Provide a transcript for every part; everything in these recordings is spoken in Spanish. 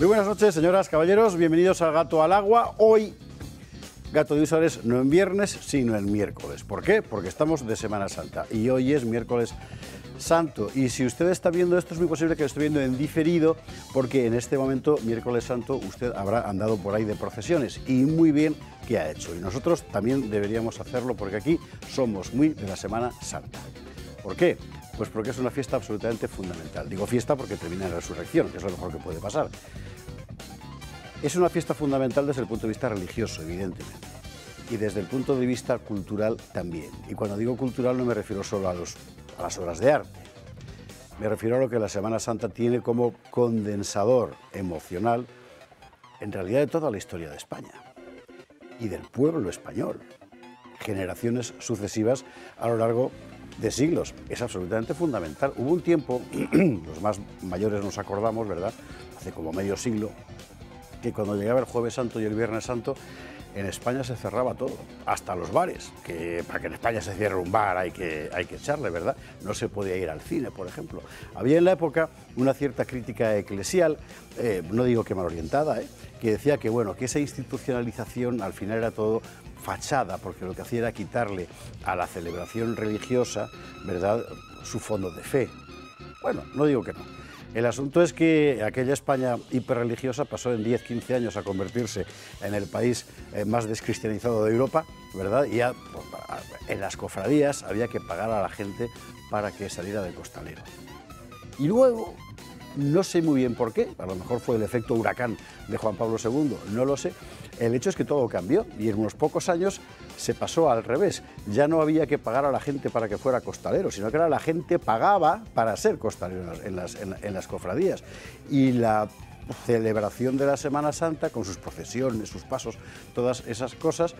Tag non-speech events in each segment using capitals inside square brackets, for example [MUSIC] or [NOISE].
Muy buenas noches, señoras, caballeros. Bienvenidos al Gato al Agua. Hoy, Gato de Usares no en viernes, sino en miércoles. ¿Por qué? Porque estamos de Semana Santa y hoy es miércoles Santo. Y si usted está viendo esto, es muy posible que lo esté viendo en diferido, porque en este momento, miércoles Santo, usted habrá andado por ahí de procesiones y muy bien que ha hecho. Y nosotros también deberíamos hacerlo porque aquí somos muy de la Semana Santa. ¿Por qué? Pues porque es una fiesta absolutamente fundamental. Digo fiesta porque termina en la resurrección, que es lo mejor que puede pasar. Es una fiesta fundamental desde el punto de vista religioso, evidentemente, y desde el punto de vista cultural también. Y cuando digo cultural no me refiero solo a, a las obras de arte, me refiero a lo que la Semana Santa tiene como condensador emocional, en realidad, de toda la historia de España y del pueblo español, generaciones sucesivas a lo largo de siglos. Es absolutamente fundamental. Hubo un tiempo, [CLEARS THROAT] los más mayores nos acordamos, ¿verdad? Hace como medio siglo, que cuando llegaba el jueves santo y el viernes santo, en España se cerraba todo, hasta los bares, que para que en España se cierre un bar hay que, hay que echarle, ¿verdad? No se podía ir al cine, por ejemplo. Había en la época una cierta crítica eclesial, eh, no digo que mal orientada, ¿eh? que decía que, bueno, que esa institucionalización al final era todo fachada, porque lo que hacía era quitarle a la celebración religiosa, ¿verdad?, su fondo de fe. Bueno, no digo que no. El asunto es que aquella España hiperreligiosa pasó en 10-15 años a convertirse en el país eh, más descristianizado de Europa, ¿verdad? Y ya, pues, en las cofradías había que pagar a la gente para que saliera del costalero. Y luego, no sé muy bien por qué, a lo mejor fue el efecto huracán de Juan Pablo II, no lo sé, el hecho es que todo cambió y en unos pocos años se pasó al revés. Ya no había que pagar a la gente para que fuera costalero, sino que era la gente pagaba para ser costalero en las, en las cofradías. Y la celebración de la Semana Santa con sus procesiones, sus pasos, todas esas cosas,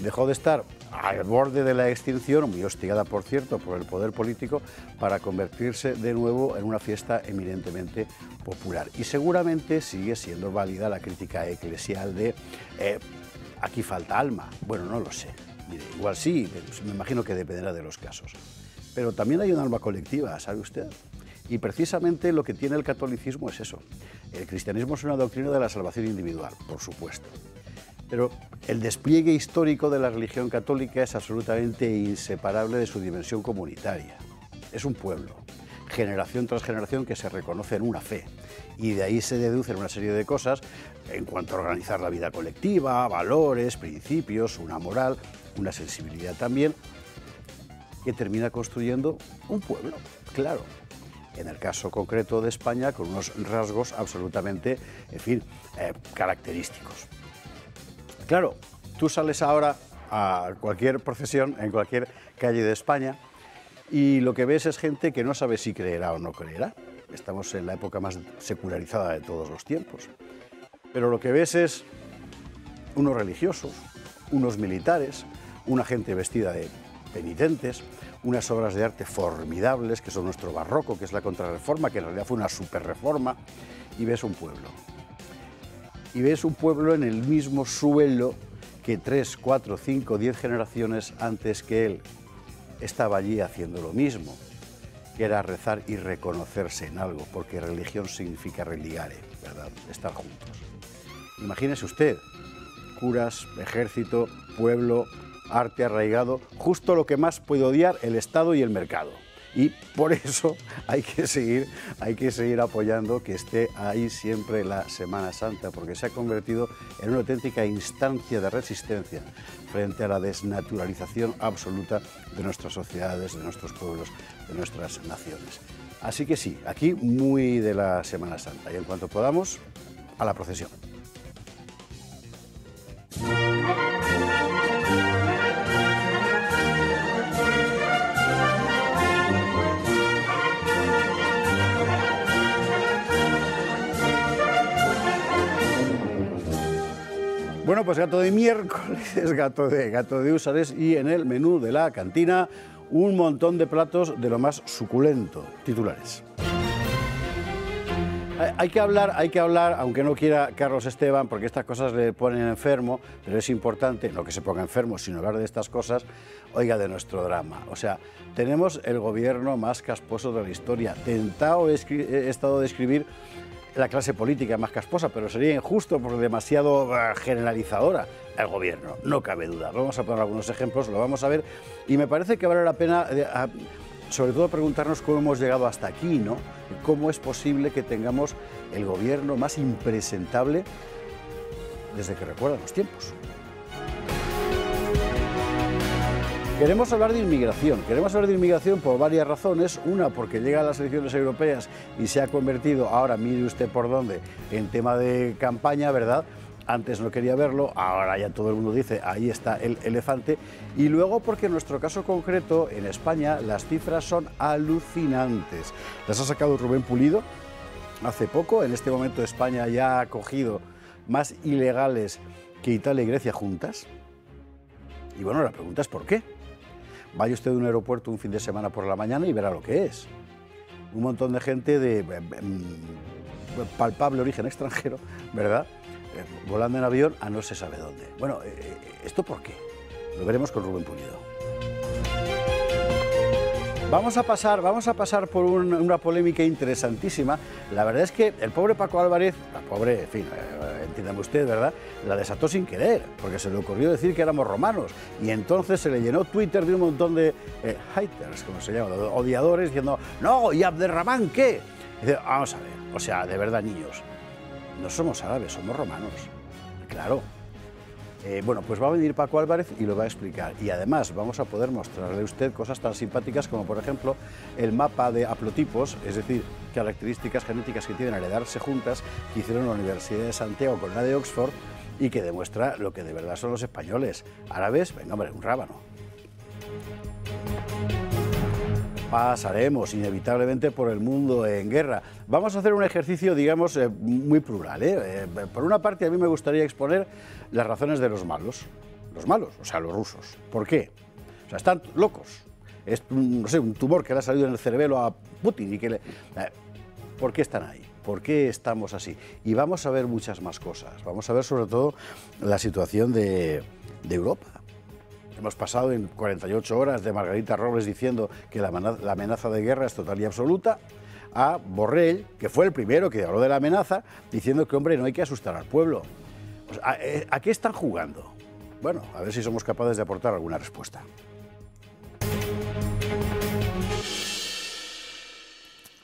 dejó de estar al borde de la extinción, muy hostigada por cierto por el poder político, para convertirse de nuevo en una fiesta eminentemente popular. Y seguramente sigue siendo válida la crítica eclesial de eh, aquí falta alma. Bueno, no lo sé. igual sí, pues me imagino que dependerá de los casos. Pero también hay un alma colectiva, ¿sabe usted? Y precisamente lo que tiene el catolicismo es eso, el cristianismo es una doctrina de la salvación individual, por supuesto. Pero el despliegue histórico de la religión católica es absolutamente inseparable de su dimensión comunitaria. Es un pueblo, generación tras generación, que se reconoce en una fe. Y de ahí se deducen una serie de cosas en cuanto a organizar la vida colectiva, valores, principios, una moral, una sensibilidad también, que termina construyendo un pueblo, claro, en el caso concreto de España, con unos rasgos absolutamente, en fin, eh, característicos. Claro, tú sales ahora a cualquier procesión, en cualquier calle de España, y lo que ves es gente que no sabe si creerá o no creerá. Estamos en la época más secularizada de todos los tiempos. Pero lo que ves es unos religiosos, unos militares, una gente vestida de penitentes, unas obras de arte formidables, que son nuestro barroco, que es la contrarreforma, que en realidad fue una superreforma, y ves un pueblo. Y ves un pueblo en el mismo suelo que tres, cuatro, cinco, diez generaciones antes que él estaba allí haciendo lo mismo, que era rezar y reconocerse en algo, porque religión significa religare, ¿eh? ¿verdad? Estar juntos. Imagínese usted, curas, ejército, pueblo, arte arraigado, justo lo que más puede odiar el Estado y el mercado. Y por eso [LAUGHS] hay que, seguir, hay que seguir apoyando que esté ahí siempre la Semana Santa, porque se ha convertido en una auténtica instancia de resistencia frente a la desnaturalización absoluta de nuestras sociedades, de nuestros pueblos, de nuestras naciones. Así que sí, aquí muy de la Semana Santa. Y en cuanto podamos, a la procesión. Bueno, pues gato de miércoles, [LAUGHS] gato de, gato de y en el menú de la cantina un montón de platos de lo más suculento. Titulares. Hay que hablar, hay que hablar, aunque no quiera Carlos Esteban, porque estas cosas le ponen enfermo, pero es importante, no que se ponga enfermo, sino hablar de estas cosas, oiga, de nuestro drama. O sea, tenemos el gobierno más casposo de la historia. Tentado he estado de escribir la clase política más casposa, pero sería injusto por demasiado eh, generalizadora el gobierno, no cabe duda. Vamos a poner algunos ejemplos, lo vamos a ver, y me parece que vale la pena... Eh, sobre todo preguntarnos cómo hemos llegado hasta aquí, ¿no? ¿Cómo es posible que tengamos el gobierno más impresentable desde que recuerdan los tiempos? Queremos hablar de inmigración. Queremos hablar de inmigración por varias razones. Una, porque llega a las elecciones europeas y se ha convertido, ahora mire usted por dónde, en tema de campaña, ¿verdad? antes no quería verlo, ahora ya todo el mundo dice, ahí está el elefante. Y luego porque en nuestro caso concreto, en España, las cifras son alucinantes. Las ha sacado Rubén Pulido hace poco, en este momento España ya ha cogido más ilegales que Italia y Grecia juntas. Y bueno, la pregunta es por qué. Vaya usted a un aeropuerto un fin de semana por la mañana y verá lo que es. Un montón de gente de em, em, palpable origen extranjero, ¿verdad? Eh, volando en avión a no se sabe dónde. Bueno, eh, eh, ¿esto por qué? Lo veremos con Rubén Pulido. Vamos a pasar, vamos a pasar por una polémica interesantísima. La verdad es que el pobre Paco Álvarez, la pobre, en fin, eh, entiéndame usted, ¿verdad? La desató sin querer, porque se le ocurrió decir que éramos romanos. Y entonces se le llenó Twitter de un montón de eh, haters, como se llama, odiadores, diciendo, no, ¿y Abderramán qué? vamos a ver, o sea, de verdad, niños, no somos árabes, somos romanos. Claro, eh, bueno, pues va a venir Paco Álvarez y lo va a explicar. Y además vamos a poder mostrarle a usted cosas tan simpáticas como, por ejemplo, el mapa de haplotipos, es decir, características genéticas que tienen al heredarse juntas, que hicieron la Universidad de Santiago con la de Oxford y que demuestra lo que de verdad son los españoles. Árabes, venga, hombre, un rábano. Pasaremos inevitablemente por el mundo en guerra. Vamos a hacer un ejercicio, digamos, eh, muy plural. ¿eh? por una parte, a mí me gustaría exponer las razones de los malos. Los malos, o sea, los rusos. ¿Por qué? O sea, están locos. Es, no sé, un tumor que le ha salido en el cerebelo a Putin y que le... Eh, ¿Por qué están ahí? ¿Por qué estamos así? Y vamos a ver muchas más cosas. Vamos a ver sobre todo la situación de, Europa. Hemos pasado en 48 horas de Margarita Robles diciendo que la, la amenaza de guerra es total y absoluta a Borrell, que fue el primero que habló de la amenaza, diciendo que, hombre, no hay que asustar al pueblo. Pues, eh, ¿a, qué están jugando? Bueno, a ver si somos capaces de aportar alguna respuesta.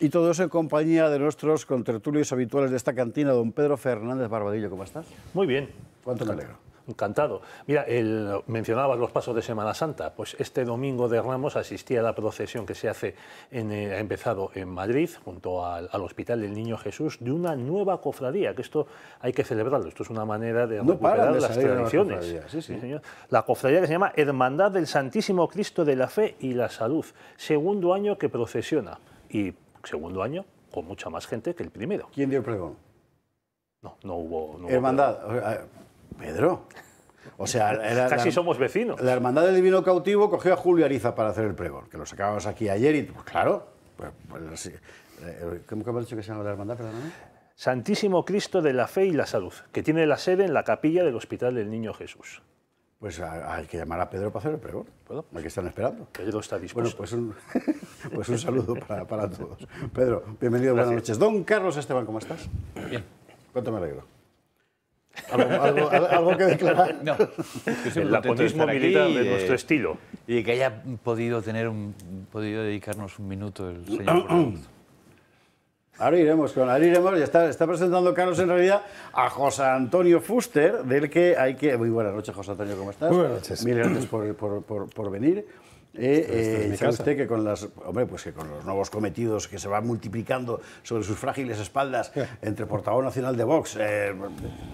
Y todos en compañía de nuestros contertulios habituales de esta cantina, don Pedro Fernández Barbadillo. ¿Cómo estás? Muy bien. ¿Cuánto te alegro? Encantado. Mira, mencionabas los pasos de Semana Santa. Pues este domingo de Ramos asistía a la procesión que se hace, eh, ha empezado en Madrid, junto al, Hospital del Niño Jesús, de una nueva cofradía, que esto hay que celebrarlo. Esto es una manera de recuperar las tradiciones. La, cofradía que se llama Hermandad del Santísimo Cristo de la Fe y la Salud. Segundo año que procesiona. Y segundo año con mucha más gente que el primero. ¿Quién dio el pregón? No, no hubo. Hermandad. Pedro. O sea, casi somos vecinos. La Hermandad del Divino Cautivo cogió a Julio Ariza para hacer el pregón, que lo sacábamos aquí ayer y, pues claro, pues, pues eh, ¿Cómo que hemos dicho que se llama la Hermandad, Santísimo Cristo de la Fe y la Salud, que tiene la sede en la capilla del Hospital del Niño Jesús. Pues hay que llamar a Pedro para hacer el pregón. ¿Puedo? ¿A qué están esperando? Pedro está dispuesto. Bueno, pues un, [LAUGHS] pues saludo para, todos. Pedro, bienvenido, buenas noches. Don Carlos Esteban, ¿cómo estás? Bien. ¿Cuánto me alegro? ¿Algo, que declarar? No. El apotismo militar de eh, nuestro estilo. Y que haya podido, tener un, podido dedicarnos un minuto el señor. Mm, mm, mm. Ahora iremos con, iremos, ya está, presentando Carlos en realidad a José Antonio Fuster, del que hay que... Muy buenas noches, José Antonio, ¿cómo estás? Muy buenas noches. Mil gracias por, por venir. Eh, eh, usted que con, pues con los nuevos cometidos que se van multiplicando sobre sus frágiles espaldas [LAUGHS] entre portavoz nacional de Vox, eh,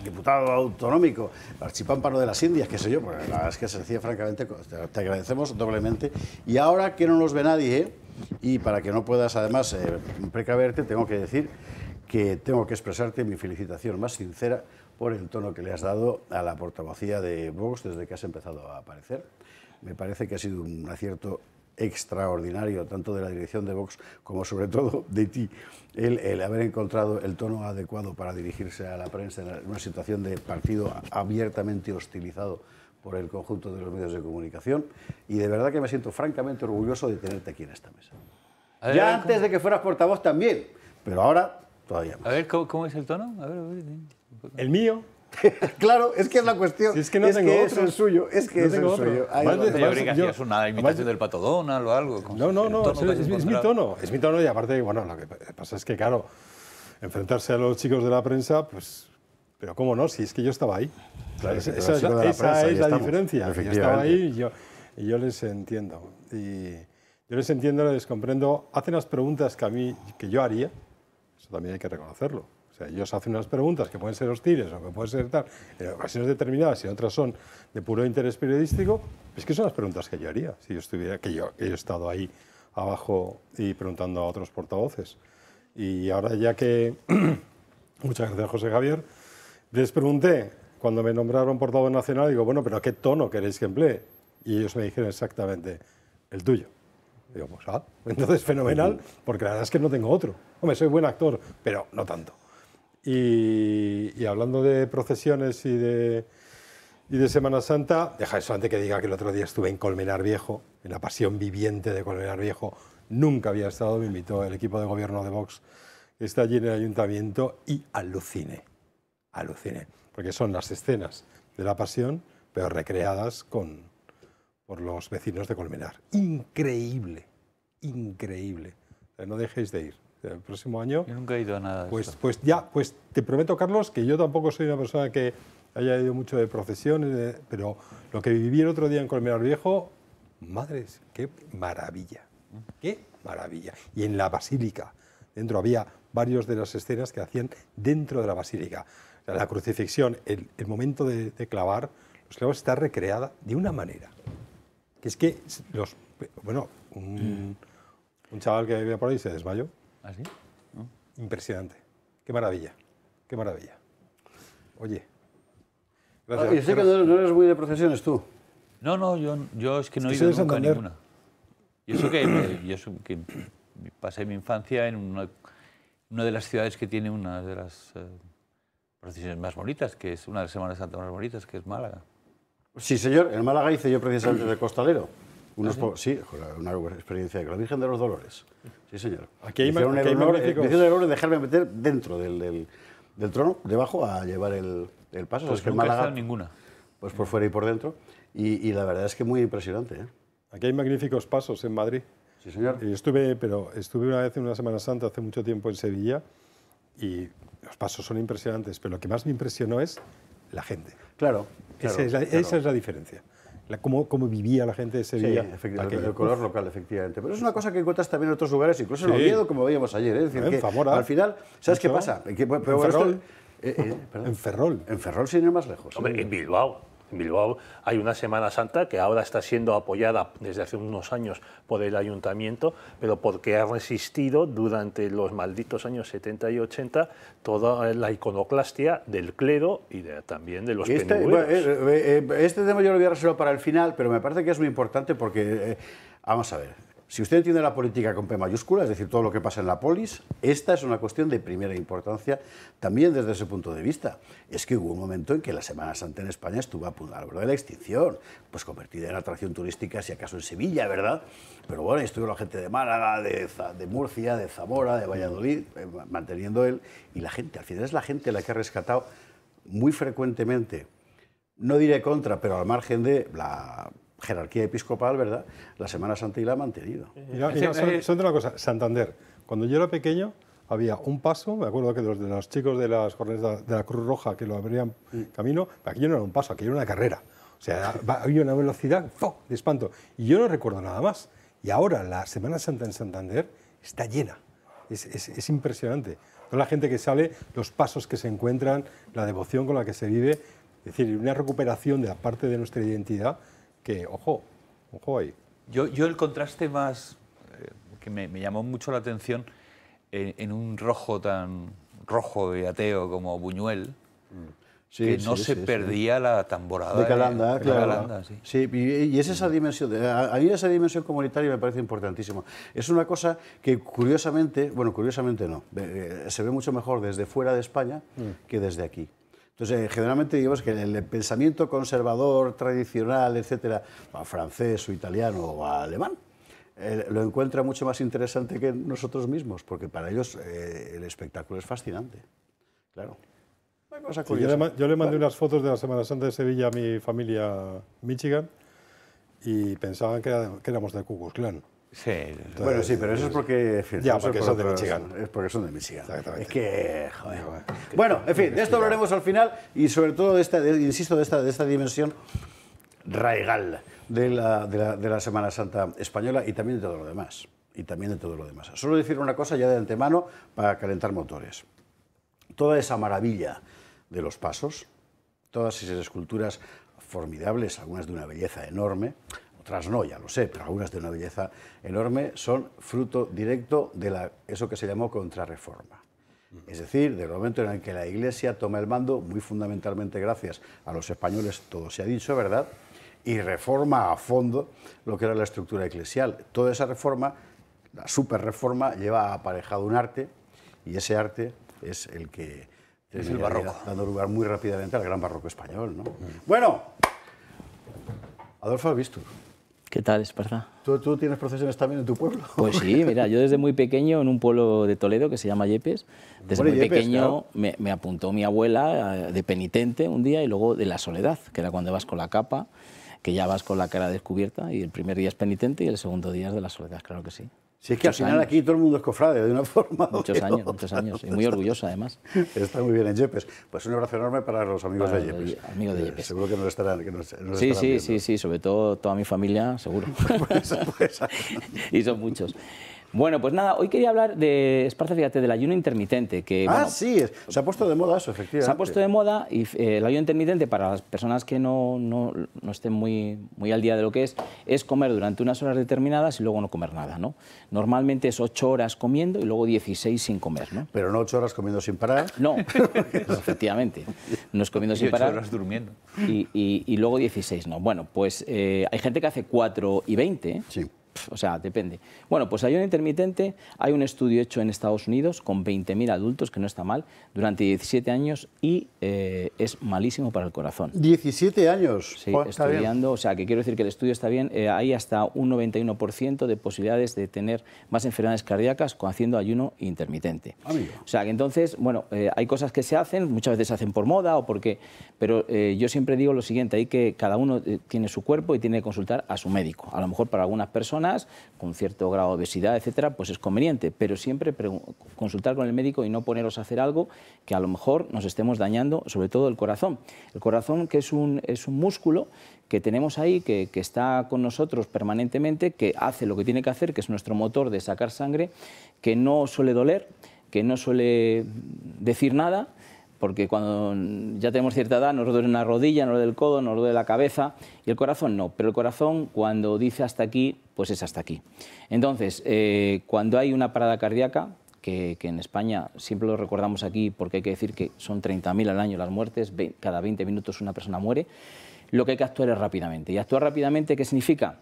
diputado autonómico, archipámpano de las Indias, qué sé yo, pues la verdad es que se decía francamente, te agradecemos doblemente. Y ahora que no nos ve nadie, y para que no puedas además eh, precaverte, tengo que decir que tengo que expresarte mi felicitación más sincera por el tono que le has dado a la portavocía de Vox desde que has empezado a aparecer me parece que ha sido un acierto extraordinario, tanto de la dirección de Vox como sobre todo de ti, el, haber encontrado el tono adecuado para dirigirse a la prensa en una situación de partido abiertamente hostilizado por el conjunto de los medios de comunicación. Y de verdad que me siento francamente orgulloso de tenerte aquí en esta mesa. ya antes de que fueras portavoz también, pero ahora todavía más. A ver, ¿cómo, es el tono? El mío. [LAUGHS] claro, es que es la cuestión. es que no es es el suyo, es que es el suyo. Hay no, una imitación del Pato o algo. No, no, no, es, mi tono, es mi tono y aparte, bueno, lo que pasa es que, claro, enfrentarse a los chicos de la prensa, pues, pero cómo no, si es que yo estaba ahí. esa, es la, diferencia, yo estaba ahí y yo, y yo les entiendo. Y yo les entiendo, les comprendo, hacen las preguntas que a mí, que yo haría, eso también hay que reconocerlo ellos hacen unas preguntas que pueden ser hostiles o que pueden ser tal, en ocasiones determinadas y otras son de puro interés periodístico, es que son las preguntas que yo haría si yo estuviera, que yo, he estado ahí abajo y preguntando a otros portavoces. Y ahora ya que, [CLEARS THROAT] muchas gracias José Javier, les pregunté, cuando me nombraron portavoz nacional, digo, bueno, pero ¿a qué tono queréis que emplee? Y ellos me dijeron exactamente, el tuyo. Digo, pues ah, [LAUGHS] entonces fenomenal, porque la verdad es que no tengo otro. Hombre, soy buen actor, pero no tanto. Y, hablando de procesiones y de, Semana Santa, deja eso antes que diga que el otro día estuve en Colmenar Viejo, en la pasión viviente de Colmenar Viejo. Nunca había estado, me invitó el equipo de gobierno de Vox, está allí en el ayuntamiento, y aluciné, aluciné, porque son las escenas de la pasión, pero recreadas con, por los vecinos de Colmenar. Increíble, increíble. no dejéis de ir el próximo año. Yo nunca he ido a nada. pues, pues ya, pues te prometo, Carlos, que yo tampoco soy una persona que haya ido mucho de procesiones, eh, pero lo que viví el otro día en Colmenar Viejo, madres, qué maravilla, qué maravilla. Y en la basílica, dentro había varios de las escenas que hacían dentro de la basílica. La crucifixión, el, momento de, clavar, los clavos está recreada de una manera. Que es que los, bueno, un, mm. un chaval que vivía por ahí se desmayó ¿Así? ¿Ah, Impresionante. Qué maravilla. Qué maravilla. Oye. Gracias. Ah, yo sé que no, eres muy de procesiones tú. No, no, yo, es que no he ido nunca ninguna. Y eso que, yo que pasé mi infancia en una, de las ciudades que tiene una de las eh, procesiones más bonitas, que es una de las Semanas Santa más bonitas, que es Málaga. Sí, señor. En Málaga hice yo precisamente de costalero. ¿Ah, sí? una experiencia de la Virgen de los Dolores. Sí, señor. Aquí hay, Hicieron el honor, de los dejarme meter dentro del, del, trono, debajo, a llevar el, el paso. Pues que nunca en ninguna. Pues por fuera y por dentro. Y, y la verdad es que muy impresionante. ¿eh? Aquí hay magníficos pasos en Madrid. Sí, señor. estuve, pero estuve una vez en una Semana Santa hace mucho tiempo en Sevilla y los pasos son impresionantes, pero lo que más me impresionó es la gente. claro. esa es la diferencia la, cómo, vivía la gente de Sevilla. Sí, efectivamente, el color local, efectivamente. Pero es una cosa que encuentras también en otros lugares, incluso en Oviedo, como veíamos ayer. ¿eh? Es decir, que al final, ¿sabes qué pasa? en, Ferrol, eh, eh, en Ferrol. En Ferrol. sin ir más lejos. Hombre, en Bilbao. En Bilbao hay una Semana Santa que ahora está siendo apoyada desde hace unos años por el ayuntamiento, pero porque ha resistido durante los malditos años 70 y 80 toda la iconoclastia del clero y también de los este, eh, eh, eh, Este tema yo lo voy a reservar para el final, pero me parece que es muy importante porque, vamos a ver, si usted entiende la política con P mayúscula, es decir, todo lo que pasa en la polis, esta es una cuestión de primera importancia también desde ese punto de vista. Es que hubo un momento en que la Semana Santa en España estuvo a punto de la extinción, pues convertida en atracción turística, si acaso en Sevilla, ¿verdad? Pero bueno, estuvo la gente de Málaga, de, Murcia, de Zamora, de Valladolid, eh, manteniendo él. Y la gente, al final es la gente la que ha rescatado muy frecuentemente no diré contra, pero al margen de la jerarquía episcopal, ¿verdad? La Semana Santa y la ha mantenido. Eh, eh, eh, una cosa, Santander, cuando yo era pequeño había un paso, me acuerdo que los, de los chicos de las jornadas de la Cruz Roja que lo abrían mm. camino, aquello no era un paso, aquello era una carrera. O sea, había una velocidad de espanto. Y yo no recuerdo nada más. Y ahora la Semana Santa en Santander está llena. Es, es impresionante. Toda la gente que sale, los pasos que se encuentran, la devoción con la que se vive. Es decir, una recuperación de la parte de nuestra identidad que, ojo, ojo ahí. Yo, yo el contraste más eh, que me, llamó mucho la atención en, un rojo tan rojo de ateo como Buñuel, mm. que no se perdía la tamborada. De Calanda, claro. sí, y, y, es esa dimensión, a, mí esa dimensión comunitaria me parece importantísima. Es una cosa que curiosamente, bueno, curiosamente no, eh, eh, se ve mucho mejor desde fuera de España mm. que desde aquí. Entonces, eh, generalmente digamos que el, pensamiento conservador, tradicional, etcétera, francés o italiano o alemán, eh, lo encuentra mucho más interesante que nosotros mismos, porque para ellos eh, el espectáculo es fascinante. Claro. yo, le, mandé unas fotos de la Semana Santa de Sevilla a mi familia Michigan y pensaban que, éramos de Ku Sí. bueno, sí, pero eso es porque... son de Michigan. es porque son de Michigan. Es que... Bueno, en fin, de esto hablaremos al final y sobre todo, de esta, insisto, de esta, de esta dimensión raigal de la, de, la, de la Semana Santa española y también de todo lo demás. Y también de todo lo demás. Solo decir una cosa ya de antemano para calentar motores. Toda esa maravilla de los pasos, todas esas esculturas formidables, algunas de una belleza enorme, otras no, ya lo sé, pero algunas de una belleza enorme, son fruto directo de la, eso que se llamó contrarreforma. Es decir, del momento en el que la Iglesia toma el mando, muy fundamentalmente gracias a los españoles, todo se ha dicho, ¿verdad? Y reforma a fondo lo que era la estructura eclesial. Toda esa reforma, la superreforma, lleva aparejado un arte y ese arte es el que es el barroco. dando lugar muy rápidamente al gran barroco español. Bueno, Adolfo Albistur. ¿Qué tal, Esparza? ¿Tú, ¿Tú, tienes procesiones también en tu pueblo? Pues sí, [LAUGHS] mira, yo desde muy pequeño, en un pueblo de Toledo que se llama Yepes, desde muy pequeño me, apuntó mi abuela eh, de penitente un día y luego de la soledad, que era cuando vas con la capa, que ya vas con la cara descubierta y el primer día es penitente y el segundo día es de la soledad, claro que sí. Si es que al final aquí todo el mundo es cofrade, de una [LAUGHS] forma. Muchos años, muchos años. Y muy orgulloso, además. [LAUGHS] Está muy bien en Yepes. Pues un abrazo enorme para los amigos de Yepes. Amigos de eh, Yepes. seguro que nos estarán. Que nos, nos sí, sí, sí, sí. Sobre todo toda mi familia, seguro. [LAUGHS] pues, pues, y son muchos. Bueno, pues nada, hoy quería hablar de, Esparza, fíjate, del ayuno intermitente. Que, ah, sí, se ha puesto de moda eso, efectivamente. Se ha puesto de moda y eh, el ayuno intermitente, para las personas que no, no, no, estén muy, muy al día de lo que es, es comer durante unas horas determinadas y luego no comer nada, ¿no? Normalmente es ocho horas comiendo y luego dieciséis sin comer, ¿no? Pero no ocho horas comiendo sin parar. No, [LAUGHS] efectivamente, no es comiendo sin parar parar. horas durmiendo. Y, luego dieciséis, ¿no? Bueno, pues eh, hay gente que hace cuatro y veinte Sí o sea, depende. Bueno, pues ayuno intermitente, hay un estudio hecho en Estados Unidos con 20.000 adultos, que no está mal, durante 17 años y eh, es malísimo para el corazón. ¿17 años? Sí, estudiando, o sea, que quiero decir que el estudio está bien, eh, hay hasta un 91% de posibilidades de tener más enfermedades cardíacas haciendo ayuno intermitente. O sea, que entonces, bueno, eh, hay cosas que se hacen, muchas veces se hacen por moda o porque, pero yo siempre digo lo siguiente, hay que cada uno tiene su cuerpo y tiene que consultar a su médico, a lo mejor para algunas personas con cierto grado de obesidad, etcétera, pues es conveniente, pero siempre consultar con el médico y no poneros a hacer algo que a lo mejor nos estemos dañando, sobre todo el corazón. El corazón que es un, es un músculo que tenemos ahí, que, que, está con nosotros permanentemente, que hace lo que tiene que hacer, que es nuestro motor de sacar sangre, que no suele doler, que no suele decir nada porque cuando ya tenemos cierta edad nos duele una rodilla, nos duele el codo, nos duele la cabeza y el corazón no, pero el corazón cuando dice hasta aquí, pues es hasta aquí. Entonces, eh, cuando hay una parada cardíaca, que, en España siempre lo recordamos aquí porque hay que decir que son 30.000 al año las muertes, cada 20 minutos una persona muere, lo que hay que actuar es rápidamente. ¿Y actuar rápidamente qué significa?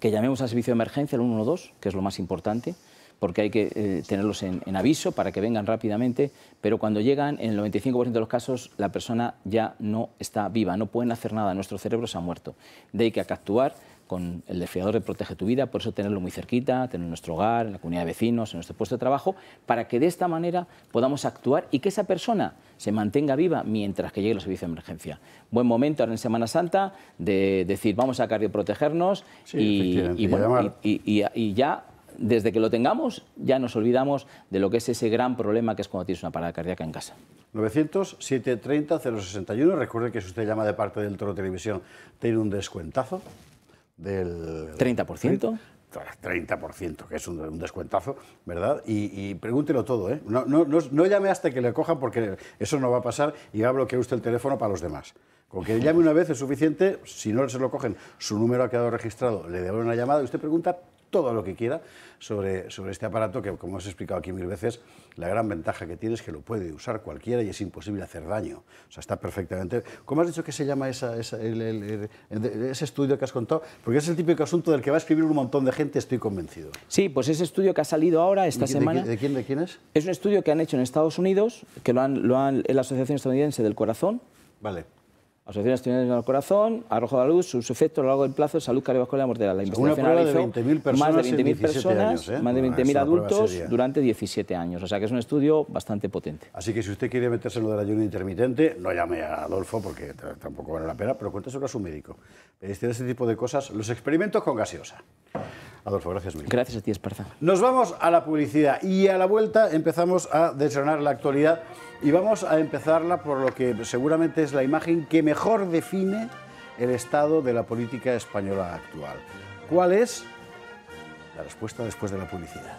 Que llamemos al servicio de emergencia, el 112, que es lo más importante, porque hay que eh, tenerlos en, aviso para que vengan rápidamente, pero cuando llegan, en el 95% de los casos, la persona ya no está viva, no pueden hacer nada, nuestro cerebro se ha muerto. De ahí que hay que actuar con el desfriador de Protege tu Vida, por eso tenerlo muy cerquita, tener en nuestro hogar, en la comunidad de vecinos, en nuestro puesto de trabajo, para que de esta manera podamos actuar y que esa persona se mantenga viva mientras que llegue los servicio de emergencia. Buen momento ahora en Semana Santa de decir, vamos a cardioprotegernos y, y ya desde que lo tengamos, ya nos olvidamos de lo que es ese gran problema que es cuando tienes una parada cardíaca en casa. 900-730-061. Recuerde que si usted llama de parte del Toro Televisión, tiene un descuentazo del... 30%. 30%, que es un, descuentazo, ¿verdad? Y, pregúntelo todo, ¿eh? No, llame hasta que le cojan porque eso no va a pasar y va a bloquear usted el teléfono para los demás. Con que llame una vez es suficiente, si no se lo cogen, su número ha quedado registrado, le devuelven una llamada y usted pregunta todo lo que quiera sobre, sobre este aparato que, como os explicado aquí mil veces, la gran ventaja que tiene es que lo puede usar cualquiera y es imposible hacer daño. O sea, está perfectamente... ¿Cómo has dicho que se llama ese estudio que has contado? Porque es el típico asunto del que va a escribir un montón de gente, estoy convencido. Sí, pues ese estudio que ha salido ahora, esta semana... De, de, quién, quién es? Es un estudio que han hecho en Estados Unidos, que lo han, lo han en la Asociación Estadounidense del Corazón. Vale Asociación Estudiantes del Corazón, Arrojo de la Luz, sus efectos a lo largo del plazo, salud cardiovascular mortal. La investigación 20.000 de más de 20.000 personas, ¿eh? más de 20.000 adultos durante 17 años. O sea que es un estudio bastante potente. Así que si usted quiere meterse en lo del ayuno intermitente, no llame a Adolfo porque tampoco vale la pena, pero cuéntese a su médico. Este, ese tipo de cosas, los experimentos con gaseosa. Adolfo, gracias mil. Gracias a ti, Esparza. Nos vamos a la publicidad y a la vuelta empezamos a desgranar la actualidad y vamos a empezarla por lo que seguramente es la imagen que mejor define el estado de la política española actual. ¿Cuál es? La respuesta después de la publicidad.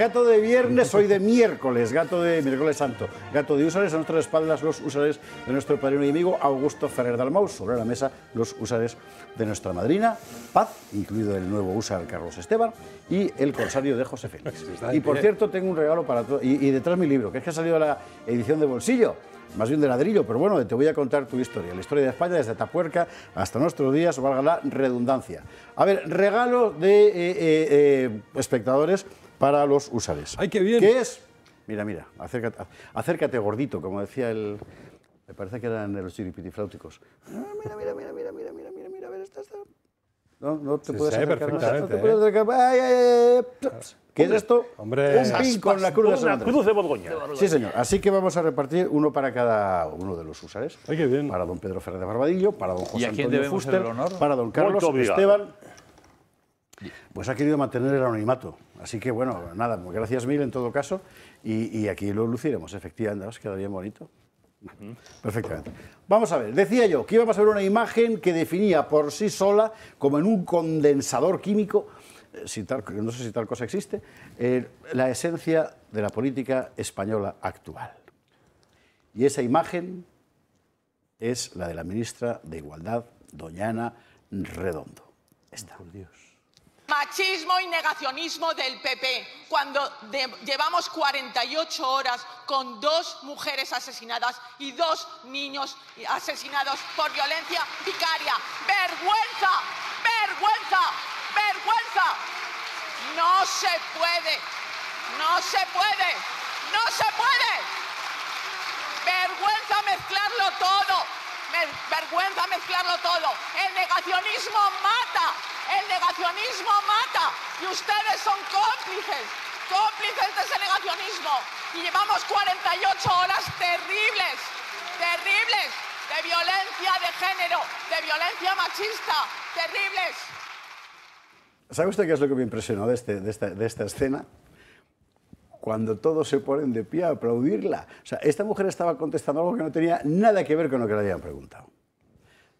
Gato de viernes, hoy de miércoles, gato de miércoles santo. Gato de usares, a nuestras espaldas los usares de nuestro padrino y amigo Augusto Ferrer Dalmau. Sobre la mesa los usares de nuestra madrina Paz, incluido el nuevo usar Carlos Esteban y el corsario de José Félix. [LAUGHS] Y por cierto, tengo un regalo para todos. Y, detrás mi libro, que es que ha salido la edición de bolsillo. Más bien de ladrillo, pero bueno, te voy a contar tu historia. La historia de España desde Tapuerca hasta nuestros días, valga la redundancia. A ver, regalo de eh, eh, eh, espectadores para los húsares. ¡Ay, qué bien! ¿Qué es? Mira, mira, acércate, acércate gordito, como decía el... Me parece que eran de los chiripitifláuticos. Ah, mira, mira, mira, mira, mira, mira, mira, mira, a ver, está, está... No, no te puedes acercar. Perfectamente, no, te ¿Qué es esto? Hombre, un pin con la cruz de, San Sí, señor. Así que vamos a repartir uno para cada uno de los usares. Ay, qué bien. Para don Pedro Fernández Barbadillo, para don José ¿Y a quién Antonio Fuster, el honor? para don Carlos Esteban. Pues ha querido mantener el anonimato. Así que bueno, nada, gracias mil en todo caso. Y, aquí lo luciremos, efectivamente, nos queda bonito. Perfectamente. Vamos a ver, decía yo que íbamos a ver una imagen que definía por sí sola, como en un condensador químico, eh, tal, no sé si tal cosa existe, eh, la esencia de la política española actual. Y esa imagen es la de la ministra de Igualdad, Doñana Redondo. ¡Está! Por Dios. Machismo y negacionismo del PP, cuando llevamos 48 horas con dos mujeres asesinadas y dos niños asesinados por violencia vicaria. ¡Vergüenza! ¡Vergüenza! ¡Vergüenza! No se puede, no se puede, no se puede. Vergüenza mezclarlo todo vergüenza mezclarlo todo. El negacionismo mata, el negacionismo mata y ustedes son cómplices, cómplices de ese negacionismo. Y llevamos 48 horas terribles, terribles, de violencia de género, de violencia machista, terribles. ¿Sabe usted qué es lo que me impresionó de, este, de esta escena? cuando todos se ponen de pie a aplaudirla. O sea, esta mujer estaba contestando algo que no tenía nada que ver con lo que le habían preguntado.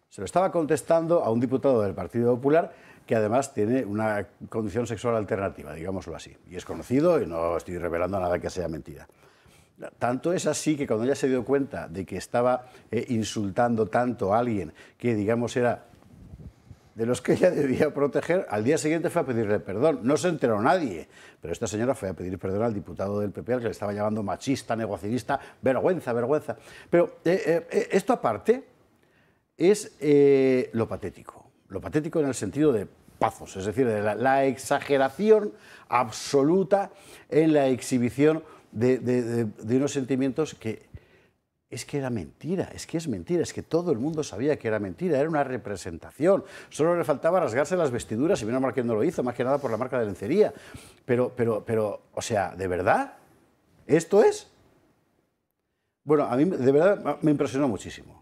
Se lo estaba contestando a un diputado del Partido Popular que además tiene una condición sexual alternativa, digámoslo así. Y es conocido y no estoy revelando nada que sea mentira. Tanto es así que cuando ella se dio cuenta de que estaba eh, insultando tanto a alguien que, digamos, era de los que ella debía proteger, al día siguiente fue a pedirle perdón. No se enteró nadie, pero esta señora fue a pedir perdón al diputado del PP, al que le estaba llamando machista, negociista, vergüenza, vergüenza. Pero eh, eh, esto aparte es eh, lo patético. Lo patético en el sentido de pazos, es decir, de la, exageración absoluta en la exhibición de unos sentimientos que es que era mentira, es que es mentira, es que todo el mundo sabía que era mentira, era una representación. Solo le faltaba rasgarse las vestiduras y menos mal que no lo hizo, más que nada por la marca de lencería. Pero, pero, pero, o sea, ¿de verdad? ¿Esto es? Bueno, a mí de verdad me impresionó muchísimo.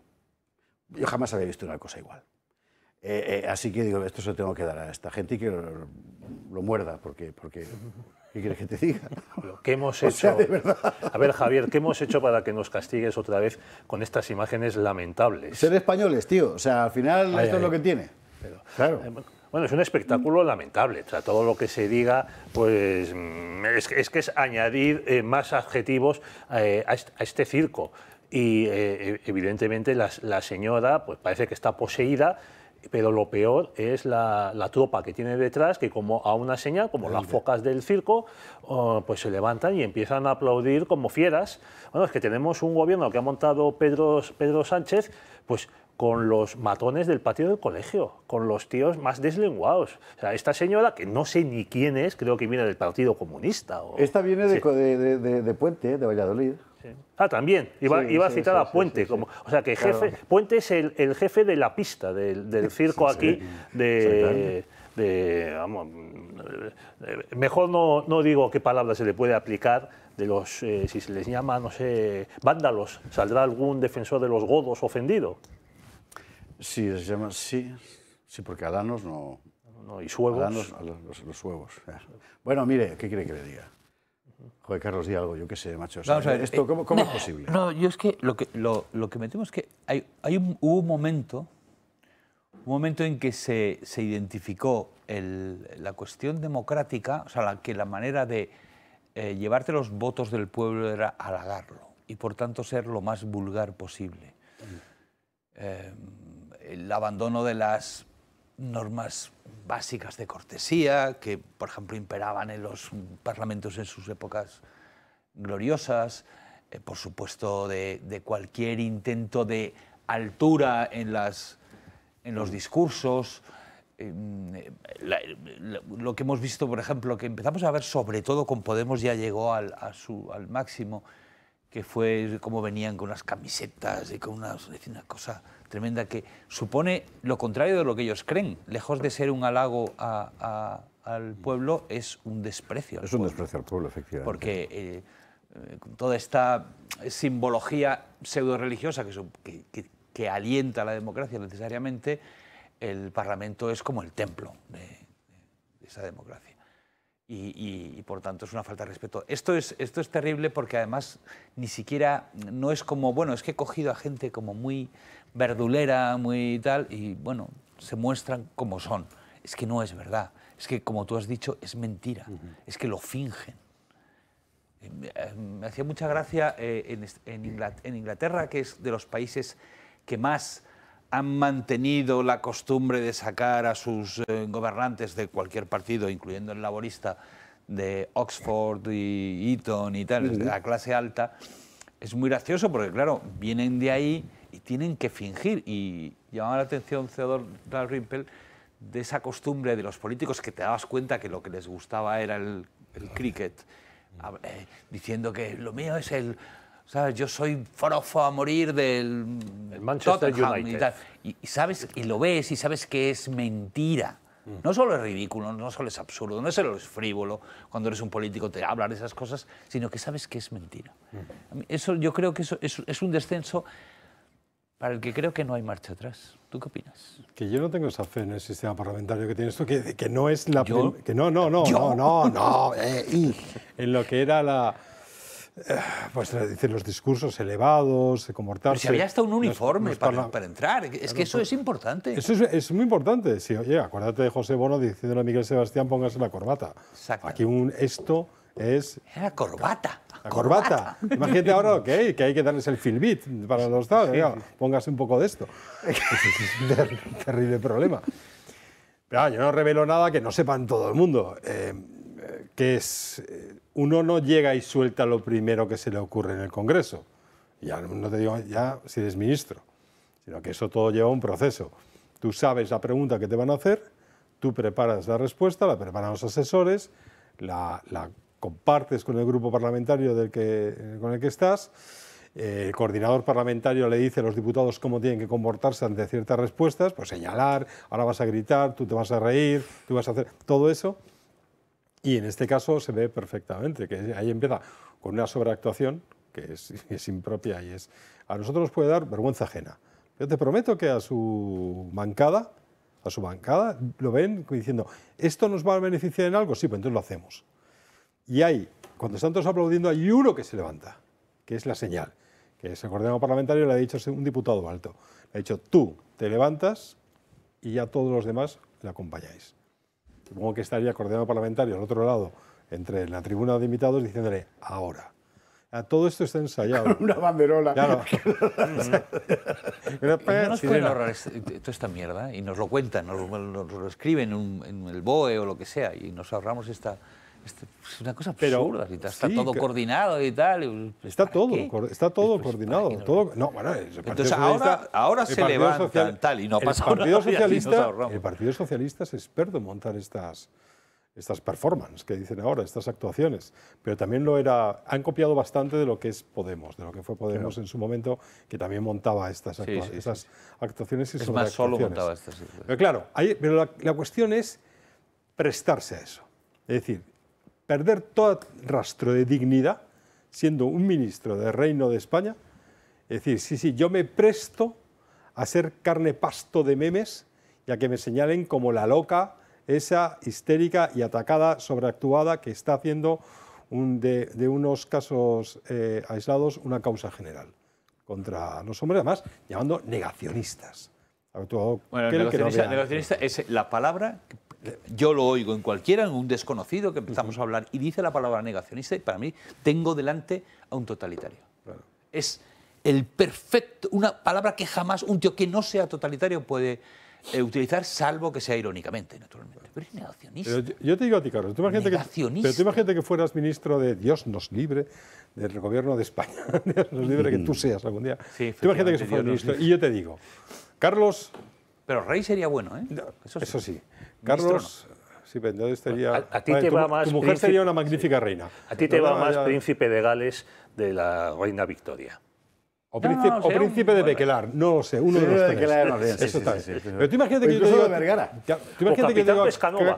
Yo jamás había visto una cosa igual. Eh, eh, así que digo, esto se lo tengo que dar a esta gente y que lo, muerda, porque, porque ¿Qué quieres que te diga? ¿Qué [LAUGHS] que hemos hecho. A ver, Javier, ¿qué hemos hecho para que nos castigues otra vez con estas imágenes lamentables? Ser españoles, tío. O sea, al final esto es lo que tiene. Eh, bueno, es un espectáculo lamentable. O sea, todo lo que se diga, pues mm, es, que es añadir eh, más adjetivos eh, a, este, circo y evidentemente la, la, señora pues parece que está poseída pero lo peor es la, tropa que tiene detrás, que como a una señal, como las focas del circo, oh, pues se levantan y empiezan a aplaudir como fieras. Bueno, es que tenemos un gobierno que ha montado Pedro, Pedro Sánchez, pues con los matones del patio del colegio, con los tíos más deslenguados. O sea, esta señora, que no sé ni quién es, creo que viene del Partido Comunista. Esta viene de, de Puente, de Valladolid. Ah, también. Iba, a citar a Puente. Como, o sea, que jefe, Puente es el, jefe de la pista, del, circo aquí, de... mejor no, digo qué palabra se le puede aplicar, de los, eh, si se les llama, no sé, vándalos, ¿saldrá algún defensor de los godos ofendido? Sí, se llama, sí, sí, porque a Danos no... no ¿Y suevos? A los, los, huevos. Eh. Bueno, mire, ¿qué quiere que le diga? Joder, Carlos, di algo, yo qué sé, macho. Vamos a ver, eh, cómo, es posible? No, yo es que lo que, lo, que me temo es que hay, un, hubo un momento, un momento en que se, identificó la cuestión democrática, o sea, la, que la manera de eh, llevarte los votos del pueblo era halagarlo y por tanto ser lo más vulgar posible. Mm. Eh, el abandono de las normas básicas de cortesía que, por ejemplo, imperaban en los parlamentos en sus épocas gloriosas, eh, por supuesto, de, cualquier intento de altura en, las, en los discursos. Em, lo que hemos visto, por ejemplo, que empezamos a ver sobre todo con Podemos ya llegó al, al máximo, que fue cómo venían con unas camisetas y con unas, una cosa tremenda que supone lo contrario de lo que ellos creen. Lejos de ser un halago al pueblo, es un desprecio. es un desprecio al pueblo, efectivamente. Porque con eh, eh, toda esta simbología pseudo-religiosa que, que, alienta la democracia necesariamente, el Parlamento es como el templo de, esa democracia. Y, por tanto es una falta de respeto. Esto es, esto es terrible porque además ni siquiera, no es como, bueno, es que he cogido a gente como muy verdulera, muy tal, y bueno, se muestran como son. Es que no es verdad. Es que, como tú has dicho, es mentira. Es que lo fingen. Eh, eh, me, hacía mucha gracia eh, en, Inglaterra, que es de los países que más han mantenido la costumbre de sacar a sus gobernantes de cualquier partido, incluyendo el laborista, de Oxford y Eton y tal, de la clase alta. Es muy gracioso porque, claro, vienen de ahí y tienen que fingir. Y llamaba la atención Theodore Dalrymple de esa costumbre de los políticos que te dabas cuenta que lo que les gustaba era el, el cricket, eh, diciendo que lo mío es el... ¿sabes? Yo soy forofo a morir del el Manchester United. Y, sabes, y lo ves y sabes que es mentira. Mm. No solo es ridículo, no solo es absurdo, no solo es frívolo cuando eres un político te hablan esas cosas, sino que sabes que es mentira. Mm. Eso yo creo que eso, es un descenso para el que creo que no hay marcha atrás. ¿Tú qué opinas? Que yo no tengo esa fe en el sistema parlamentario que tiene esto, que, que no es la... Que no, no, no, no, no, no. [LAUGHS] Eh, en lo que era la... Eh, pues dicen los discursos elevados, comportarse... Pero si había hasta un uniforme para, entrar, es que eso pues, es importante. Eso es, es muy importante, sí. Oye, acuérdate de José Bono diciendo a Miguel Sebastián, póngase la corbata. Aquí un esto es... Era corbata. La corbata. Imagínate ahora que hay, que darles el filbit para los Estados Póngase un poco de esto. es un terrible problema. Pero ah, yo no revelo nada que no sepan todo el mundo. Eh, que es, eh, uno no llega y suelta lo primero que se le ocurre en el Congreso. Ya no te digo ya si eres ministro, sino que eso todo lleva un proceso. Tú sabes la pregunta que te van a hacer, tú preparas la respuesta, la preparan los asesores, la compartes con el grupo parlamentario del que, eh, con el que estás. Eh, el coordinador parlamentario le dice a los diputados cómo tienen que comportarse ante ciertas respuestas, pues señalar, ahora vas a gritar, tú te vas a reír, tú vas a hacer todo eso. Y en este caso se ve perfectamente que ahí empieza con una sobreactuación que es, [LAUGHS] impropia y es... A nosotros nos puede dar vergüenza ajena. Yo te prometo que a su bancada, a su bancada, lo ven diciendo, ¿esto nos va a beneficiar en algo? Sí, pues entonces lo hacemos. Y hay, cuando están todos aplaudiendo, hay uno que se levanta, que es la señal, que es el coordinador parlamentario, le ha dicho un diputado alto. Le ha dicho, tú te levantas y ya todos los demás le acompañáis. Supongo que estaría el coordinador parlamentario al otro lado, entre la tribuna de invitados, diciéndole, ahora. A todo esto está ensayado. [LAUGHS] una banderola. Claro. [LAUGHS] no nos pueden ahorrar este, toda esta mierda y nos lo cuentan, nos lo, escriben en, el BOE o lo que sea y nos ahorramos esta, este, es pues, una cosa absurda, Pero, está todo coordinado y tal. Pues, está todo, está todo pues, coordinado. Todo, no, bueno, Entonces ahora, ahora se levantan tal y no pasa [LAUGHS] el Partido Socialista, el Partido Socialista es experto en montar estas, estas performances que dicen ahora, estas actuaciones. Pero también lo era, han copiado bastante de lo que es Podemos, de lo que fue Podemos en su momento, que también montaba estas, actuaciones. Y es más, solo montaba estas. Pero claro, pero la, la cuestión es prestarse a eso. Es decir, perder todo rastro de dignidad siendo un ministro del Reino de España, es decir, sí, sí, yo me presto a ser carne pasto de memes ya que me señalen como la loca, esa histérica y atacada, sobreactuada que está haciendo de, unos casos eh, aislados una causa general contra los hombres, además llamando negacionistas. Bueno, negacionista es la palabra yo lo oigo en cualquiera, en un desconocido que empezamos a hablar y dice la palabra negacionista y para mí tengo delante a un totalitario. Es el perfecto, una palabra que jamás un tío que no sea totalitario puede eh, utilizar, salvo que sea irónicamente, naturalmente. Pero es negacionista. yo, te digo a ti, Carlos, tú imagínate, que, pero tú imagínate que fueras ministro de Dios nos libre, del gobierno de España, [LAUGHS] Dios nos libre que tú mm. seas algún día. tú imagínate que ministro. Y yo te digo, Carlos... Pero rey sería bueno, ¿eh? Eso sí. Carlos, A, ti ah, te tu, va más... mujer sería una magnífica reina. A ti te va más príncipe de Gales de la reina Victoria. O, príncipe, de Bequelar, no lo sé, uno de los tres. no, Eso está bien. Pero tú imagínate que yo que digo,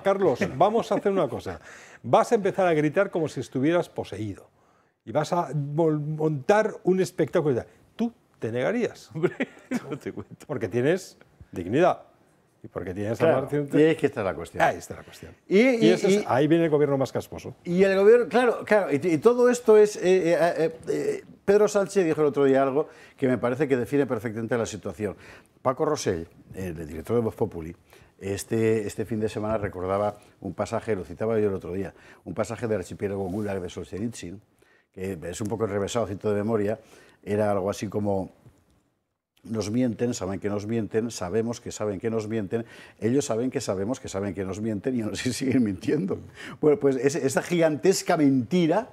Carlos, vamos a hacer una cosa. Vas a empezar a gritar como si estuvieras poseído. Y vas a montar un espectáculo. Tú te negarías. Hombre, [LAUGHS] no te cuento. Porque tienes dignidad. Y porque tienes Y es que la cuestión. Ahí está la cuestión. Y, ahí viene el gobierno más casposo. Y el gobierno, claro, claro. Y, todo esto es. Eh, eh, eh, Pedro Sánchez dijo el otro día algo que me parece que define perfectamente la situación. Paco Rosell, el director de Voz Populi, este, este fin de semana recordaba un pasaje, lo citaba yo el otro día, un pasaje del archipiélago Gulag de Solzhenitsyn, que es un poco enrevesado, cito de memoria, era algo así como nos mienten, saben que nos mienten, sabemos que saben que nos mienten, ellos saben que sabemos que saben que nos mienten y aún [LAUGHS] siguen mintiendo. Bueno, pues esa gigantesca mentira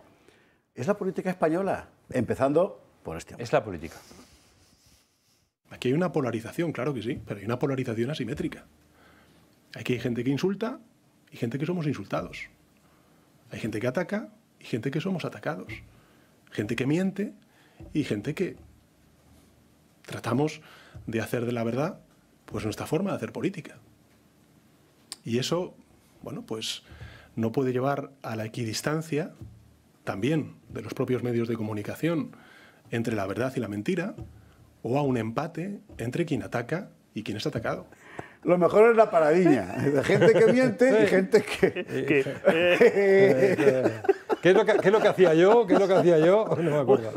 es la política española, empezando por este hombre. Es la política. Aquí hay una polarización, claro que sí, pero hay una polarización asimétrica. Aquí hay gente que insulta y gente que somos insultados. Hay gente que ataca y gente que somos atacados. Gente que miente y gente que Tratamos de hacer de la verdad pues nuestra forma de hacer política. Y eso, bueno, pues no puede llevar a la equidistancia también de los propios medios de comunicación entre la verdad y la mentira o a un empate entre quien ataca y quien es atacado lo mejor es la paradilla, De gente que miente y gente que... que... ¿Qué, es lo que... hacía yo? ¿Qué es lo que hacía yo? No me acuerdo.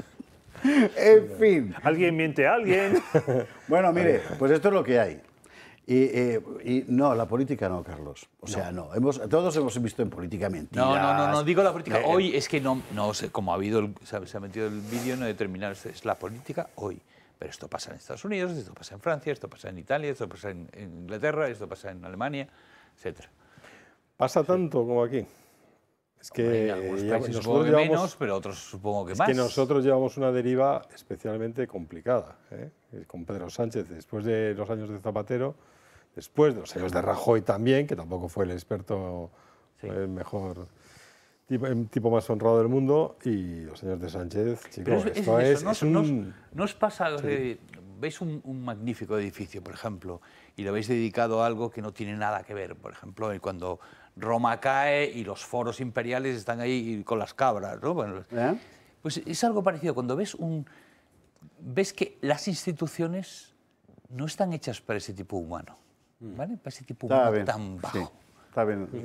[LAUGHS] en fin. Alguien miente a alguien. [LAUGHS] bueno, mire, pues esto es lo que hay. Y, eh, no, la política no, Carlos. O sea, no. Hemos, todos hemos visto en política mentiras. No, no, no, digo la política. Eh, hoy eh. es que no, no sé, como ha habido, se ha metido el vídeo, no determinar. Es la política hoy. Pero esto pasa en Estados Unidos, esto pasa en Francia, esto pasa en Italia, esto pasa en, Inglaterra, esto pasa en Alemania, etc. Pasa tanto como aquí. Es que nosotros llevamos, pero otros supongo que es que nosotros llevamos una deriva especialmente complicada, ¿eh? Eh, con Pedro Sánchez, después de los años de Zapatero, después de los años de Rajoy también, que tampoco fue el experto, fue el mejor tipo más honrado del mundo, y los señores de Sánchez, chicos, es, esto es, no, os pasa, veis un, un magnífico edificio, por ejemplo, y lo habéis dedicado a algo que no tiene nada que ver, por ejemplo, cuando Roma cae y los foros imperiales están ahí con las cabras, ¿no? ¿Eh? Pues es algo parecido. Cuando ves un... ves que las instituciones no están hechas para ese tipo humano, mm. ¿vale? Para ese tipo humano tan bajo. está bien, es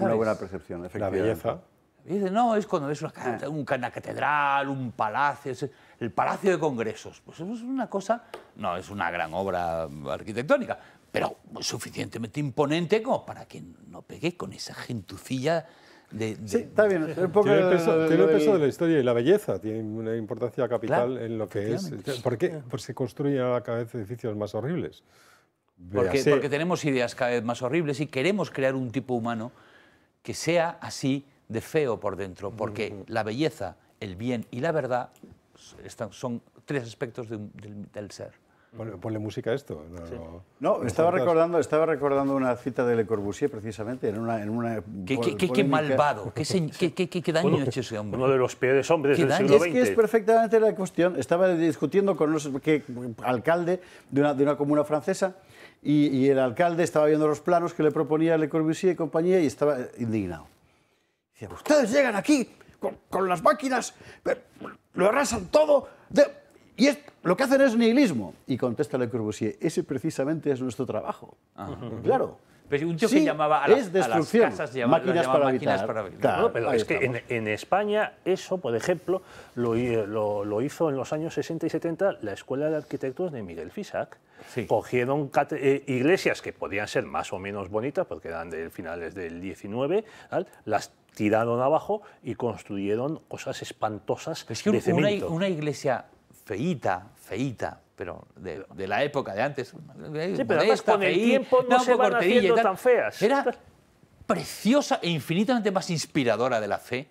una, buena percepción, La belleza. dice, no, es cuando ves una, eh. una catedral, un palacio, el Palacio de Congresos. Pues eso es una cosa, no, es una gran obra arquitectónica, pero suficientemente imponente como para que no pegue con esa gentucilla de, sí, está bien. tiene el peso, de, la historia y la belleza tiene una importancia capital en lo que es. Eh, ¿Por qué? Porque se construyen a cada vez edificios más horribles. Porque, porque, tenemos ideas cada vez más horribles y queremos crear un tipo humano que sea así de feo por dentro, porque la belleza, el bien y la verdad son tres aspectos del ser. Ponle, música a esto. No, estaba, recordando, estaba recordando una cita de Le Corbusier, precisamente, en una... En una ¿Qué, malvado, qué, [LAUGHS] daño ha hecho ese hombre. Uno de los peores hombres del siglo XX. Es que es perfectamente la cuestión. Estaba discutiendo con un alcalde de una, de una comuna francesa y, el alcalde estaba viendo los planos que le proponía Le Corbusier y compañía y estaba indignado. Decía, ustedes llegan aquí con, las máquinas, lo arrasan todo y es lo que hacen es nihilismo. Y contesta Le Corbusier, ese precisamente es nuestro trabajo. Claro. Pero un tío que llamaba a, es destrucción. las casas máquinas, para máquinas, habitar. Claro, pero es que en, España eso, por ejemplo, lo, hizo en los años 60 y 70 la Escuela de Arquitectos de Miguel Fisac. Cogieron eh, iglesias que podían ser más o menos bonitas, porque eran de finales del 19, las tiraron abajo y construyeron cosas espantosas. es que una iglesia feíta, feíta, pero de, la época de antes. Eh, sí, pero con el tiempo no, se van haciendo tan feas. Era preciosa e infinitamente más inspiradora de la fe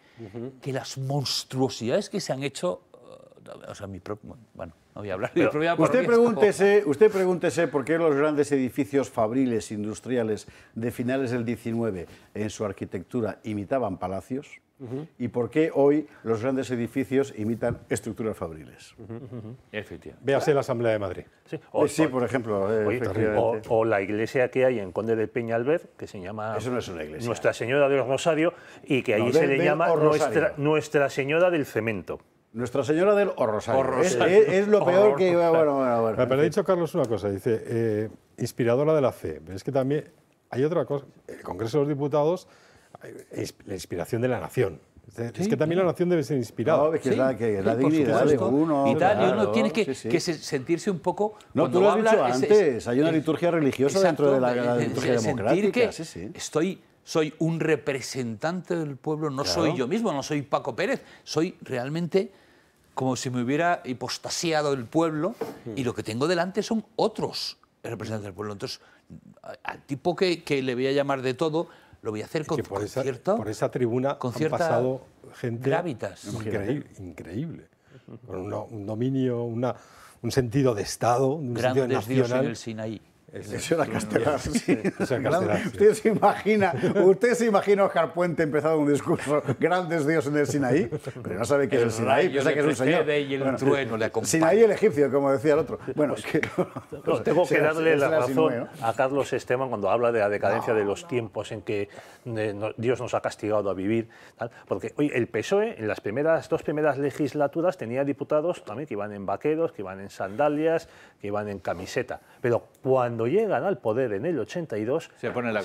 que las monstruosidades que se han hecho. Eh, o sea, mi bueno, no voy a hablar usted pregúntese, usted pregúntese por qué los grandes edificios fabriles industriales de finales del XIX en su arquitectura imitaban palacios y por qué hoy los grandes edificios imitan estructuras fabriles. Véase la Asamblea de Madrid. Sí, eh, por ejemplo. o, la iglesia que hay en Conde de Peñalver, que se llama Nuestra Señora del Rosario, y que ahí se le llama nuestra, Señora del Cemento. Nuestra Señora del Rosario. Es, lo peor que... Bueno, Pero ha dicho Carlos una cosa, dice, eh, inspiradora de la fe. Pero es que también hay otra cosa. El Congreso de los Diputados la inspiración de la nación. Es que también la nación debe ser inspirada. que es la, dignidad uno. Y uno tiene que, sentirse un poco. No, tú antes, hay una liturgia religiosa dentro de la, liturgia democrática. Estoy soy un representante del pueblo, no soy yo mismo, no soy Paco Pérez, soy realmente como si me hubiera hipostasiado el pueblo y hmm. lo que tengo delante son otros representantes del pueblo. Entonces, al tipo que, que le voy a llamar de todo, lo voy a hacer con, cierto, por esa tribuna con han pasado gente gravitas. Increíble, Con un, dominio, una, un sentido de Estado, un sentido nacional. Dios en el Sinaí. Castelar. ¿Usted, se imagina, usted se imagina Oscar Puente empezado un discurso, grandes dios en el Sinaí, pero no sabe qué es el Sinaí, piensa que es un señor. el trueno Sinaí el egipcio, como decía el otro. Bueno, es que, tengo que darle la razón a Carlos Esteban cuando habla de la decadencia de los tiempos en que eh, Dios nos ha castigado a vivir. porque hoy el PSOE en las primeras, dos primeras legislaturas tenía diputados también que iban en vaqueros, que iban en sandalias, que iban en camiseta. Pero cuando llegan al poder en el 82, se pone la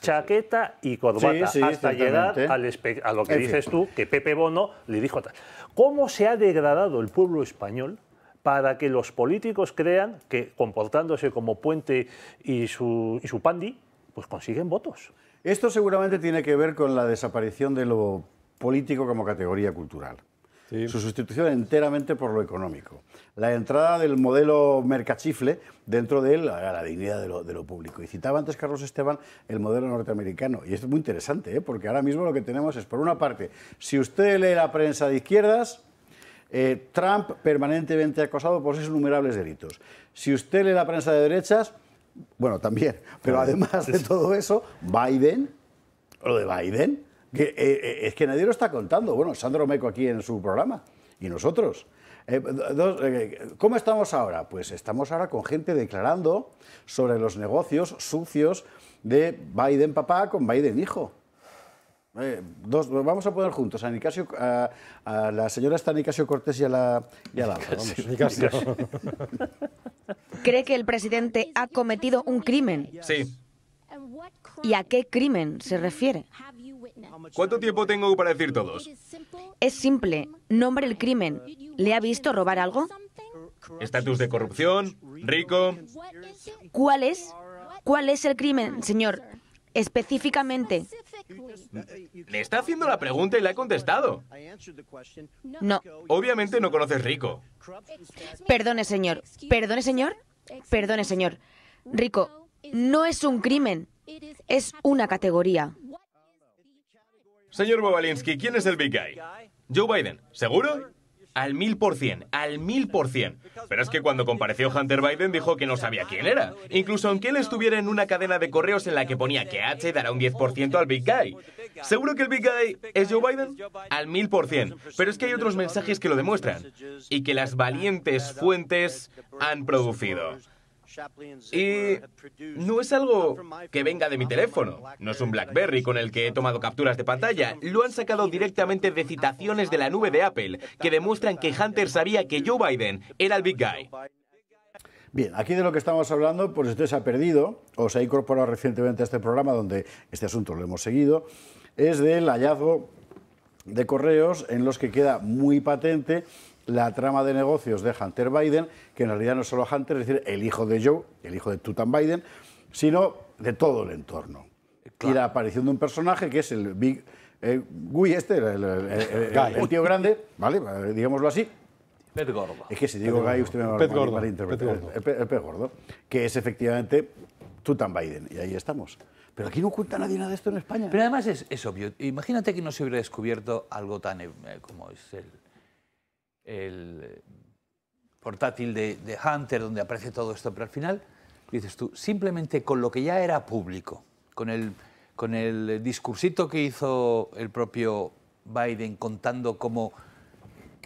chaqueta y corbata, hasta llegar a lo que dices tú, que Pepe Bono le dijo. tal. ¿Cómo se ha degradado el pueblo español? para que los políticos crean que comportándose como Puente y su, y su pandi, pues consiguen votos. Esto seguramente tiene que ver con la desaparición de lo político como categoría cultural. Su sustitución enteramente por lo económico. La entrada del modelo mercachifle dentro de él a la dignidad de lo, público. Y citaba antes Carlos Esteban el modelo norteamericano. Y esto es muy interesante, ¿eh? porque ahora mismo lo que tenemos es, por una parte, si usted lee la prensa de izquierdas, eh, Trump permanentemente acosado por esos innumerables delitos. Si usted lee la prensa de derechas, bueno, también, pero además de todo eso, Biden, lo de Biden, eh, eh, es que nadie lo está contando. Bueno, Sandro Meco aquí en su programa y nosotros. Eh, ¿Cómo estamos ahora? Pues estamos ahora con gente declarando sobre los negocios sucios de Biden papá con Biden hijo. dos, vamos a poner juntos a, la señora está Nicasio Cortés y a la, y [LAUGHS] ¿Cree que el presidente ha cometido un crimen? Sí. ¿Y a qué crimen se refiere? ¿Cuánto tiempo tengo para decir todos? Es simple. Nombre el crimen. ¿Le ha visto robar algo? Estatus de corrupción, rico. ¿Cuál es? ¿Cuál es el crimen, señor? Específicamente. Le está haciendo la pregunta y le ha contestado. No. Obviamente no conoces rico. Perdone, señor. Perdone, señor. Perdone, señor. Rico, no es un crimen. Es una categoría. Señor Bobalinsky, ¿quién es el big guy? Joe Biden, ¿seguro? Al mil por cien, al mil por cien. Pero es que cuando compareció Hunter Biden dijo que no sabía quién era. Incluso aunque él estuviera en una cadena de correos en la que ponía que H dará un 10% al Big Guy. ¿Seguro que el Big Guy es Joe Biden? Al mil por cien. Pero es que hay otros mensajes que lo demuestran y que las valientes fuentes han producido. Y no es algo que venga de mi teléfono, no es un BlackBerry con el que he tomado capturas de pantalla, lo han sacado directamente de citaciones de la nube de Apple, que demuestran que Hunter sabía que Joe Biden era el big guy. Bien, aquí de lo que estamos hablando, pues usted se ha perdido, o se ha incorporado recientemente a este programa donde este asunto lo hemos seguido, es del hallazgo de correos en los que queda muy patente la trama de negocios de Hunter Biden, que en realidad no es solo Hunter, es decir, el hijo de Joe, el hijo de Tutan Biden, sino de todo el entorno. Y la aparición de un personaje que es el Big eh, Guy, este, el, tío grande, ¿vale? Digámoslo así. Pet gordo. Es que si digo Guy, usted me va a interpretar. Pet gordo. pet gordo, que es efectivamente Tutan Biden. Y ahí estamos. Pero aquí no cuenta nadie nada de esto en España. Pero además es, es obvio. Imagínate que no se hubiera descubierto algo tan eh, como es el el eh, portátil de, Hunter donde aparece todo esto, pero al final dices tú, simplemente con lo que ya era público, con el, discursito que hizo el propio Biden contando cómo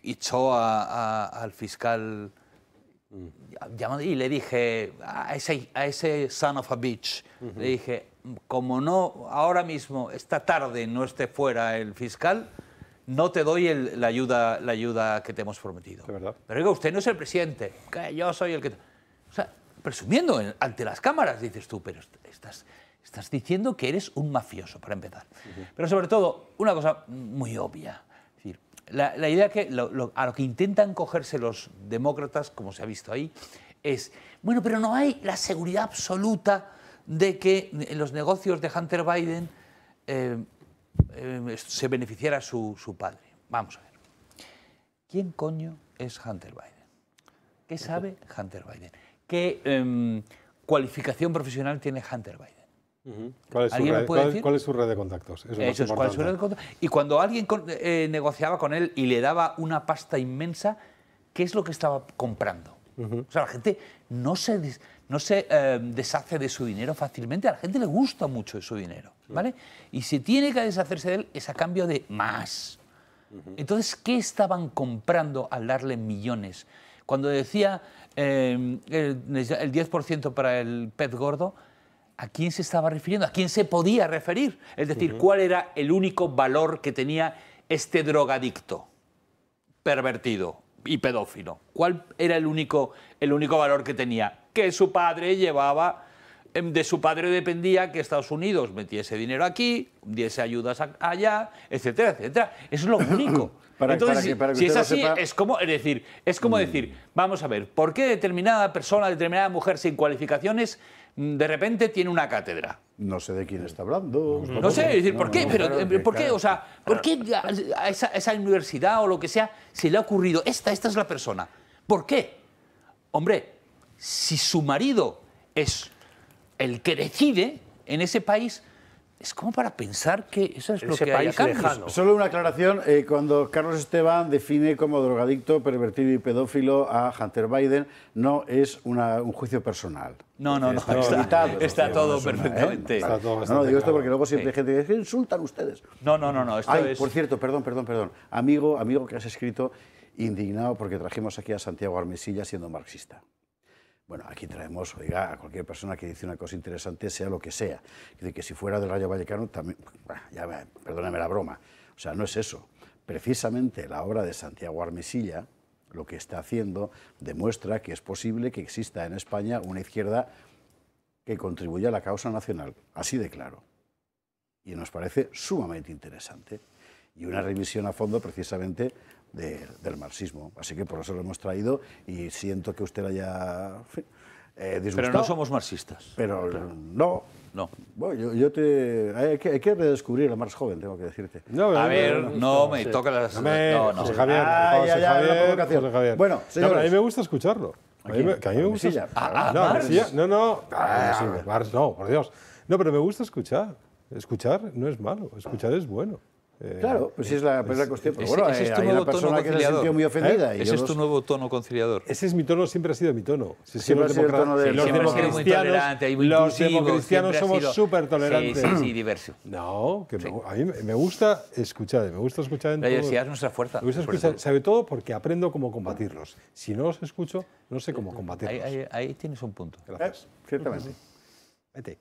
echó al fiscal mm. y le dije a ese, a ese son of a bitch, le dije, mm, como no, ahora mismo, esta tarde no esté fuera el fiscal, no te doy la, ayuda, la ayuda que te hemos prometido. Pero digo, usted no es el presidente, yo soy el que... O sea, presumiendo ante las cámaras, dices tú, pero estás, estás diciendo que eres un mafioso, para empezar. Pero sobre todo, una cosa muy obvia. la, idea que a lo que intentan cogerse los demócratas, como se ha visto ahí, es, bueno, pero no hay la seguridad absoluta de que eh, los negocios de Hunter Biden... Eh, eh, se beneficiara su, su, padre. Vamos a ver. ¿Quién coño es Hunter Biden? ¿Qué sabe Hunter Biden? ¿Qué em, cualificación profesional tiene Hunter Biden? ¿Cuál es, su red, de contactos? ¿cuál es su Y cuando alguien eh, negociaba con él y le daba una pasta inmensa, ¿qué es lo que estaba comprando? O sea, la gente no se, no se em, deshace de su dinero fácilmente, a la gente le gusta mucho su dinero. ¿vale? Y se tiene que deshacerse de él es a cambio de más. Entonces, ¿qué estaban comprando al darle millones? Cuando decía em, el, 10% para el pez gordo, ¿a quién se estaba refiriendo? ¿A quién se podía referir? Es decir, ¿cuál era el único valor que tenía este drogadicto, pervertido y pedófilo? ¿Cuál era el único, el único valor que tenía? Que su padre llevaba Em, de su padre dependía que Estados Unidos metiese dinero aquí, diese ayudas allá, etcétera, etcétera. Es lo [COUGHS] único. Entonces, si es así, es como, decir, es como mm. decir, vamos a ver, ¿por qué determinada persona, determinada mujer sin cualificaciones, mm, de repente tiene una cátedra? No sé de quién está hablando. No, sé, decir, ¿por qué? pero, eh, ¿por qué? O sea, ¿por qué esa, a esa universidad o lo que sea se le ha ocurrido? Esta, esta es la persona. ¿Por qué? Hombre, si su marido es el que decide en ese país es como para pensar que eso es lo que hay Solo una aclaración, eh, cuando Carlos Esteban define como drogadicto, pervertido y pedófilo a Hunter Biden, no es un juicio personal. No, no, no, está, [LAUGHS] todo ¿eh? perfectamente. no, no, digo esto porque luego siempre hay gente que dice, insultan ustedes. No, no, no, no, Ay, Por cierto, perdón, perdón, perdón. Amigo, amigo que has escrito, indignado porque trajimos aquí a Santiago Armesilla siendo marxista. Bueno, aquí traemos, oiga, a cualquier persona que dice una cosa interesante, sea lo que sea. que si fuera del Rayo Vallecano, también, perdóname la broma, o sea, no es eso. Precisamente la obra de Santiago Armesilla, lo que está haciendo, demuestra que es posible que exista en España una izquierda que contribuya a la causa nacional, así de claro. Y nos parece sumamente interesante. Y una revisión a fondo precisamente de, del marxismo. Así que por eso lo hemos traído y siento que usted haya eh, disgustado. Pero no somos marxistas. Pero no. No. Bueno, yo, yo te... Hay que, redescubrir a Marx joven, tengo que decirte. No, a ver, no, me toca las... No, no. José Javier, ah, José, Javier Bueno, a mí me gusta escucharlo. A mí, me, que a mí me gusta... Ah, ah, no, no, no, ah, Marx no, por Dios. No, pero me gusta escuchar. Escuchar no es malo, escuchar es bueno. Eh, claro, pues es la, primera cuestión. Pero bueno, es eh, tu nuevo tono que muy ¿eh? ofendida. Ese es tu nuevo tono conciliador. Ese es mi tono, siempre ha sido mi tono. siempre, ha sido el tono de... Los democristianos, los somos súper tolerantes. Sí, sí, diverso. No, que a mí me gusta escuchar, me gusta escuchar La diversidad es nuestra fuerza. Me gusta escuchar, sobre todo porque aprendo cómo combatirlos. Si no los escucho, no sé cómo combatirlos. Ahí, ahí tienes un punto. Gracias. Ciertamente. Vete.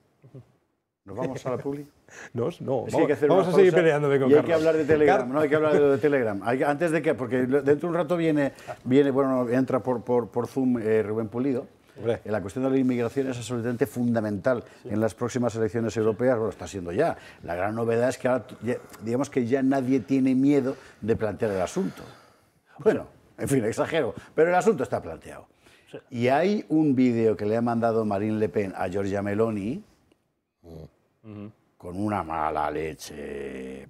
Nos vamos a la pública. No, no. vamos, a seguir peleándome con Hay que hablar de Telegram, no, hay que hablar de, Telegram. antes de que, porque dentro de un rato viene, viene bueno, entra por, por, Zoom eh, Rubén Pulido. Eh, la cuestión de la inmigración es absolutamente fundamental en las próximas elecciones europeas, bueno, está siendo ya. La gran novedad es que ahora, digamos que ya nadie tiene miedo de plantear el asunto. Bueno, en fin, exagero, pero el asunto está planteado. Y hay un vídeo que le ha mandado Marine Le Pen a Giorgia Meloni. Mm. Mm con una mala leche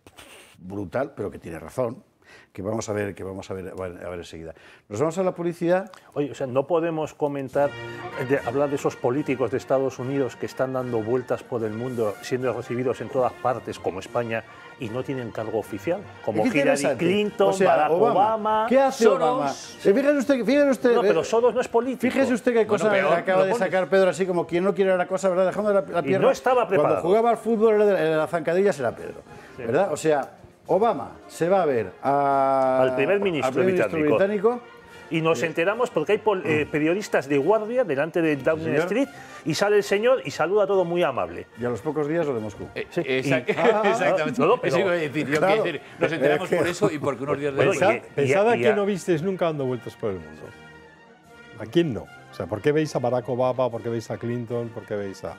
brutal, pero que tiene razón, que vamos a ver, que vamos a ver, a ver enseguida. Nos vamos a la publicidad. Oye, o sea, no podemos comentar, hablar de esos políticos de Estados Unidos que están dando vueltas por el mundo, siendo recibidos en todas partes, como España, y no tienen cargo oficial, como Hillary Clinton, Barack Obama. ¿Qué hace Obama? Eh, usted, usted. No, eh, pero Soros no es político. Fíjese usted qué cosa bueno, acaba de sacar Pedro, así como quien no quiere la cosa, ¿verdad? Dejando la, la pierna. Y no estaba preparado. Cuando jugaba al fútbol, en la zancadilla será Pedro, ¿verdad? O sea, Obama se va a ver al primer ministro, británico y nos enteramos porque hay eh, mm. periodistas de guardia delante de Downing Street y sale el señor y saluda todo muy amable. Y a los pocos días lo de Moscú. Eh, sí. Eh, [LAUGHS] exactamente. No, decir, yo decir, nos enteramos por eso y porque unos [LAUGHS] días de Pensad, y, Pensaba que no visteis nunca dando vueltas por el mundo. ¿A quién no? O sea, ¿por qué veis a Barack Obama? ¿Por qué veis a Clinton? ¿Por qué veis a...?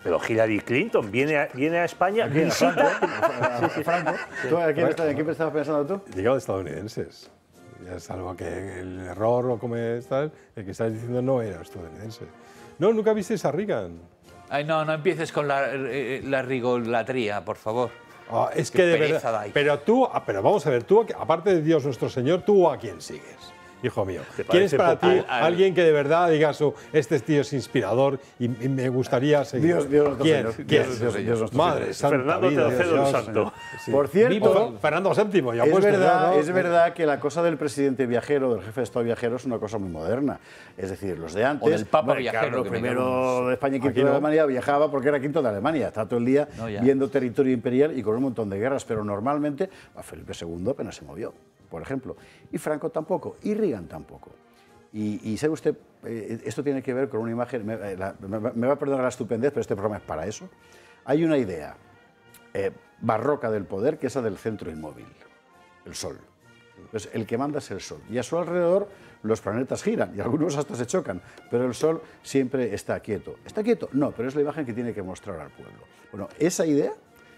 pero Hillary Clinton viene a, viene a España, visita... Franco, Franco. a quién, pensando tú? llegado de estadounidenses salvo que el error o como tal, el que estás diciendo no era estadounidense. No, nunca viste a Rigan. Ay, no, no empieces con la, eh, la rigolatría, por favor. Ah, es que de verdad. Pero tú, ah, pero vamos a ver, tú, aparte de Dios nuestro Señor, tú a quién sigues hijo mío. ¿Quién es para ti alguien que de verdad diga su este tío es inspirador y, me gustaría seguir? Dios, Dios, ¿Quién? Madre santa Fernando vida, del Santo. Por cierto, Fernando VII, ya es verdad, Es verdad que la cosa del presidente viajero, del jefe de Estado viajero, es una cosa muy moderna. Es decir, los de antes... O del Papa viajero. primero de España y quinto de Alemania viajaba porque era quinto de Alemania. Está todo el día viendo territorio imperial y con un montón de guerras, pero normalmente a Felipe II apenas se movió por ejemplo, y Franco tampoco, y Reagan tampoco. Y, sabe usted, eh, esto tiene que ver con una imagen, me, eh, va a perdonar la estupendez, pero este programa es para eso. Hay una idea eh, barroca del poder que es la del centro inmóvil, el Sol. es el que manda es el Sol. Y a su alrededor los planetas giran y algunos hasta se chocan, pero el Sol siempre está quieto. ¿Está quieto? No, pero es la imagen que tiene que mostrar al pueblo. Bueno, esa idea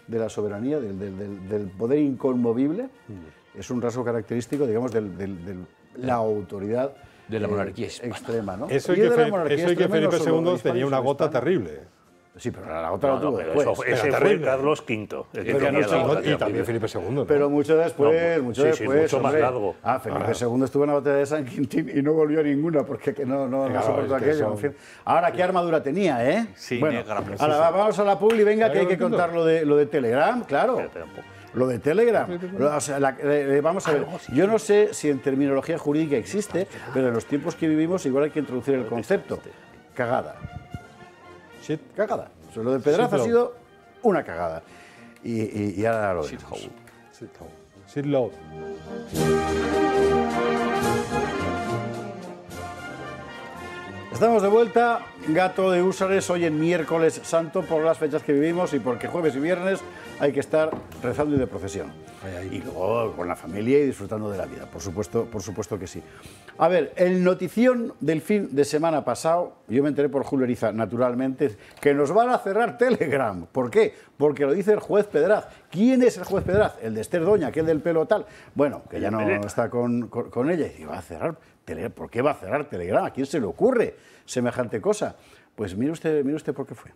de la soberanía, del, poder inconmovible, mm es un rasgo característico, digamos, de la autoridad de la eh, monarquía extrema, ¿no? Eso es que, Felipe, II tenía una gota terrible. Sí, pero la gota no, no, pero ese fue Carlos V. y también Felipe II. Pero mucho después, mucho después. mucho más largo. Ah, Felipe II ah. estuvo en la batalla de San Quintín y no volvió a ninguna porque no, soportó aquello. Ahora, qué armadura tenía, ¿eh? Sí, bueno, negra, Ahora, vamos a la y venga, que hay que contar lo de, Telegram, claro. Pero, lo de Telegram. vamos a ver. Yo no sé si en terminología jurídica existe, pero en los tiempos que vivimos igual hay que introducir el concepto. Cagada. Shit. Cagada. lo de Pedraza ha sido una cagada. Y, ahora lo de Shit Shitload. Estamos de vuelta, gato de Húsares, hoy en miércoles santo por las fechas que vivimos y porque jueves y viernes hay que estar rezando y de procesión. Y luego con la familia y disfrutando de la vida, por supuesto, por supuesto que sí. A ver, el notición del fin de semana pasado, yo me enteré por Julio naturalmente, que nos van a cerrar Telegram. ¿Por qué? Porque lo dice el juez Pedraz. ¿Quién es el juez Pedraz? El de Esther Doña, aquel del pelo tal. Bueno, que ya no está con, con ella y va a cerrar ¿Por qué va a cerrar Telegram? ¿A quién se le ocurre semejante cosa? Pues mire usted, mire usted por qué fue.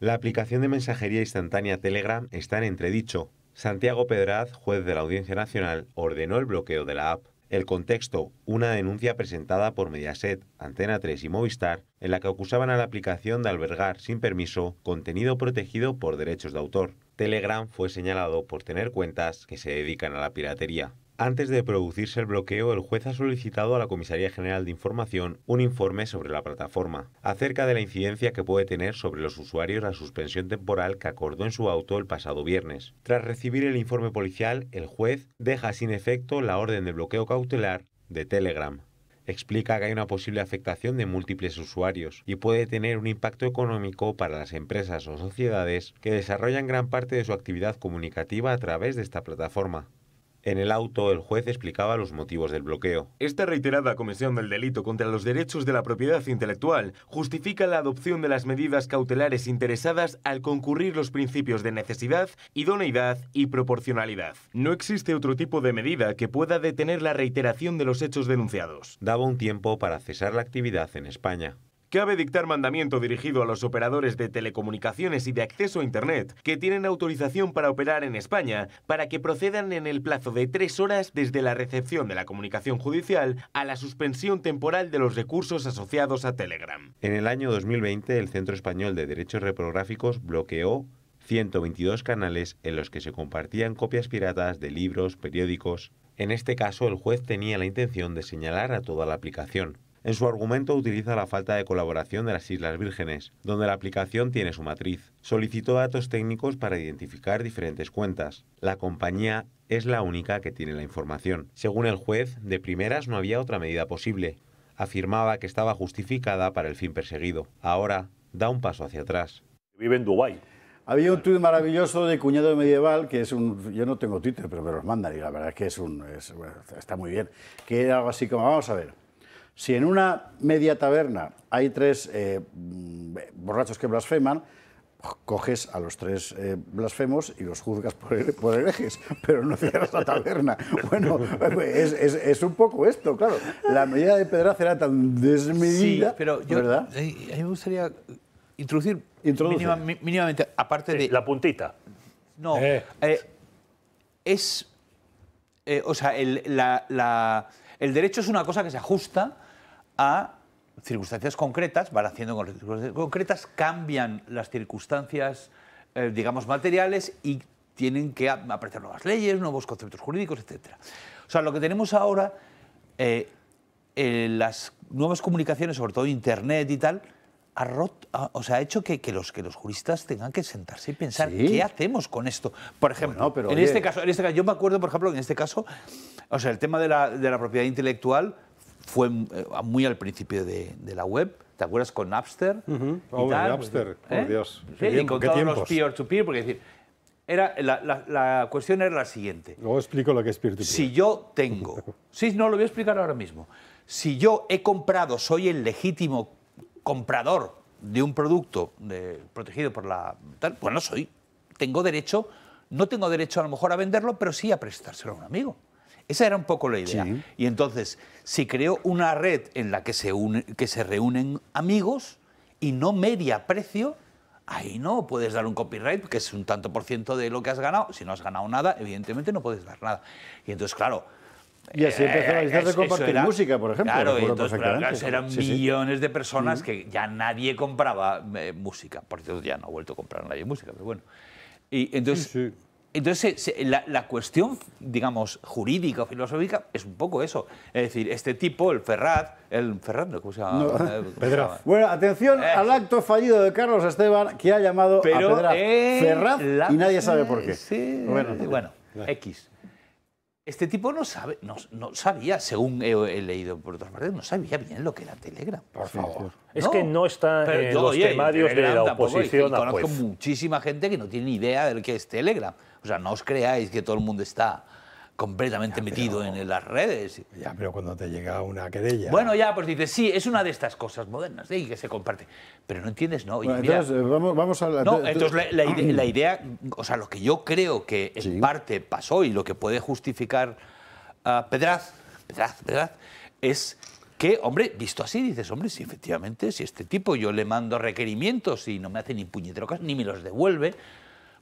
La aplicación de mensajería instantánea Telegram está en entredicho. Santiago Pedraz, juez de la Audiencia Nacional, ordenó el bloqueo de la app. El contexto, una denuncia presentada por Mediaset, Antena 3 y Movistar, en la que acusaban a la aplicación de albergar sin permiso contenido protegido por derechos de autor. Telegram fue señalado por tener cuentas que se dedican a la piratería. Antes de producirse el bloqueo, el juez ha solicitado a la Comisaría General de Información un informe sobre la plataforma, acerca de la incidencia que puede tener sobre los usuarios la suspensión temporal que acordó en su auto el pasado viernes. Tras recibir el informe policial, el juez deja sin efecto la orden de bloqueo cautelar de Telegram. Explica que hay una posible afectación de múltiples usuarios y puede tener un impacto económico para las empresas o sociedades que desarrollan gran parte de su actividad comunicativa a través de esta plataforma. En el auto, el juez explicaba los motivos del bloqueo. Esta reiterada comisión del delito contra los derechos de la propiedad intelectual justifica la adopción de las medidas cautelares interesadas al concurrir los principios de necesidad, idoneidad y proporcionalidad. No existe otro tipo de medida que pueda detener la reiteración de los hechos denunciados. Daba un tiempo para cesar la actividad en España cabe dictar mandamiento dirigido a los operadores de telecomunicaciones y de acceso a Internet que tienen autorización para operar en España para que procedan en el plazo de tres horas desde la recepción de la comunicación judicial a la suspensión temporal de los recursos asociados a Telegram. En el año 2020, el Centro Español de Derechos Reprográficos bloqueó 122 canales en los que se compartían copias piratas de libros, periódicos. En este caso, el juez tenía la intención de señalar a toda la aplicación, en su argumento utiliza la falta de colaboración de las Islas Vírgenes, donde la aplicación tiene su matriz. Solicitó datos técnicos para identificar diferentes cuentas. La compañía es la única que tiene la información. Según el juez, de primeras no había otra medida posible. Afirmaba que estaba justificada para el fin perseguido. Ahora da un paso hacia atrás. Vive en Dubái. Había un tuit maravilloso de Cuñado Medieval, que es un... Yo no tengo Twitter, pero me los mandan y la verdad es que es un... está muy bien. Que era algo así como, vamos a ver, si en una media taberna hay tres eh, mm, borrachos que blasfeman, coges a los tres eh, blasfemos y los juzgas por, por, herejes, [LAUGHS] pero no cierras la taberna. [LAUGHS] Bueno, [LAUGHS] es, un poco esto, claro. La medida de pedra era tan desmedida, sí, pero yo, ¿verdad? A mí me gustaría introducir mínimamente, aparte de... La puntita. No, eh. es... o sea, el, el derecho es una cosa que se ajusta a circunstancias concretas, van haciendo con circunstancias concretas, cambian las circunstancias, eh, digamos, materiales y tienen que aparecer nuevas leyes, nuevos conceptos jurídicos, etc. O sea, lo que tenemos ahora, eh, eh, las nuevas comunicaciones, sobre todo Internet y tal, ha o sea, ha hecho que, los, que los juristas tengan que sentarse y pensar qué hacemos con esto. Por ejemplo, este en, este caso, yo me acuerdo, por ejemplo, en este caso, o sea, el tema de la, de la propiedad intelectual fue eh, muy al principio de, la web. ¿Te acuerdas con Napster? oh, Napster, ¿eh? Dios. y con todos peer-to-peer, porque decir, era, la, la, cuestión era la siguiente. Luego explico lo que es peer-to-peer. Si yo tengo, [LAUGHS] sí, no, lo voy a explicar ahora mismo. Si yo he comprado, soy el legítimo comprador de un producto de, protegido por la tal, Bueno, pues soy. Tengo derecho, no tengo derecho a lo mejor a venderlo, pero sí a prestárselo a un amigo. Esa era un poco la idea. Y entonces si creo una red en la que se, que se reúnen amigos y no media precio. Ahí no puedes dar un copyright, que es un tanto por ciento de lo que has ganado. Si no has ganado nada, evidentemente no puedes dar nada. Y entonces, claro, y así empezó la lista de compartir música, por ejemplo. Claro, entonces, eran millones de personas que ya nadie compraba eh, música. Por cierto, ya no ha vuelto a comprar nadie música, pero bueno. Y entonces entonces, la, cuestión, digamos, jurídica o filosófica es un poco eso. Es decir, este tipo, el Ferrat, el Ferrat, ¿cómo se llama? No. Eh, bueno, atención eh. al acto fallido de Carlos Esteban, que ha llamado a y nadie sabe por qué. Sí, bueno, bueno X. Este tipo no sabe, no, sabía, según he, leído por otras partes, no sabía bien lo que era Telegram. Por favor. es que no está en los temarios de la oposición. conozco muchísima gente que no tiene ni idea de lo que es Telegram. O sea, no os creáis que todo el mundo está completamente metido en las redes. Ya, pero cuando te llega una querella. Bueno, ya, pues dices, sí, es una de estas cosas modernas y que se comparte. Pero no entiendes, no. Eh, vamos, a la. No, entonces la, [CLEARS THROAT] idea, o sea, lo que yo creo que en parte pasó y lo que puede justificar a Pedraz, Pedraz, Pedraz, es que, hombre, visto así, dices, hombre, sí, efectivamente, si este tipo yo le mando requerimientos y no me hace ni puñetero ni me los devuelve,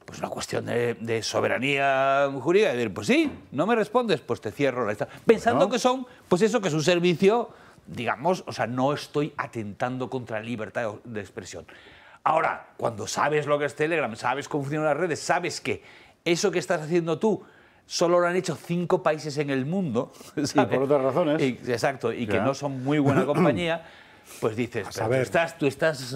pues una cuestión de, soberanía jurídica. Y decir, pues sí, no me respondes, pues te cierro la lista. Pensando que son, pues eso, que es un servicio, digamos, o sea, no estoy atentando contra la libertad de expresión. Ahora, cuando sabes lo que es Telegram, sabes cómo funcionan las redes, sabes que eso que estás haciendo tú solo lo han hecho cinco países en el mundo. Y por otras razones. exacto, y que no son muy buena [CLEARS THROAT] compañía pues dices, tú estás, tú estás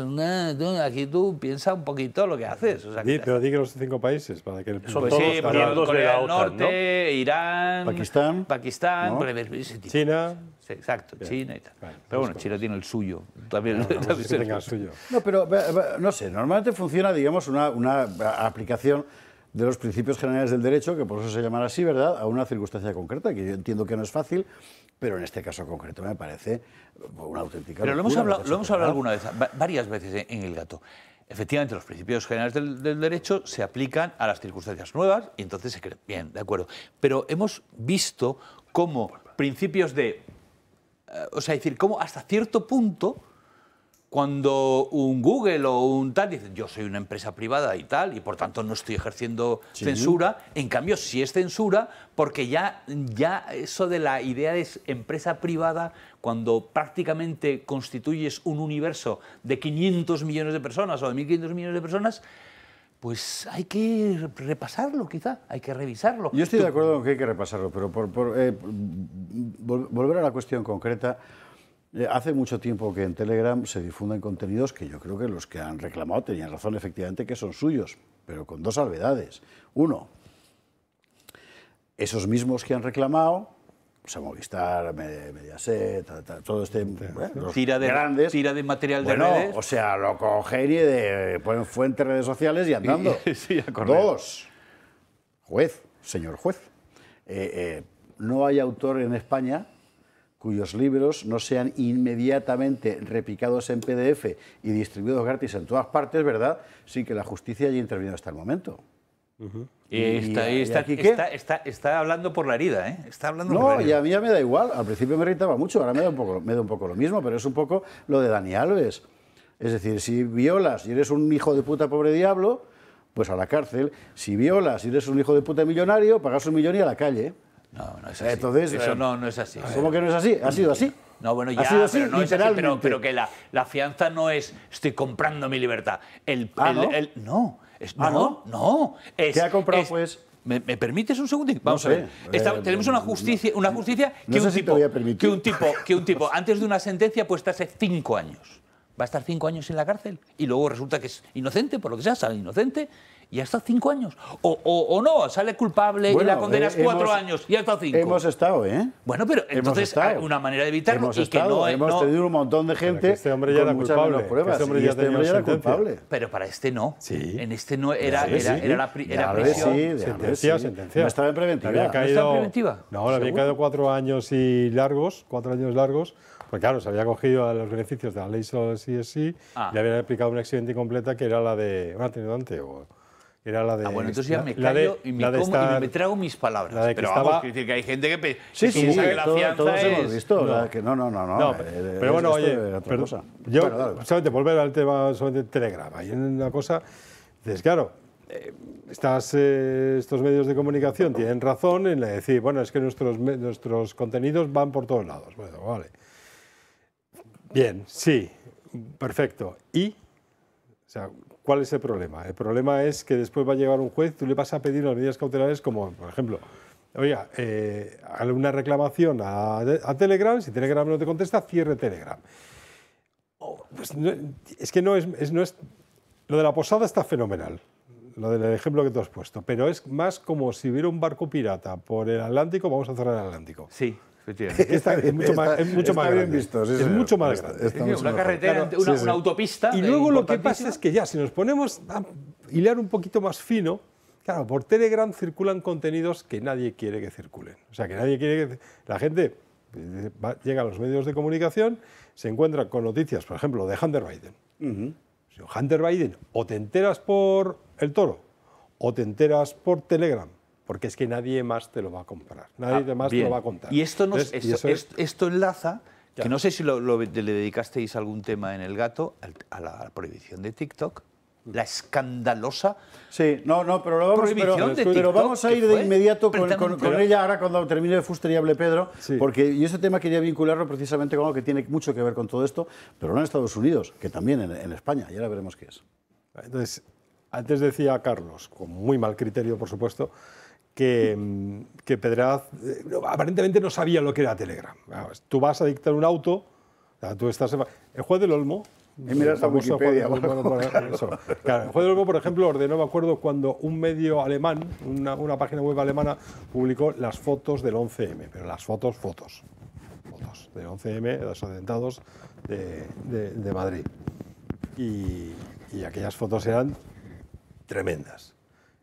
aquí tú piensa un poquito lo que haces. O sea, sí, que pero di los cinco países para que el pues todos sí, pues Corea de la del Norte, Irán, Pakistán, Pakistán, China. exacto, China y tal. pero pues bueno, China tiene el suyo. También, no, No, [LAUGHS] pero no sé, normalmente funciona, digamos, una, una aplicación de los principios generales del derecho, que por eso se llamará así, ¿verdad?, a una circunstancia concreta, que yo entiendo que no es fácil, pero en este caso concreto me parece pues, una auténtica. Pero lo hemos hablado, alguna vez, varias veces en el gato. Efectivamente, los principios generales del, derecho se aplican a las circunstancias nuevas y entonces se cree. Bien, de acuerdo. Pero hemos visto cómo principios de. Eh, o sea, decir, cómo hasta cierto punto cuando un Google o un tal dice, yo soy una empresa privada y tal, y por tanto no estoy ejerciendo censura, en cambio si es censura, porque ya, ya eso de la idea de empresa privada, cuando prácticamente constituyes un universo de 500 millones de personas o de 1.500 millones de personas, pues hay que repasarlo quizá, hay que revisarlo. Yo estoy de acuerdo con que hay que repasarlo, pero por, eh, volver a la cuestión concreta, eh, hace mucho tiempo que en Telegram se difunden contenidos que yo creo que los que han reclamado tenían razón efectivamente que son suyos, pero con dos salvedades. Uno, esos mismos que han reclamado, o pues, sea, Movistar, Mediaset, todo este... tira, de, grandes, tira de material de redes. O sea, lo cogen de, ponen fuente redes sociales y andando. [LAUGHS] dos, juez, señor juez, eh, eh, no hay autor en España cuyos libros no sean inmediatamente repicados en PDF y distribuidos gratis en todas partes, ¿verdad? Sin que la justicia haya intervenido hasta el momento. y, está, está, hablando por la herida, ¿eh? Está hablando no, por la y a mí ya me da igual. Al principio me irritaba mucho, ahora me da, un poco, me da un poco lo mismo, pero es un poco lo de Dani Alves. Es decir, si violas y eres un hijo de puta pobre diablo, pues a la cárcel. Si violas y eres un hijo de puta millonario, pagas un millón y a la calle. No, no es así. Entonces, Eso eh, no, no es así. ¿Cómo que no es así? ¿Ha sido así? No, bueno, ya, ha pero, pero, que la, fianza no es estoy comprando mi libertad. El, ah, ah, no? no, no, ¿Qué ha comprado, pues? ¿Me, permites un segundo? Vamos a ver. Eh, tenemos una justicia, una justicia que, no un tipo, que, un tipo, que un tipo, [LAUGHS] antes de una sentencia, pues hace cinco años. Va a estar cinco años en la cárcel y luego resulta que es inocente, por lo que sea, sabe inocente y hasta cinco años. O, o, o no, sale culpable y la condenas eh, cuatro años y hasta cinco. Hemos estado, ¿eh? Bueno, pero entonces hay una manera de evitarlo hemos que estado, no... Hemos tenido un montón de gente este hombre ya era culpable. este, este hombre ya, era culpable. Pero para este no. Sí. En este no era, era, era, la era prisión. Sí, sentencia, sentencia. No estaba en preventiva. no, le había caído cuatro años y largos, cuatro años largos, porque claro, se había cogido a los beneficios de la ley solo sí, CSI y ah. le habían aplicado una accidente incompleta que era la de un atenuante o era la de. Ah, bueno, entonces ya me callo y, me trago mis palabras. La de que pero estaba... vamos, decir que hay gente que, sí, sí, sí, la todos hemos visto. No. Que no, no, no. Eh, pero eh, bueno, oye, yo, solamente volver al tema solamente Telegram. Hay una cosa. Dices, claro, eh, estos medios de comunicación tienen razón en decir, bueno, es que nuestros, nuestros contenidos van por todos lados. Bueno, vale. Bien, sí, perfecto. ¿Y? O sea, ¿Cuál es el problema? El problema es que después va a llegar un juez, tú le vas a pedir unas medidas cautelares como, por ejemplo, oiga, eh, una reclamación a, Telegram, si Telegram no te contesta, cierre Telegram. Oh, pues es que no es, no es... Lo de la posada está fenomenal, lo del ejemplo que tú has puesto, pero es más como si hubiera un barco pirata por el Atlántico, vamos a cerrar el Atlántico. Sí es mucho más, grande. es mucho más grande. una carretera, una, autopista. Y luego lo que pasa es que ya, si nos ponemos a hilar un poquito más fino, claro, por Telegram circulan contenidos que nadie quiere que circulen. O sea, que nadie quiere que... La gente eh, llega a los medios de comunicación, se encuentra con noticias, por ejemplo, de Hunter Biden. Hunter Biden, o te enteras por El Toro, o te enteras por Telegram, porque es que nadie más te lo va a comprar, nadie ah, más te lo va a contar. Y esto, esto, enlaza, que no sé si le dedicasteis algún tema en El Gato, a la, prohibición de TikTok, mm. la escandalosa. Sí, no, no, pero, lo vamos, pero, pero vamos, a ir de inmediato con, ella ahora cuando termine de Fuster y hable Pedro, porque yo ese tema quería vincularlo precisamente con algo que tiene mucho que ver con todo esto, pero no en Estados Unidos, que también en, en España, y ahora veremos qué es. Entonces, antes decía Carlos, con muy mal criterio, por supuesto, Mm, que, Pedraz eh, aparentemente no sabía lo que era Telegram. Tú vas a dictar un auto, tú estás... El juez del Olmo... Y miras a Wikipedia. el juez del Olmo, por ejemplo, ordenó, me acuerdo, cuando un medio alemán, una, página web alemana, publicó las fotos del 11M, pero las fotos, fotos. Fotos del 11M, los atentados de, Madrid. Y, y aquellas fotos eran tremendas.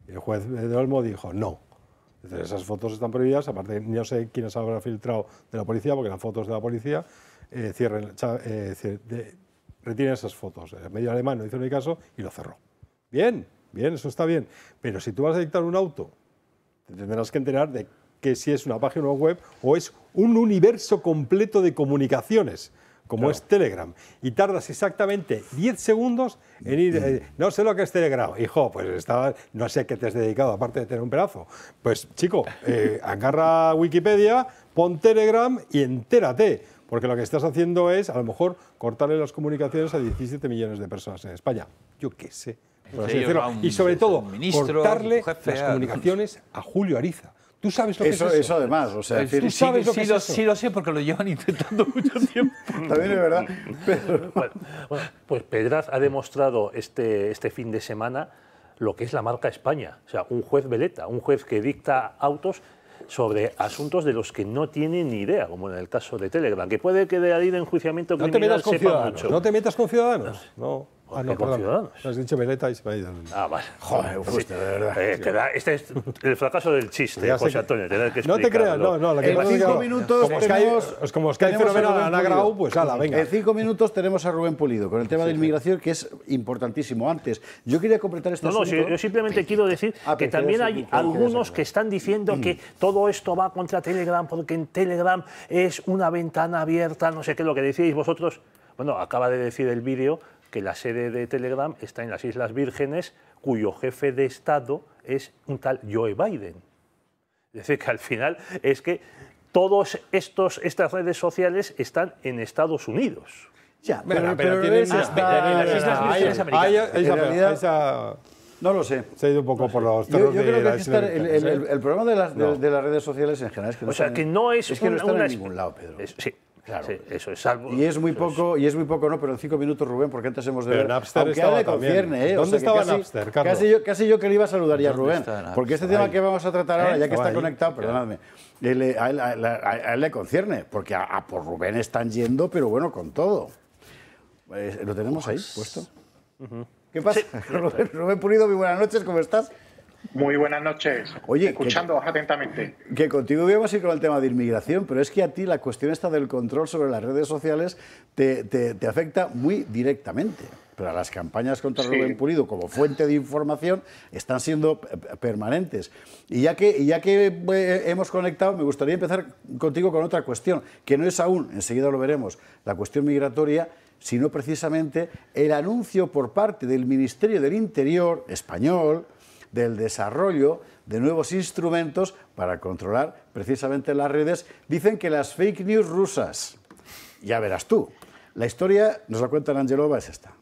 Y el juez de Olmo dijo, no, esas fotos están prohibidas, aparte no sé quiénes habrán filtrado de la policía, porque las fotos de la policía eh, cierren, eh, esas fotos. El medio alemán no hizo ni caso y lo cerró. Bien, bien, eso está bien. Pero si tú vas a dictar un auto, tendrás que enterar de que si es una página web o es un universo completo de comunicaciones como es Telegram, y tardas exactamente 10 segundos en ir, eh, no sé lo que es Telegram, hijo, pues estaba, no sé qué te has dedicado, aparte de tener un pedazo. Pues chico, eh, [LAUGHS] agarra Wikipedia, pon Telegram y entérate, porque lo que estás haciendo es, a lo mejor, cortarle las comunicaciones a 17 millones de personas en España. Yo qué sé. y sobre todo, ministro, cortarle las comunicaciones a Julio Ariza Tú sabes lo que es eso. Eso además, o sea, ¿tú sabes lo que es lo, sí lo sé porque lo llevan [LAUGHS] intentando mucho tiempo. También es verdad. [LAUGHS] Bueno, pues Pedraz ha demostrado este, este fin de semana lo que es la marca España. O sea, un juez veleta, un juez que dicta autos sobre asuntos de los que no tiene ni idea, como en el caso de Telegram, que puede que de ahí en enjuiciamiento criminal no te sepa mucho. No te metas con ciudadanos, no. Pues ah, no, Ciudadanos. dicho y Ah, vale. Joder, de verdad. Eh, este es el fracaso del chiste, José Antonio. no te creas, no, en cinco minutos tenemos, como a pues En cinco minutos tenemos a Rubén Pulido con el tema de inmigración, que es importantísimo. Antes, yo quería completar esto... no, yo simplemente quiero ah, decir que también hay algunos que están diciendo que mm. todo esto va contra Telegram, porque en Telegram es una ventana abierta, no sé qué, es lo que decíais vosotros. Bueno, acaba de decir el vídeo que la sede de Telegram está en las Islas Vírgenes, cuyo jefe de Estado es un tal Joe Biden. Es decir, que al final es que todas estas redes sociales están en Estados Unidos. Ya, pero, pero, pero esa, no lo sé. Se ha ido un poco por los yo, yo, creo que, ¿eh? el, problema de las, de, las redes sociales en general es que no O sea, están, que no es, en ningún lado, Pedro. sí, Claro, eso es algo Y es muy poco, y es muy poco, no, pero en cinco minutos, Rubén, porque antes hemos de ver. Napster le concierne, ¿eh? ¿Dónde estaba casi, Casi yo, casi yo, que le iba a saludar ya, Rubén. Porque este tema que vamos a tratar ahora, ya que está conectado, perdonadme, eh, a, él, le concierne, porque a, por Rubén están yendo, pero bueno, con todo. Eh, ¿Lo tenemos pues ahí puesto? ¿Qué pasa? [LAUGHS] Rubén, Rubén Pulido, muy buenas noches, ¿cómo estás? Muy buenas noches. Oye, escuchando atentamente. Que contigo íbamos a ir con el tema de inmigración, pero es que a ti la cuestión esta del control sobre las redes sociales te, afecta muy directamente. Pero las campañas contra Rubén Pulido como fuente de información están siendo permanentes. Y ya que, ya que eh, hemos conectado, me gustaría empezar contigo con otra cuestión, que no es aún, enseguida lo veremos, la cuestión migratoria, sino precisamente el anuncio por parte del Ministerio del Interior español, del desarrollo de nuevos instrumentos para controlar precisamente las redes, dicen que las fake news rusas. Ya verás tú. La historia, nos la cuenta Angelova, es esta.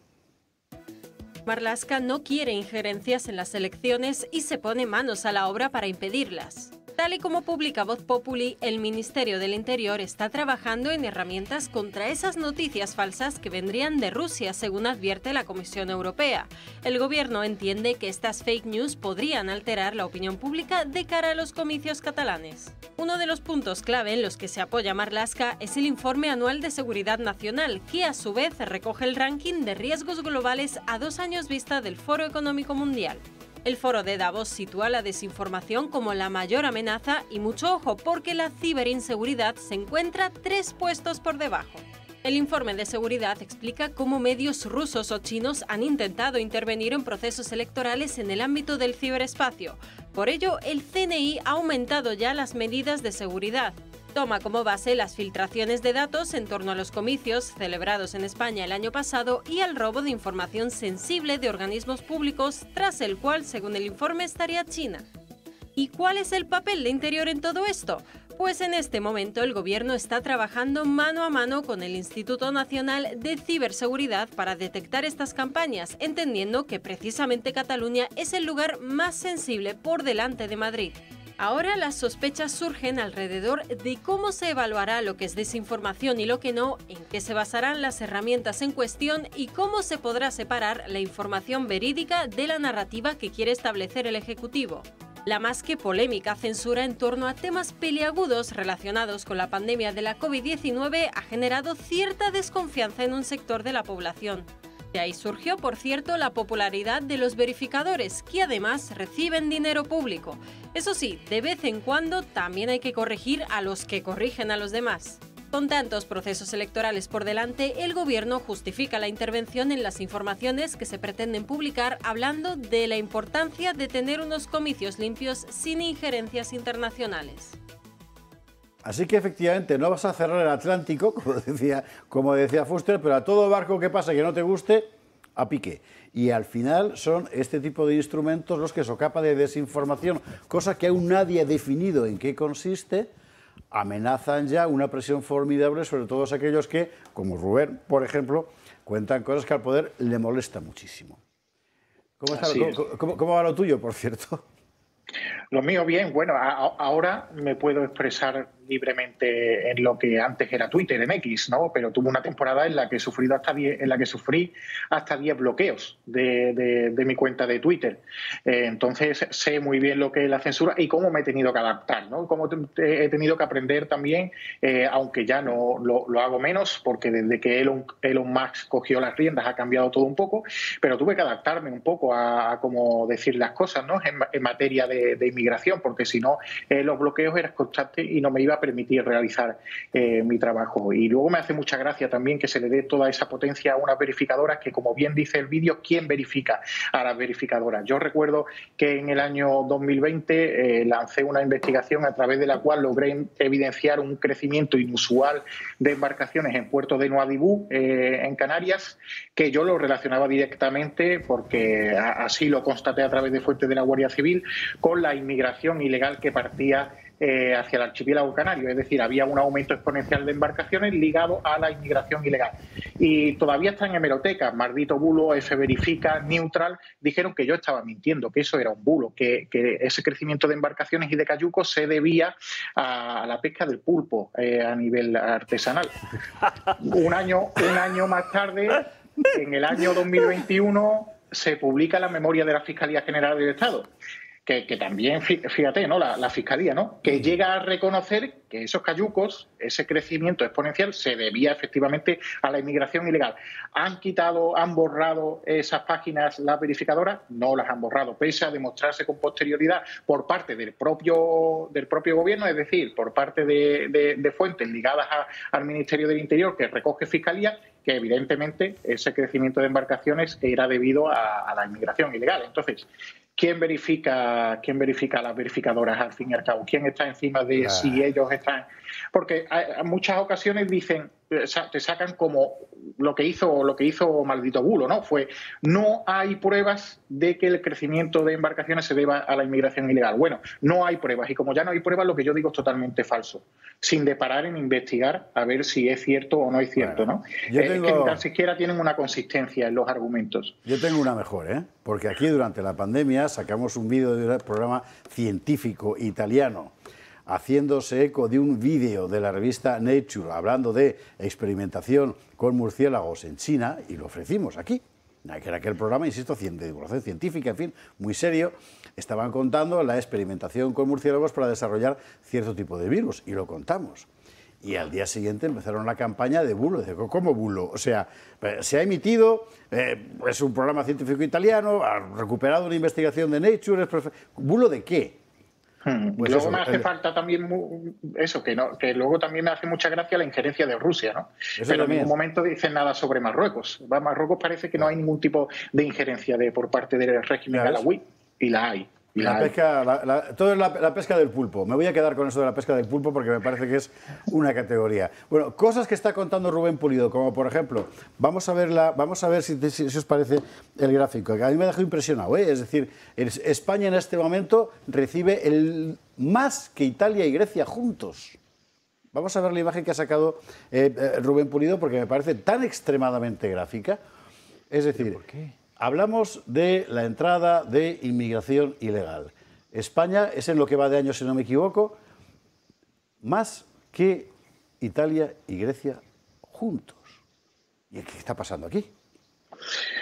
Marlaska no quiere injerencias en las elecciones y se pone manos a la obra para impedirlas. Tal y como publica Voz Populi, el Ministerio del Interior está trabajando en herramientas contra esas noticias falsas que vendrían de Rusia, según advierte la Comisión Europea. El gobierno entiende que estas fake news podrían alterar la opinión pública de cara a los comicios catalanes. Uno de los puntos clave en los que se apoya Marlaska es el informe anual de Seguridad Nacional, que a su vez recoge el ranking de riesgos globales a dos años vista del Foro Económico Mundial. El foro de Davos sitúa la desinformación como la mayor amenaza y mucho ojo porque la ciberinseguridad se encuentra tres puestos por debajo. El informe de seguridad explica cómo medios rusos o chinos han intentado intervenir en procesos electorales en el ámbito del ciberespacio. Por ello, el CNI ha aumentado ya las medidas de seguridad toma como base las filtraciones de datos en torno a los comicios celebrados en España el año pasado y al robo de información sensible de organismos públicos, tras el cual, según el informe, estaría China. ¿Y cuál es el papel de Interior en todo esto? Pues en este momento el gobierno está trabajando mano a mano con el Instituto Nacional de Ciberseguridad para detectar estas campañas, entendiendo que precisamente Cataluña es el lugar más sensible por delante de Madrid. Ahora las sospechas surgen alrededor de cómo se evaluará lo que es desinformación y lo que no, en qué se basarán las herramientas en cuestión y cómo se podrá separar la información verídica de la narrativa que quiere establecer el Ejecutivo. La más que polémica censura en torno a temas peliagudos relacionados con la pandemia de la COVID-19 ha generado cierta desconfianza en un sector de la población y surgió, por cierto, la popularidad de los verificadores, que además reciben dinero público. Eso sí, de vez en cuando también hay que corregir a los que corrigen a los demás. Con tantos procesos electorales por delante, el gobierno justifica la intervención en las informaciones que se pretenden publicar hablando de la importancia de tener unos comicios limpios sin injerencias internacionales. Así que efectivamente no vas a cerrar el Atlántico, [LAUGHS] como decía, como decía Fuster, pero a todo barco que pase que no te guste, a pique. Y al final son este tipo de instrumentos los que socapa de desinformación, cosa que aún nadie ha definido en qué consiste, amenazan ya una presión formidable sobre todos aquellos que, como Rubén, por ejemplo, cuentan cosas que al poder le molesta muchísimo. ¿Cómo, está, ¿cómo, cómo, va lo tuyo, por cierto? Lo mío bien, bueno, ahora me puedo expresar libremente en lo que antes era Twitter, en X, ¿no? Pero tuve una temporada en la que he sufrido hasta en la que sufrí hasta 10 bloqueos de, mi cuenta de Twitter. Eh, entonces sé muy bien lo que es la censura y cómo me he tenido que adaptar, ¿no? Cómo he tenido que aprender también, eh, aunque ya no lo, hago menos, porque desde que Elon, Elon, Musk cogió las riendas ha cambiado todo un poco, pero tuve que adaptarme un poco a, cómo decir las cosas, ¿no? En, materia de, de migración, porque si no, eh, los bloqueos eran constantes y no me iba a permitir realizar eh, mi trabajo. Y luego me hace mucha gracia también que se le dé toda esa potencia a unas verificadoras que, como bien dice el vídeo, ¿quién verifica a las verificadoras? Yo recuerdo que en el año 2020 eh, lancé una investigación a través de la cual logré evidenciar un crecimiento inusual de embarcaciones en puertos de Noadibú, en Canarias, que yo lo relacionaba directamente, porque así lo constaté a través de fuentes de la Guardia Civil, con la inmigración ilegal que partía eh, hacia el archipiélago canario, es decir, había un aumento exponencial de embarcaciones ligado a la inmigración ilegal. Y todavía está en hemeroteca. Mardito Bulo, F Verifica, Neutral, dijeron que yo estaba mintiendo, que eso era un bulo, que, ese crecimiento de embarcaciones y de cayucos se debía a, la pesca del pulpo eh, a nivel artesanal. un, año, un año más tarde, en el año 2021, se publica la memoria de la Fiscalía General del Estado que, también, fíjate, ¿no? La, Fiscalía, ¿no? Que llega a reconocer que esos cayucos, ese crecimiento exponencial, se debía efectivamente a la inmigración ilegal. ¿Han quitado, han borrado esas páginas las verificadoras? No las han borrado, pese a demostrarse con posterioridad por parte del propio, del propio gobierno, es decir, por parte de, fuentes ligadas al Ministerio del Interior que recoge Fiscalía, que evidentemente ese crecimiento de embarcaciones era debido a, a, la inmigración ilegal. Entonces, ¿quién verifica, quién verifica a las verificadoras al fin y al cabo? ¿Quién está encima de si ellos están porque en muchas ocasiones dicen, eh, te sacan como lo que hizo lo que hizo maldito bulo, ¿no? Fue no hay pruebas de que el crecimiento de embarcaciones se deba a la inmigración ilegal. Bueno, no hay pruebas y como ya no hay pruebas, lo que yo digo es totalmente falso, sin deparar en investigar a ver si es cierto o no es cierto, ¿no? es que ni tan siquiera tienen una consistencia en los argumentos. Yo tengo una mejor, ¿eh? Porque aquí durante la pandemia sacamos un vídeo de un programa científico italiano haciéndose eco de un vídeo de la revista Nature hablando de experimentación con murciélagos en China y lo ofrecimos aquí. era aquel programa, insisto, de divulgación científica, en fin, muy serio, estaban contando la experimentación con murciélagos para desarrollar cierto tipo de virus y lo contamos. Y al día siguiente empezaron la campaña de bulo. de ¿cómo bulo? O sea, eh, se ha emitido, eh, es un programa científico italiano, ha recuperado una investigación de Nature. ¿Bulo de qué? Hmm, pues luego me hace falta también eso, que, no, que luego también me hace mucha gracia la injerencia de Rusia, ¿no? Pero en ningún momento dicen nada sobre Marruecos. Marruecos parece que no hay ningún tipo de injerencia de, por parte del régimen UI, y la hay. La pesca, todo es la, pesca del pulpo. Me voy a quedar con eso de la pesca del pulpo porque me parece que es una categoría. Bueno, cosas que está contando Rubén Pulido, como por ejemplo, vamos a ver, vamos a ver si, si, os parece el gráfico, que a mí me ha dejado impresionado. ¿eh? Es decir, España en este momento recibe el más que Italia y Grecia juntos. Vamos a ver la imagen que ha sacado eh, eh, Rubén Pulido porque me parece tan extremadamente gráfica. Es decir, ¿por Hablamos de la entrada de inmigración ilegal. España es en lo que va de año, si no me equivoco, más que Italia y Grecia juntos. ¿Y qué está pasando aquí?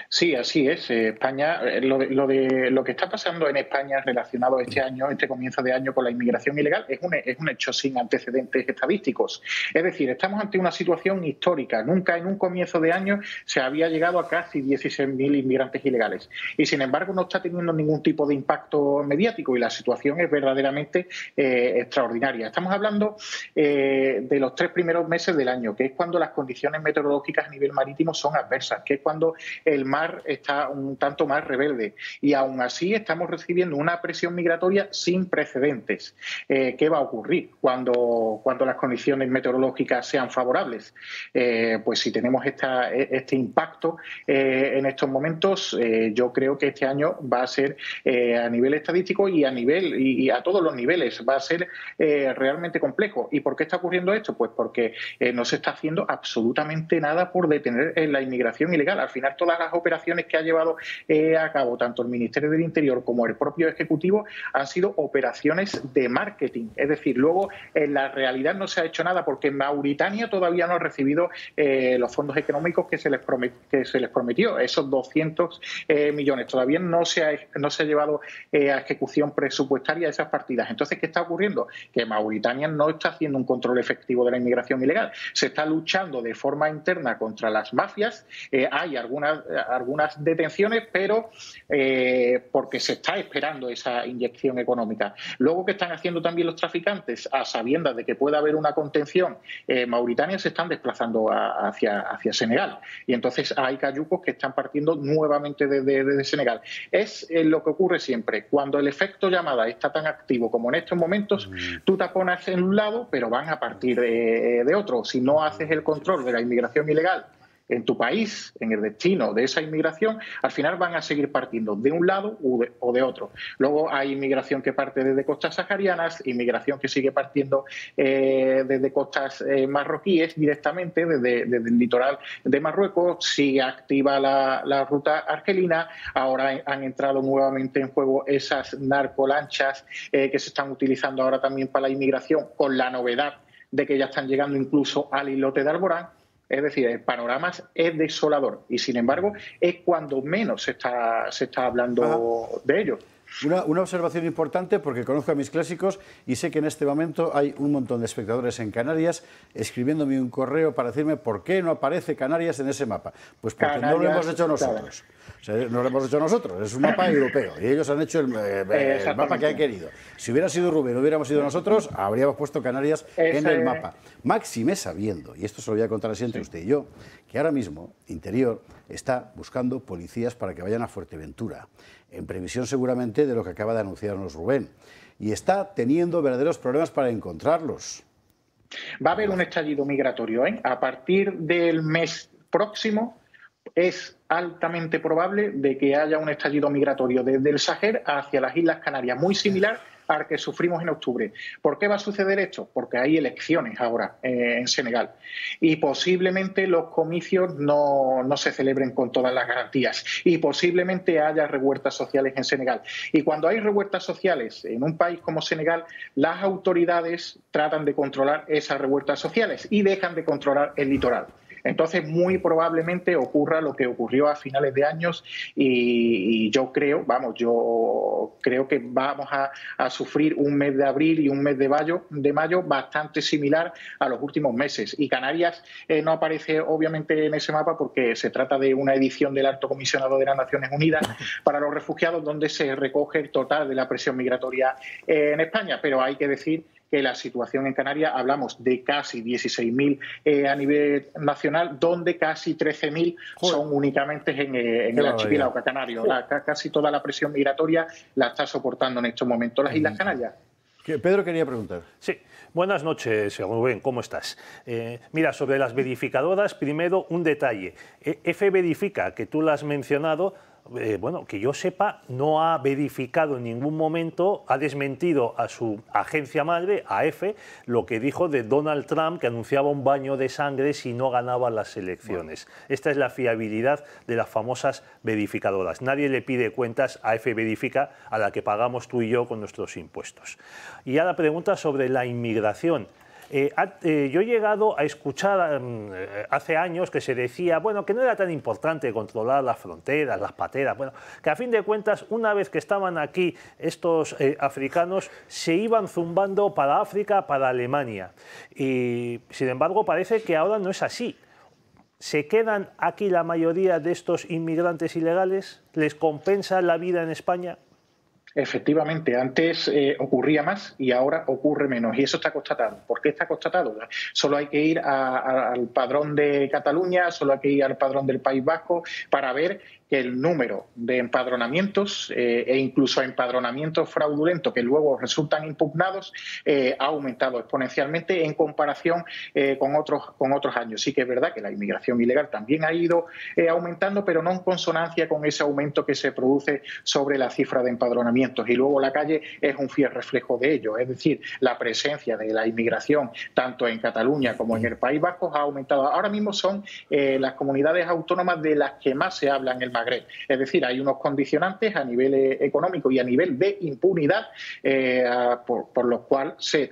Sí, así es. Eh, España, eh, lo de, lo, de, lo que está pasando en España relacionado este año, este comienzo de año con la inmigración ilegal, es un, es un hecho sin antecedentes estadísticos. Es decir, estamos ante una situación histórica. Nunca en un comienzo de año se había llegado a casi 16.000 inmigrantes ilegales. Y sin embargo, no está teniendo ningún tipo de impacto mediático y la situación es verdaderamente eh, extraordinaria. Estamos hablando de los tres primeros meses del año, que es cuando las condiciones meteorológicas a nivel marítimo son adversas, que es cuando el mar está un tanto más rebelde. Y aún así estamos recibiendo una presión migratoria sin precedentes. Eh, ¿Qué va a ocurrir cuando, cuando las condiciones meteorológicas sean favorables? Eh, pues si tenemos e, este impacto eh, en estos momentos, yo creo que este año va a ser a nivel estadístico y a nivel y, a todos los niveles va a ser realmente complejo. ¿Y por qué está ocurriendo esto? Pues porque no se está haciendo absolutamente nada por detener la inmigración ilegal. Al final todas las operaciones que ha llevado eh, a cabo tanto el Ministerio del Interior como el propio Ejecutivo han sido operaciones de marketing. Es decir, luego en la realidad no se ha hecho nada porque Mauritania todavía no ha recibido eh, los fondos económicos que se les, que se les prometió, esos 200 eh, millones. Todavía no se ha, no se ha llevado a ejecución presupuestaria esas partidas. Entonces, ¿qué está ocurriendo? Que Mauritania no está haciendo un control efectivo de la inmigración ilegal. Se está luchando de forma interna contra las mafias. hay algunas algunas, detenciones, pero eh, porque se está esperando esa inyección económica. Luego, que están haciendo también los traficantes? A sabiendas de que pueda haber una contención, eh, Mauritania se están desplazando hacia, hacia Senegal. Y entonces hay cayucos que están partiendo nuevamente desde Senegal. Es eh, lo que ocurre siempre. Cuando el efecto llamada está tan activo como en estos momentos, mm. tú te pones en un lado, pero van a partir de, de otro. Si no haces el control de la inmigración ilegal, en tu país, en el destino de esa inmigración, al final van a seguir partiendo de un lado o de otro. Luego hay inmigración que parte desde costas saharianas, inmigración que sigue partiendo eh, desde costas eh, marroquíes directamente, desde, el litoral de Marruecos, sigue activa la, ruta argelina, ahora han entrado nuevamente en juego esas narcolanchas eh, que se están utilizando ahora también para la inmigración, con la novedad de que ya están llegando incluso al islote de Alborán. Es decir, el panorama es desolador y sin embargo es cuando menos se está, se está hablando de ello. Una, observación importante porque conozco a mis clásicos y sé que en este momento hay un montón de espectadores en Canarias escribiéndome un correo para decirme por qué no aparece Canarias en ese mapa. Pues porque no lo hemos hecho nosotros. no lo hemos hecho nosotros, es un mapa [CLEARS THROAT] europeo y ellos han hecho el, eh, eh, mapa que han querido. Si hubiera sido Rubén, hubiéramos sido nosotros, habríamos puesto Canarias en el mapa. Máxime sabiendo, y esto se lo voy a contar así entre usted y yo, que ahora mismo Interior está buscando policías para que vayan a Fuerteventura en previsión seguramente de lo que acaba de anunciarnos Rubén. Y está teniendo verdaderos problemas para encontrarlos. Va a haber un estallido migratorio. ¿eh? A partir del mes próximo es altamente probable de que haya un estallido migratorio desde el Sahel hacia las Islas Canarias, muy similar al que sufrimos en octubre. ¿Por qué va a suceder esto? Porque hay elecciones ahora eh, en Senegal y posiblemente los comicios no se celebren con todas las garantías y posiblemente haya revueltas sociales en Senegal. Y cuando hay revueltas sociales en un país como Senegal, las autoridades tratan de controlar esas revueltas sociales y dejan de controlar el litoral. Entonces, muy probablemente ocurra lo que ocurrió a finales de años y, yo creo, vamos, yo creo que vamos a, sufrir un mes de abril y un mes de mayo, de mayo bastante similar a los últimos meses. Y Canarias eh, no aparece obviamente en ese mapa porque se trata de una edición del Alto Comisionado de las Naciones Unidas [LAUGHS] para los refugiados donde se recoge el total de la presión migratoria en España, pero hay que decir que la situación en Canarias, hablamos de casi 16.000 eh, a nivel nacional, donde casi 13.000 son únicamente en, eh, el archipiélago canario. casi toda la presión migratoria la está soportando en estos momentos las Islas mm. Canarias. Pedro quería preguntar. Sí, buenas noches, Rubén, ¿cómo estás? Eh, mira, sobre las verificadoras, primero un detalle. E, F verifica, que tú lo has mencionado, eh, bueno, que yo sepa, no ha verificado en ningún momento, ha desmentido a su agencia madre, AF, lo que dijo de Donald Trump, que anunciaba un baño de sangre si no ganaba las elecciones. Esta es la fiabilidad de las famosas verificadoras. Nadie le pide cuentas a AF Verifica, a la que pagamos tú y yo con nuestros impuestos. Y la pregunta sobre la inmigración. Eh, eh, yo he llegado a escuchar mm, eh, hace años que se decía, bueno, que no era tan importante controlar las fronteras, las pateras, bueno, que a fin de cuentas, una vez que estaban aquí estos africanos, se iban zumbando para África, para Alemania. Y sin embargo, parece que ahora no es así. ¿Se quedan aquí la mayoría de estos inmigrantes ilegales? ¿Les compensa la vida en España? Efectivamente, antes eh, ocurría más y ahora ocurre menos. Y eso está constatado. ¿Por qué está constatado? Solo hay que ir al padrón de Cataluña, solo hay que ir al padrón del País Vasco para ver que el número de empadronamientos eh, e incluso empadronamientos fraudulentos que luego resultan impugnados eh, ha aumentado exponencialmente en comparación eh, con, otros, con otros años. Sí que es verdad que la inmigración ilegal también ha ido aumentando, pero no en consonancia con ese aumento que se produce sobre la cifra de empadronamientos. Y luego la calle es un fiel reflejo de ello. Es decir, la presencia de la inmigración tanto en Cataluña como en el País Vasco ha aumentado. Ahora mismo son las comunidades autónomas de las que más se habla en el es decir, hay unos condicionantes a nivel eh, económico y a nivel de impunidad eh, por, los cuales se,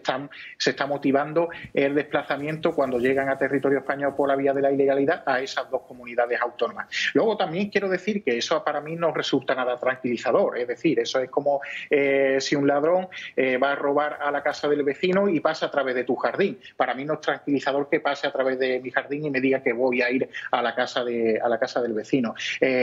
está motivando el desplazamiento cuando llegan a territorio español por la vía de la ilegalidad a esas dos comunidades autónomas. Luego también quiero decir que eso para mí no resulta nada tranquilizador, es decir, eso es como eh, si un ladrón va a robar a la casa del vecino y pasa a través de tu jardín. Para mí no es tranquilizador que pase a través de mi jardín y me diga que voy a ir a la casa, del vecino.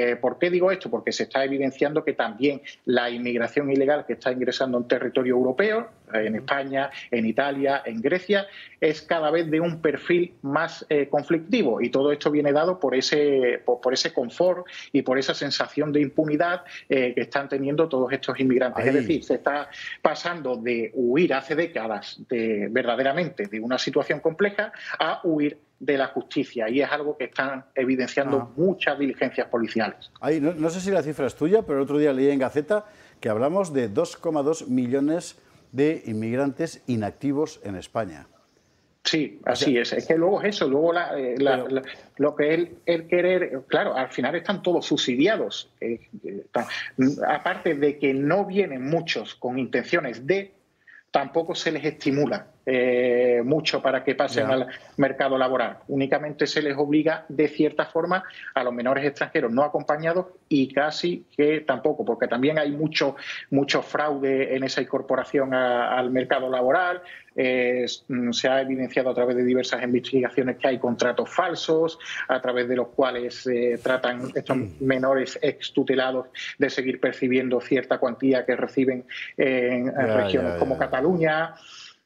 Eh, ¿Por qué digo esto? Porque se está evidenciando que también la inmigración ilegal que está ingresando en territorio europeo, eh, en España, en Italia, en Grecia, es cada vez de un perfil más eh, conflictivo. Y todo esto viene dado por ese, por, ese confort y por esa sensación de impunidad que están teniendo todos estos inmigrantes. Es decir, se está pasando de huir hace décadas de, verdaderamente de una situación compleja a huir de la justicia y es algo que están evidenciando ah. muchas diligencias policiales. no, sé si la cifra es tuya, pero el otro día leí en Gaceta que hablamos de 2,2 millones de inmigrantes inactivos en España. Sí, así es. Es que luego es eso, luego eh, lo que él el, querer, claro, al final están todos subsidiados. Eh, eh, aparte de que no vienen muchos con intenciones de, tampoco se les estimula. Eh, mucho para que pasen al mercado laboral. Únicamente se les obliga de cierta forma a los menores extranjeros no acompañados y casi que tampoco, porque también hay mucho, mucho fraude en esa incorporación al mercado laboral. Mm, se ha evidenciado a través de diversas investigaciones que hay contratos falsos, a través de los cuales eh, tratan estos menores extutelados de seguir percibiendo cierta cuantía que reciben en, regiones como Cataluña.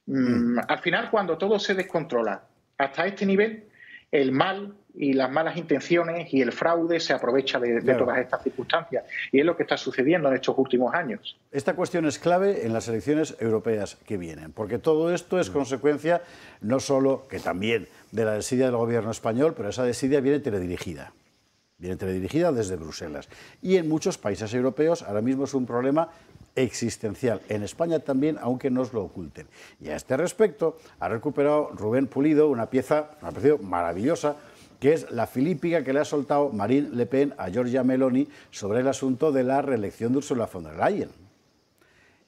Mm. Mm, al final, cuando todo se descontrola hasta este nivel, el mal y las malas intenciones y el fraude se aprovecha de, todas estas circunstancias. Y es lo que está sucediendo en estos últimos años. Esta cuestión es clave en las elecciones europeas que vienen, porque todo esto es mm. consecuencia no solo, que también, de la desidia del gobierno español, pero esa desidia viene teledirigida. Viene teledirigida desde Bruselas. Y en muchos países europeos ahora mismo es un problema existencial en España también, aunque nos lo oculten. Y a este respecto ha recuperado Rubén Pulido una pieza, me ha parecido maravillosa, que es la filípica que le ha soltado Marine Le Pen a Giorgia Meloni sobre el asunto de la reelección de Ursula von der Leyen.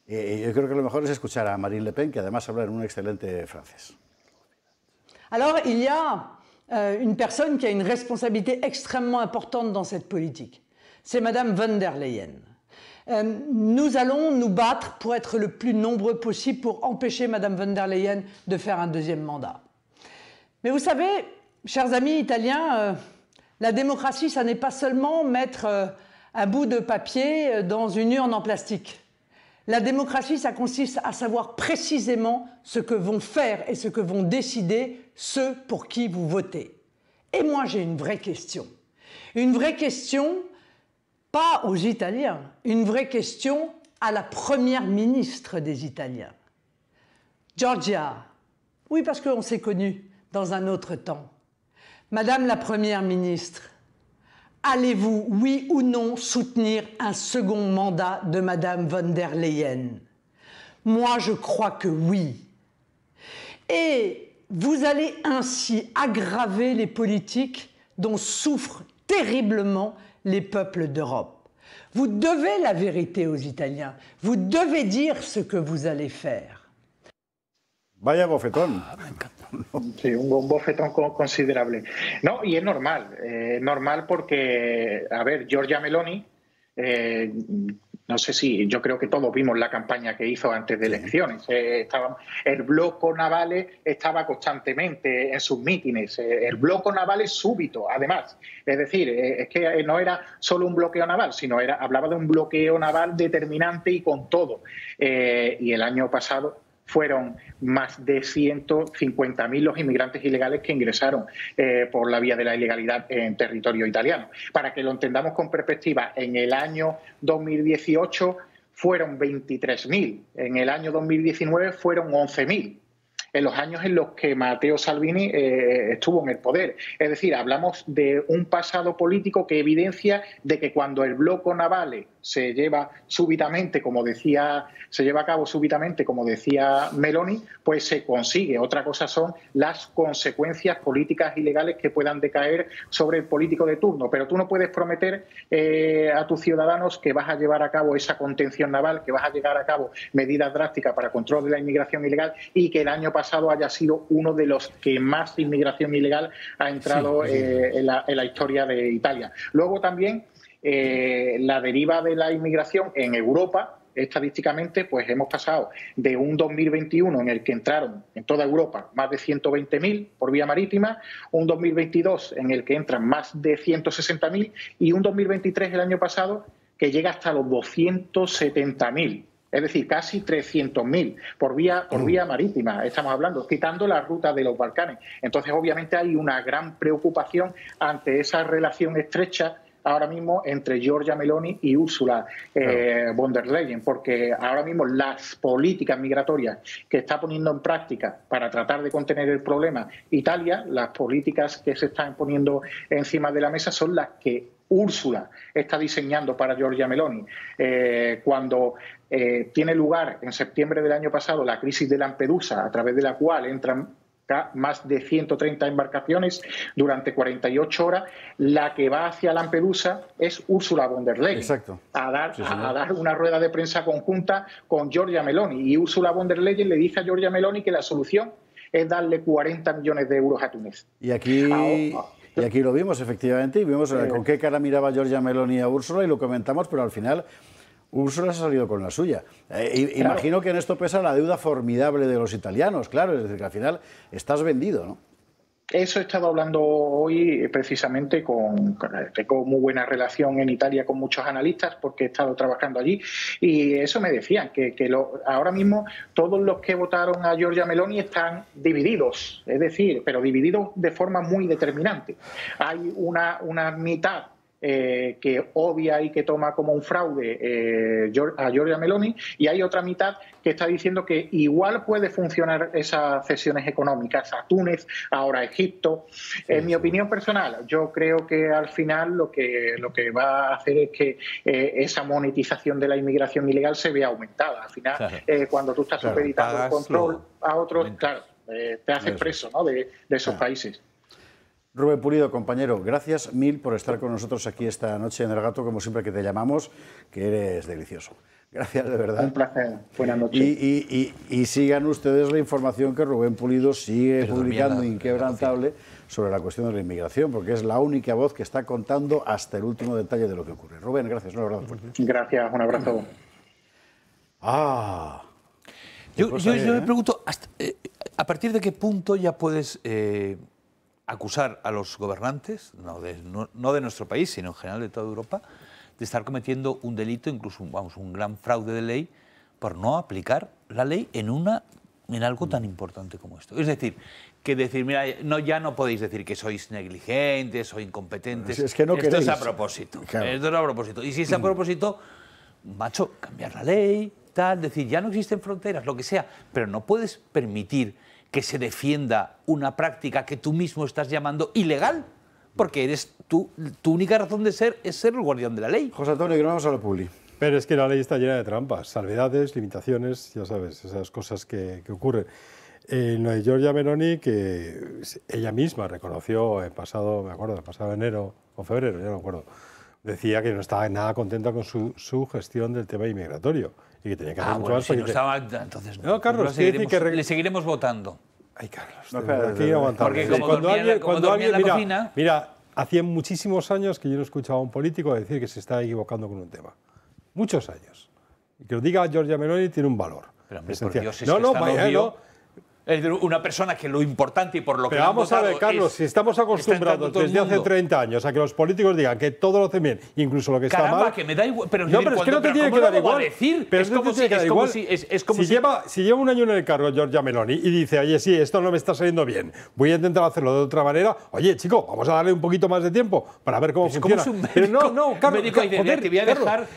Eh, eh, yo creo que lo mejor es escuchar a Marine Le Pen, que además habla en un excelente francés. Alors, il y a que euh, une personne qui a une responsabilité extrêmement importante dans cette politique. C'est Madame von der Leyen. Euh, nous allons nous battre pour être le plus nombreux possible pour empêcher Madame von der Leyen de faire un deuxième mandat. Mais vous savez, chers amis italiens, euh, la démocratie, ça n'est pas seulement mettre euh, un bout de papier dans une urne en plastique. La démocratie, ça consiste à savoir précisément ce que vont faire et ce que vont décider ceux pour qui vous votez. Et moi, j'ai une vraie question. Une vraie question pas aux Italiens, une vraie question à la première ministre des Italiens. Giorgia, oui parce qu'on s'est connu dans un autre temps. Madame la Première ministre, allez-vous, oui ou non, soutenir un second mandat de Madame von der Leyen Moi, je crois que oui. Et vous allez ainsi aggraver les politiques dont souffrent terriblement les peuples d'Europe. Vous devez la vérité aux Italiens. Vous devez dire ce que vous allez faire. Vaya bofetón. Sí, un bofetón considérable. Non, y es normal, eh, Normal normal que, à ver, Giorgia Meloni, eh, no sé si, yo creo que todos vimos la campaña que hizo antes de elecciones. Eh, el bloco Naval estaba constantemente en sus mítines, El eh, el bloco es súbito, además. Es decir, eh, es que no era solo un bloqueo naval, sino era, hablaba de un bloqueo naval determinante y con todo. y el año pasado fueron más de 150.000 los inmigrantes ilegales que ingresaron eh, por la vía de la ilegalidad en territorio italiano. Para que lo entendamos con perspectiva, en el año 2018 fueron 23.000, en el año 2019 fueron 11.000 en los años en los que Matteo Salvini eh, estuvo en el poder. Es decir, hablamos de un pasado político que evidencia de que cuando el bloco navale se lleva súbitamente, como decía, se lleva a cabo súbitamente, como decía Meloni, pues se consigue. Otra cosa son las consecuencias políticas y legales que puedan decaer sobre el político de turno. Pero tú no puedes prometer eh, a tus ciudadanos que vas a llevar a cabo esa contención naval, que vas a llevar a cabo medidas drásticas para control de la inmigración ilegal y que el año pasado haya sido uno de los que más inmigración ilegal ha entrado eh, en, la, en la historia de Italia. Luego también eh, la deriva de la inmigración en Europa, estadísticamente, pues hemos pasado de un 2021 en el que entraron en toda Europa más de 120.000 por vía marítima, un 2022 en el que entran más de 160.000 y un 2023 el año pasado que llega hasta los 270.000. Es decir, casi 300.000 por vía, por vía mm. marítima, estamos hablando, quitando la ruta de los Balcanes. Entonces, obviamente, hay una gran preocupación ante esa relación estrecha ahora mismo entre Giorgia Meloni y Úrsula eh, von der Leyen, porque ahora mismo las políticas migratorias que está poniendo en práctica para tratar de contener el problema Italia, las políticas que se están poniendo encima de la mesa son las que Úrsula está diseñando para Giorgia Meloni. Eh, cuando eh, tiene lugar en septiembre del año pasado la crisis de Lampedusa, a través de la cual entran más de 130 embarcaciones durante 48 horas. La que va hacia Lampedusa es Úrsula von der Leyen Exacto. A, dar, a, dar una rueda de prensa conjunta con Giorgia Meloni. Y Úrsula von der Leyen le dice a Giorgia Meloni que la solución es darle 40 millones de euros a Túnez. Y aquí... y aquí lo vimos, efectivamente, y vimos con qué cara miraba Giorgia Meloni a Úrsula y lo comentamos, pero al final Úrsula se ha salido con la suya. Eh, imagino que en esto pesa la deuda formidable de los italianos, claro, es decir, que al final estás vendido, ¿no? Eso he estado hablando hoy eh, precisamente con, eh, Tengo muy buena relación en Italia con muchos analistas porque he estado trabajando allí y eso me decían, que, ahora mismo todos los que votaron a Giorgia Meloni están divididos, es decir, pero divididos de forma muy determinante. Hay una, una mitad eh, que obvia y que toma como un fraude eh, a Giorgia Meloni, y hay otra mitad que está diciendo que igual puede funcionar esas cesiones económicas a Túnez, ahora a Egipto. en mi opinión personal, yo creo que al final lo que, lo que va a hacer es que eh, esa monetización de la inmigración ilegal se vea aumentada. Al final, cuando tú estás supeditando un control a otros, claro, te haces preso de, esos países. Rubén Pulido, compañero, gracias mil por estar con nosotros aquí esta noche en El Gato, como siempre que te llamamos, que eres delicioso. Gracias, de verdad. Un placer. Buenas noches. Y, sigan ustedes la información que Rubén Pulido sigue publicando, inquebrantable, sobre la cuestión de la inmigración, porque es la única voz que está contando hasta el último detalle de lo que ocurre. Rubén, gracias. Un abrazo Gracias, un abrazo. Ah. Yo, me ¿eh? pregunto, eh, ¿a partir de qué punto ya puedes... Eh, acusar a los gobernantes, no de, nuestro país, sino en general de toda Europa, de estar cometiendo un delito, incluso un, vamos, un gran fraude de ley, por no aplicar la ley en, una, en algo tan mm. importante como esto. Es decir, que decir, mira, no, ya no podéis decir que sois negligentes o incompetentes. Esto es a propósito. Esto es a propósito. Y si es a mm. propósito, macho, cambiar la ley, tal, decir, ya no existen fronteras, lo que sea, pero no puedes permitir que se defienda una práctica que tú mismo estás llamando ilegal, porque eres tú, tu única razón de ser es ser el guardián de la ley. José Antonio, que no vamos a lo puli. Pero es que la ley está llena de trampas, salvedades, limitaciones, ya sabes, esas cosas que, ocurren. Eh, no, Giorgia Meloni, que ella misma reconoció el pasado, me acuerdo, el pasado enero o febrero, ya no me acuerdo, decía que no estaba nada contenta con su, su gestión del tema inmigratorio que tenía que ah, hacer ah, mucho bueno, Si no que... estaba, entonces no. Carlos, le seguiremos votando. Ay, Carlos, no, que aquí aguantamos. Porque como cuando dormía, alguien, cuando alguien en la mira, cocina... Mira, hacía muchísimos años que yo no escuchaba a un político decir que se está equivocando con un tema. Muchos años. Y que lo diga Giorgia Meloni tiene un valor. Pero, hombre, por Dios, es no, que no, está vaya, no, es una persona que lo importante y por lo Pero que vamos a ver, Carlos, si estamos acostumbrados desde hace 30 años a que los políticos digan que todo lo hacen bien, incluso lo que está mal. que me da igual. Pero, no, pero es que no te tiene que dar igual. es como si, es como si, es como si, lleva, un año en el cargo Giorgia Meloni y dice, oye, sí, esto no me está saliendo bien, voy a intentar hacerlo de otra manera. Oye, chico, vamos a darle un poquito más de tiempo para ver cómo es funciona. Como si un médico, pero no, no, Carlos, te voy a dejar,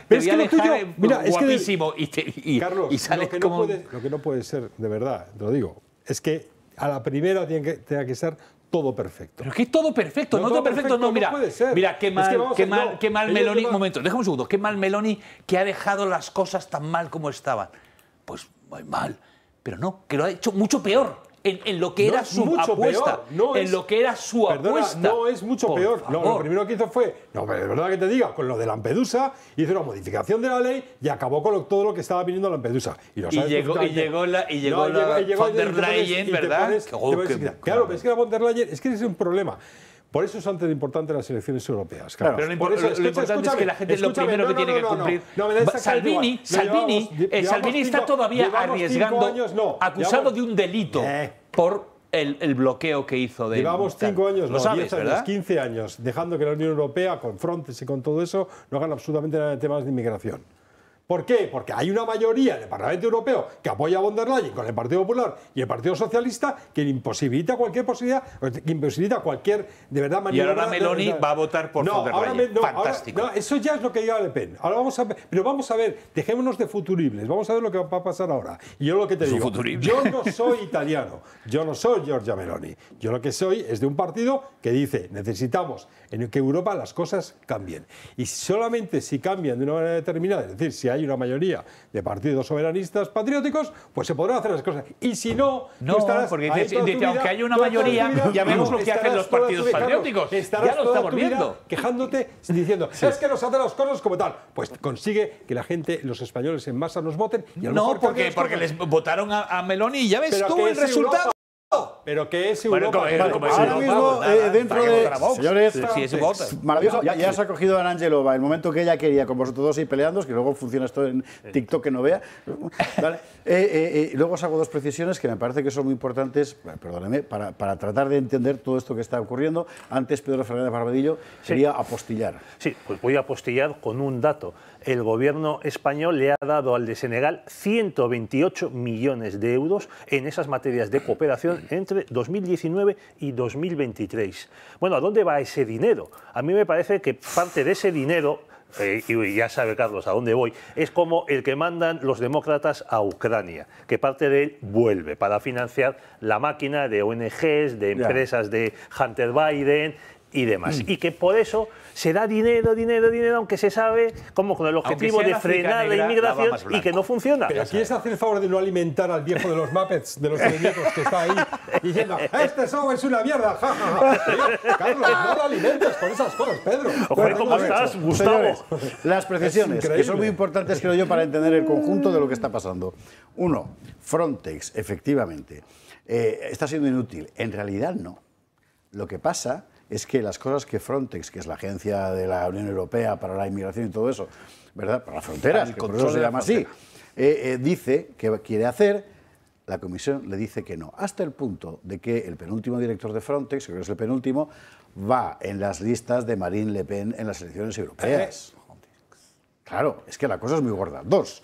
voy a dejar guapísimo y, Carlos, sales como... lo que no puede ser, de verdad, te lo digo es que a la primera tiene que, que ser todo perfecto. Pero es que es todo perfecto, no, todo perfecto, no, mira. Mira, qué mal, qué, mal qué mal, Meloni. Un momento, déjame un segundo. Qué mal Meloni que ha dejado las cosas tan mal como estaban. Pues muy mal. Pero no, que lo ha hecho mucho peor en, lo que era su mucho apuesta. en lo que era su apuesta. No es mucho peor. lo primero que hizo fue, no, pero de verdad que te diga, con lo de Lampedusa, hizo una modificación de la ley y acabó con todo lo que estaba viniendo a Lampedusa. Y, llegó, y llegó la, y llegó la, y llegó, von der Leyen, ¿verdad? Oh, claro, pero es que la von der Leyen, es que es un problema. Por eso es antes importante las elecciones europeas. Claro. Pero lo, importante es que la gente es lo primero que tiene que cumplir. Salvini, Salvini, eh, Salvini está todavía arriesgando, acusado de un delito eh. por el, bloqueo que hizo de... Llevamos cinco años, no, sabes, años, 15 años, dejando que la Unión Europea, con y con todo eso, no hagan absolutamente nada de temas de inmigración. ¿Por qué? Porque hay una mayoría en el Parlamento Europeo que apoya a von der Leyen con el Partido Popular y el Partido Socialista que imposibilita cualquier posibilidad, que imposibilita cualquier, de verdad, manera... Y ahora Meloni va a votar por von der Leyen. no, Fantástico. no, eso ya es lo que diga Le Pen. Ahora vamos a, pero vamos a ver, dejémonos de futuribles, vamos a ver lo que va a pasar ahora. yo lo que te digo, yo no [LAUGHS] soy italiano, yo no soy Giorgia Meloni. Yo lo que soy es de un partido que dice, necesitamos en que Europa las cosas cambien. Y solamente si cambian de una manera determinada, es decir, si hay una mayoría de partidos soberanistas patrióticos, pues se podrán hacer las cosas. Y si no, no porque aunque haya una mayoría, ya vemos lo que hacen los partidos patrióticos. ya lo estamos viendo. quejándote diciendo, es que nos hacen las cosas como tal. Pues consigue que la gente, los españoles en masa nos voten. no, porque, porque les votaron a, Meloni y ya ves tú el resultado. Pero que es un como, ahora mismo, dentro de... Señores, maravilloso. Ya, has se ha cogido a Angelova el momento que ella quería con vosotros dos ahí peleando, que luego funciona esto en TikTok que no vea. Vale. [LAUGHS] Eh, eh, eh, luego os hago dos precisiones que me parece que son muy importantes, perdóname, para, tratar de entender todo esto que está ocurriendo. Antes, Pedro Fernández Barbadillo, sería apostillar. Sí, pues voy a apostillar con un dato el gobierno español le ha dado al de Senegal 128 millones de euros en esas materias de cooperación entre 2019 y 2023. Bueno, ¿a dónde va ese dinero? A mí me parece que parte de ese dinero eh, y ya sabe Carlos a dónde voy, es como el que mandan los demócratas a Ucrania, que parte de él vuelve para financiar la máquina de ONGs, de empresas de Hunter Biden y demás. Mm. Y que por eso se da dinero, dinero, dinero, aunque se sabe como con el objetivo de frenar la inmigración y que no funciona. Pero quieres hacer el favor de no alimentar al viejo de los Muppets, de los enemigos que está ahí, diciendo, este show es una mierda, Carlos, no lo alimentes con esas cosas, Pedro. ¿cómo estás, Gustavo? las precisiones, que son muy importantes, creo yo, para entender el conjunto de lo que está pasando. Uno, Frontex, efectivamente, eh, está siendo inútil. En realidad no. Lo que pasa es que las cosas que Frontex, que es la agencia de la Unión Europea para la inmigración y todo eso, ¿verdad? Para las fronteras, que eso se llama así, eh, eh, dice que quiere hacer, la comisión le dice que no, hasta el punto de que el penúltimo director de Frontex, creo que es el penúltimo, va en las listas de Marine Le Pen en las elecciones europeas. Eh, claro, es que la cosa es muy gorda. Dos,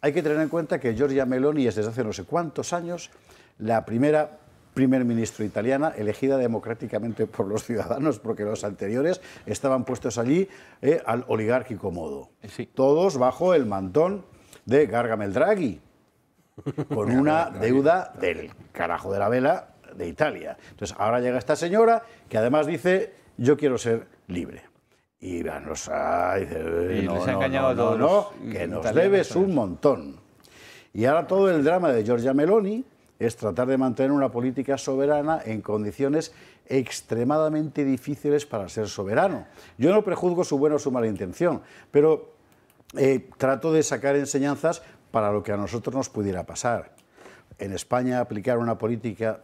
hay que tener en cuenta que Giorgia Meloni es desde hace no sé cuántos años la primera primer ministro italiana, elegida democráticamente por los ciudadanos, porque los anteriores estaban puestos allí eh, al oligárquico modo. Todos bajo el mantón de Gargamel Draghi, con [LAUGHS] una deuda del carajo de la vela de Italia. Entonces ahora llega esta señora que además dice, yo quiero ser libre. Y nos les ha engañado a todos. que nos debes un montón. Y ahora todo el drama de Giorgia Meloni, es tratar de mantener una política soberana en condiciones extremadamente difíciles para ser soberano. Yo no prejuzgo su buena o su mala intención, pero eh, trato de sacar enseñanzas para lo que a nosotros nos pudiera pasar. En España aplicar una política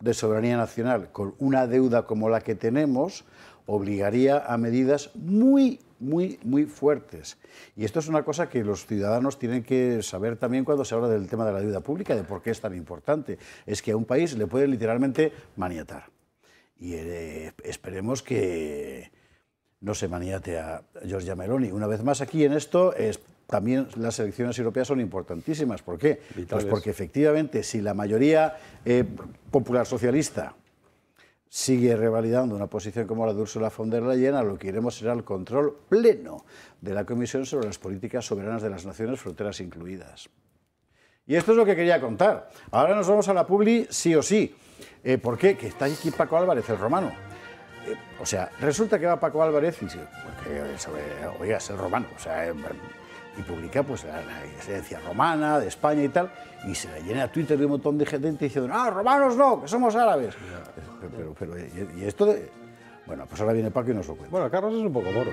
de soberanía nacional con una deuda como la que tenemos obligaría a medidas muy muy, muy fuertes. Y esto es una cosa que los ciudadanos tienen que saber también cuando se habla del tema de la deuda pública, de por qué es tan importante. Es que a un país le puede literalmente maniatar. Y eh, esperemos que no se maniate a Giorgia Meloni. Una vez más aquí en esto es también las elecciones europeas son importantísimas. ¿Por qué? Pues porque efectivamente si la mayoría eh, popular socialista sigue revalidando una posición como la de Ursula von der Leyen, a lo que iremos será el control pleno de la Comisión sobre las políticas soberanas de las naciones, fronteras incluidas. Y esto es lo que quería contar. Ahora nos vamos a la publi sí o sí. Eh, ¿Por qué? Que está aquí Paco Álvarez, el romano. Eh, o sea, resulta que va Paco Álvarez y dice, pues eh, oiga, es el romano, o sea, y publica pues, la, la romana de España y tal, y se la llena a Twitter de un montón de gente diciendo, ah, romanos no, que somos árabes. Pero, y, esto de... Bueno, pues ahora viene Paco y nos lo Bueno, Carlos es un poco moro.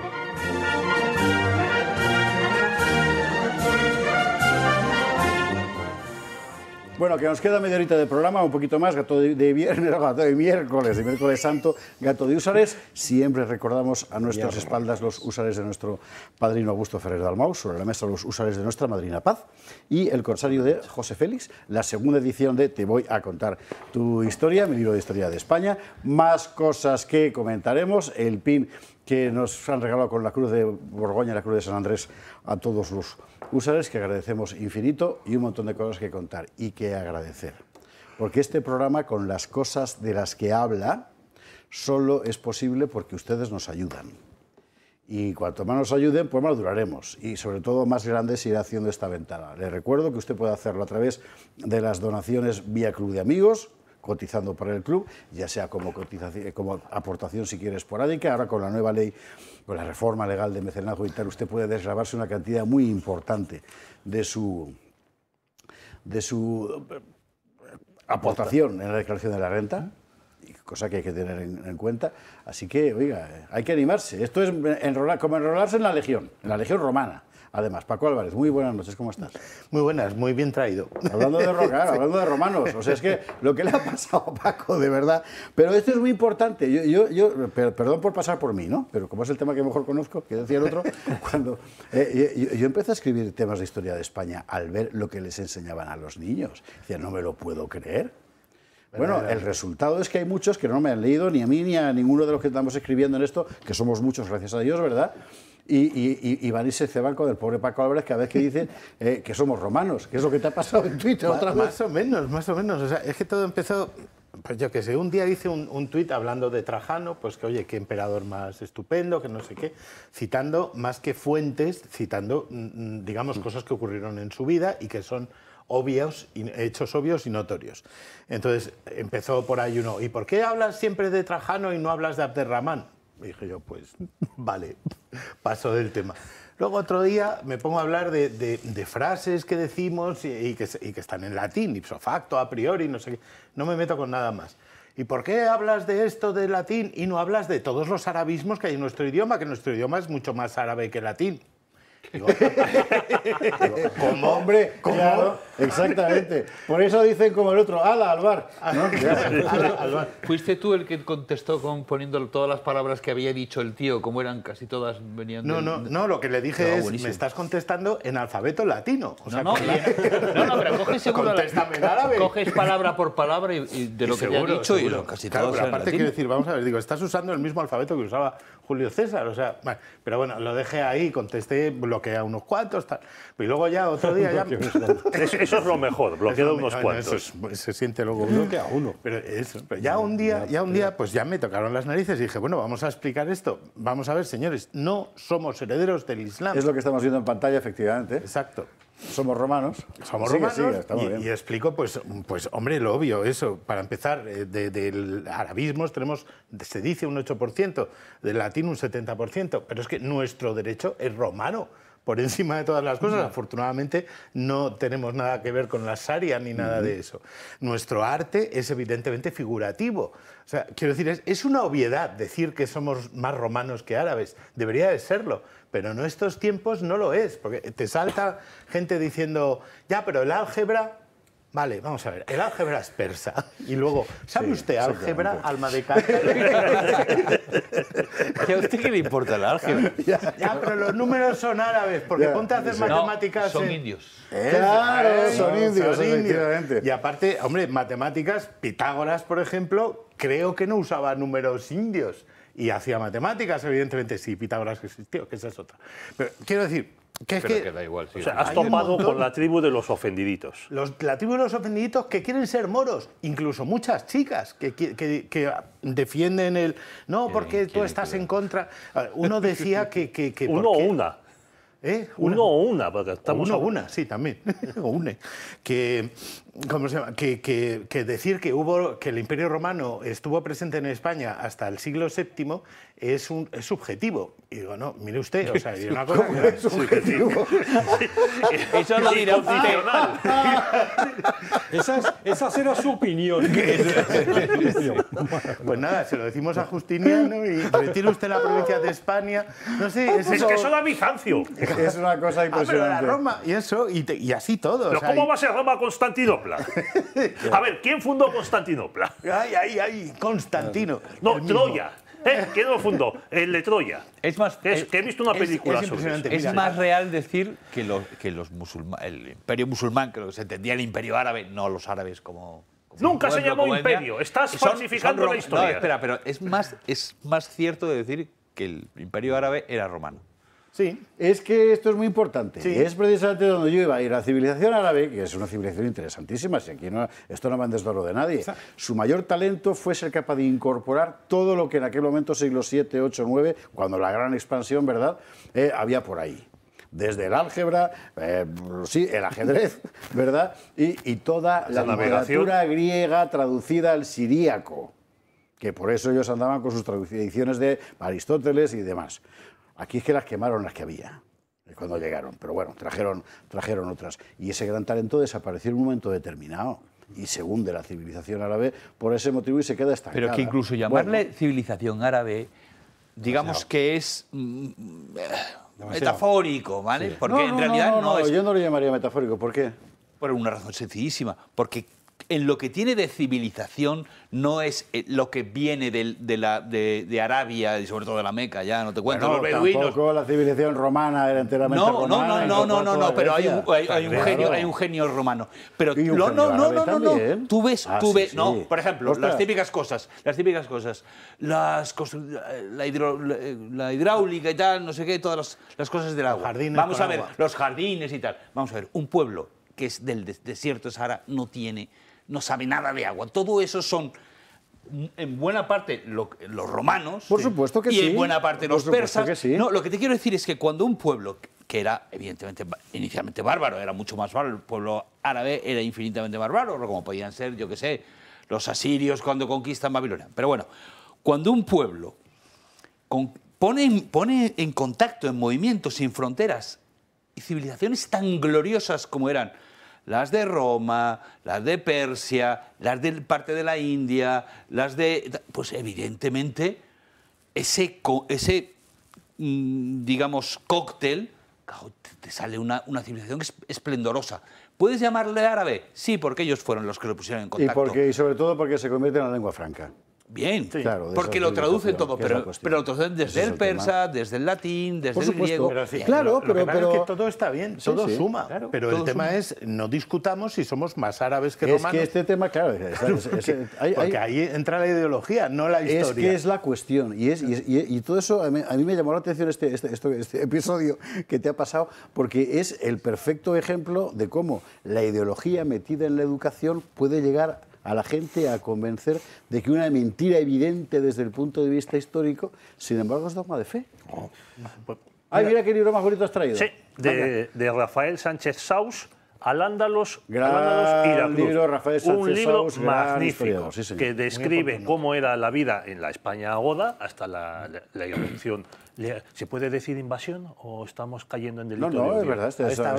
Bueno, que nos queda media horita de programa, un poquito más, gato de, viernes, [LAUGHS] gato de miércoles, de miércoles santo, gato de Usares. Siempre recordamos a nuestras espaldas los Usares de nuestro padrino Augusto Ferrer Dalmau, sobre la mesa los Usares de nuestra madrina Paz y el corsario de José Félix, la segunda edición de Te voy a contar tu historia, mi libro de historia de España, más cosas que comentaremos, el pin que nos han regalado con la cruz de Borgoña la cruz de San Andrés a todos los usuarios que agradecemos infinito y un montón de cosas que contar y que agradecer. Porque este programa con las cosas de las que habla solo es posible porque ustedes nos ayudan. Y cuanto más nos ayuden, pues más duraremos. Y sobre todo, más grande irá haciendo esta ventana. Le recuerdo que usted puede hacerlo a través de las donaciones vía Club de Amigos, cotizando para el club, ya sea como, cotización, eh, como aportación si quieres quiere que Ahora con la nueva ley, con la reforma legal de mecenazgo y tal, usted puede desgrabarse una cantidad muy importante de su, de su eh, aportación en la declaración de la renta cosa que hay que tener en, cuenta. Así que, oiga, hay que animarse. Esto es como enrolarse en la Legión, en la Legión Romana. Además, Paco Álvarez, muy buenas noches, ¿cómo estás? Muy buenas, muy bien traído. Hablando de, rogar, [LAUGHS] hablando de romanos, o sea, es que lo que le ha pasado a Paco, de verdad. Pero esto es muy importante. Yo, yo, yo perdón por pasar por mí, ¿no? Pero como es el tema que mejor conozco, que decía el otro, [LAUGHS] cuando eh, yo, empecé a escribir temas de historia de España al ver lo que les enseñaban a los niños. Decía, no me lo puedo creer. Bueno, el resultado es que hay muchos que no me han leído, ni a mí, ni a ninguno de los que estamos escribiendo en esto, que somos muchos, gracias a Dios, ¿verdad? y, y, y, van y se ceban con el pobre Paco Álvarez que a veces dicen eh, que somos romanos, que es lo que te ha pasado en Twitter Más o menos, más o menos. es que todo empezó, pues yo que sé, un día hice un, un tuit hablando de Trajano, pues que oye, qué emperador más estupendo, que no sé qué, citando más que fuentes, citando, mm, mm, digamos, cosas que ocurrieron en su vida y que son obvios, hechos obvios y notorios. Entonces empezó por ahí uno, ¿y por qué hablas siempre de Trajano y no hablas de Abderramán? Y dije yo, pues [LAUGHS] vale, paso del tema. Luego otro día me pongo a hablar de, frases que decimos y, que, y, que, están en latín, ipso facto, a priori, no sé qué. No me meto con nada más. ¿Y por qué hablas de esto de latín y no hablas de todos los arabismos que hay en nuestro idioma? Que nuestro idioma es mucho más árabe que latín. [LAUGHS] como hombre, como exactamente. Por eso dicen como el otro, ala al bar. [LAUGHS] Fuiste tú el que contestó con, poniendo todas las palabras que había dicho el tío, como eran casi todas venían. No, no, no. Lo que le dije es, me estás contestando en alfabeto latino. O sea, [LAUGHS] no, no, pero coges coges palabra por palabra y, de lo que te dicho y lo, casi claro, todo. Aparte quiero decir, vamos a ver, digo, estás usando el mismo alfabeto que usaba Julio César, o sea, pero bueno, lo dejé ahí, contesté, bloquea unos cuantos, tal. Y luego ya otro día ya... [LAUGHS] [LAUGHS] eso, es lo mejor, bloquea unos cuantos. Pues, se siente luego bloquea uno. Pero, eso, pero ya un día, ya un día, pues ya me tocaron las narices y dije, bueno, vamos a explicar esto. Vamos a ver, señores, no somos herederos del Islam. Es lo que estamos viendo en pantalla, efectivamente. Exacto somos romanos. Somos romanos. y, y, explico, pues, pues, hombre, lo obvio, eso. Para empezar, eh, del arabismo tenemos, se dice un 8%, del latín un 70%, pero es que nuestro derecho es romano por encima de todas las cosas. Mm. Afortunadamente no tenemos nada que ver con la saria ni nada de mm-hmm. eso. Nuestro arte es evidentemente figurativo. O sea, quiero decir, es, es, una obviedad decir que somos más romanos que árabes. Debería de serlo pero en estos tiempos no lo es, porque te salta gente diciendo, ya, pero el álgebra Vale, vamos a ver. El álgebra es persa. [LAUGHS] Y luego, ¿sabe usted álgebra, alma de cárcel? [LAUGHS] ¿A usted qué le importa el álgebra? [LAUGHS] Ya, pero los números son árabes, porque ponte a hacer matemáticas. Son indios. Claro, son indios, son Indios. Y aparte, hombre, matemáticas, Pitágoras, por ejemplo, creo que no usaba números indios y hacía matemáticas, evidentemente sí, Pitágoras existió, que esa es otra. Pero quiero decir, que es que, da igual, sí, o sea, has tomado con la tribu de los ofendiditos. la tribu de los ofendiditos que quieren ser moros, incluso muchas chicas que, defienden el... No, porque tú estás en contra... Uno decía que... Uno o una. ¿Eh? Uno o una, porque estamos... Uno o una, sí, también. [LAUGHS] o une. Que, ¿cómo se llama? Que, decir que, hubo, que el Imperio Romano estuvo presente en España hasta el siglo VII es, un, es subjetivo. Y digo, no, mire usted, o sea, es subjetivo. [LAUGHS] Eso no dirá un [LAUGHS] esa, esa era su opinión. [LAUGHS] pues nada, se lo decimos a Justiniano y retire usted la provincia de España. No sé, es, que eso da Bizancio. Es una cosa ah, impresionante. y eso, y, así todo. ¿Pero ¿Cómo va a ser Roma Constantino? [LAUGHS] A ver, ¿quién fundó Constantinopla? Ay, ay, ay, Constantino. No, Troya. ¿Eh? ¿Quién lo fundó? El de Troya. Es más, que, he visto una película es, sobre Es más real decir que, que los el imperio musulmán, que lo que se entendía el imperio árabe, no los árabes como... Nunca se llamó imperio, estás falsificando la historia. No, espera, pero es más, es más cierto de decir que el imperio árabe era romano. Es que esto es muy importante. Es precisamente donde yo iba. Y la civilización árabe, que es una civilización interesantísima, si aquí no, esto no va en desdoro de nadie, su mayor talento fue ser capaz de incorporar todo lo que en aquel momento, siglo VII, VIII, IX, cuando la gran expansión, ¿verdad?, eh, había por ahí desde el álgebra, eh, sí, el ajedrez, [LAUGHS] ¿verdad? Y, toda la, la literatura griega traducida al siríaco, que por eso ellos andaban con sus traducciones de Aristóteles y demás. Aquí es que las quemaron las que había eh, cuando llegaron, pero bueno, trajeron, trajeron otras. Y ese gran talento desapareció en un momento determinado y se hunde la civilización árabe por ese motivo y se queda estancada. Pero que incluso llamarle civilización árabe, digamos que es mm, eh, metafórico, ¿vale? Porque no, no, en realidad no, no Yo no lo llamaría metafórico, ¿por qué? Por una razón sencillísima, porque en lo que tiene de civilización no es eh, lo que viene de, Arabia y sobre todo de la Meca, ya no te cuento, los beduinos. Tampoco la civilización romana era enteramente no, romana. No, no, no, no, no, pero hay un, genio, romano. Pero no, no, no, no, tú ves, ah, no, por ejemplo, las típicas cosas, las típicas cosas, eh, la, hidráulica y tal, no sé qué, todas las, cosas del agua. Vamos a ver, los jardines y tal. Vamos a ver, un pueblo que es del desierto de Sahara no tiene no sabe nada de agua. Todo eso son en buena parte los romanos por supuesto que y en buena parte los persas. lo que te quiero decir es que cuando un pueblo que era evidentemente inicialmente bárbaro, era mucho más bárbaro, el pueblo árabe era infinitamente bárbaro, como podían ser, yo qué sé, los asirios cuando conquistan Babilonia. Pero bueno, cuando un pueblo pone, pone en contacto, en movimiento, sin fronteras, y civilizaciones tan gloriosas como eran las de Roma, las de Persia, las de parte de la India, las de... Pues evidentemente ese, ese mm, digamos, cóctel, te sale una, una civilización esplendorosa. ¿Puedes llamarle árabe? Sí, porque ellos fueron los que lo pusieron en contacto. porque, y sobre todo porque se convierte en la lengua franca. Bien, claro, porque lo traducen todo, pero, pero lo traducen desde el, persa, desde el latín, desde el griego. claro, pero, que todo está bien, todo suma. pero el tema es, no discutamos si somos más árabes que romanos. Es que este tema, claro, [LAUGHS] porque, ahí entra la ideología, no la historia. Es que es la cuestión, y, es, y, todo eso a mí, me llamó la atención este, este, este, episodio que te ha pasado, porque es el perfecto ejemplo de cómo la ideología metida en la educación puede llegar a la gente a convencer de que una mentira evidente desde el punto de vista histórico, sin embargo, es dogma de fe. Oh. Ay, mira qué libro más bonito has traído. Sí, de, Rafael Sánchez Saus, Alándalos, Alándalos y la Cruz. Rafael Sánchez un libro magnífico que describe cómo era la vida en la España goda hasta la, la, ¿Se puede decir invasión o estamos cayendo en delito? No, no, es verdad. esta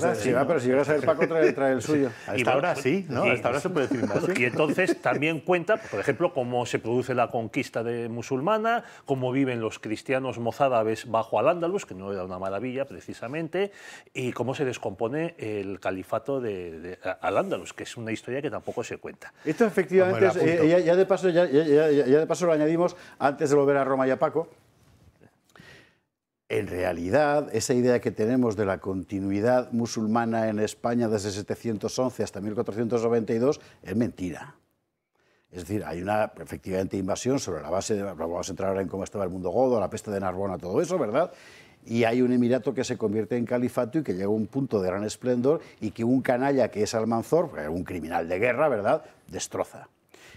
pero si llegas a ver Paco, trae, el [LAUGHS] suyo. A esta sí, ¿no? A se puede decir invasión. [LAUGHS] Y entonces también cuenta, por ejemplo, cómo se produce la conquista de musulmana, cómo viven los cristianos mozárabes bajo al-Ándalus, que no era una maravilla precisamente, y cómo se descompone el califato de, al-Ándalus, que es una historia que tampoco se cuenta. Esto efectivamente, eh, ya, de paso, ya, ya de paso lo añadimos antes de volver a Roma y a Paco, en realidad, esa idea que tenemos de la continuidad musulmana en España desde 711 hasta 1492 es mentira. Es decir, hay una efectivamente invasión sobre la base de. Vamos a entrar ahora en cómo estaba el mundo godo, la peste de Narbona, todo eso, ¿verdad? Y hay un emirato que se convierte en califato y que llega a un punto de gran esplendor y que un canalla que es Almanzor, pues, un criminal de guerra, ¿verdad?, destroza.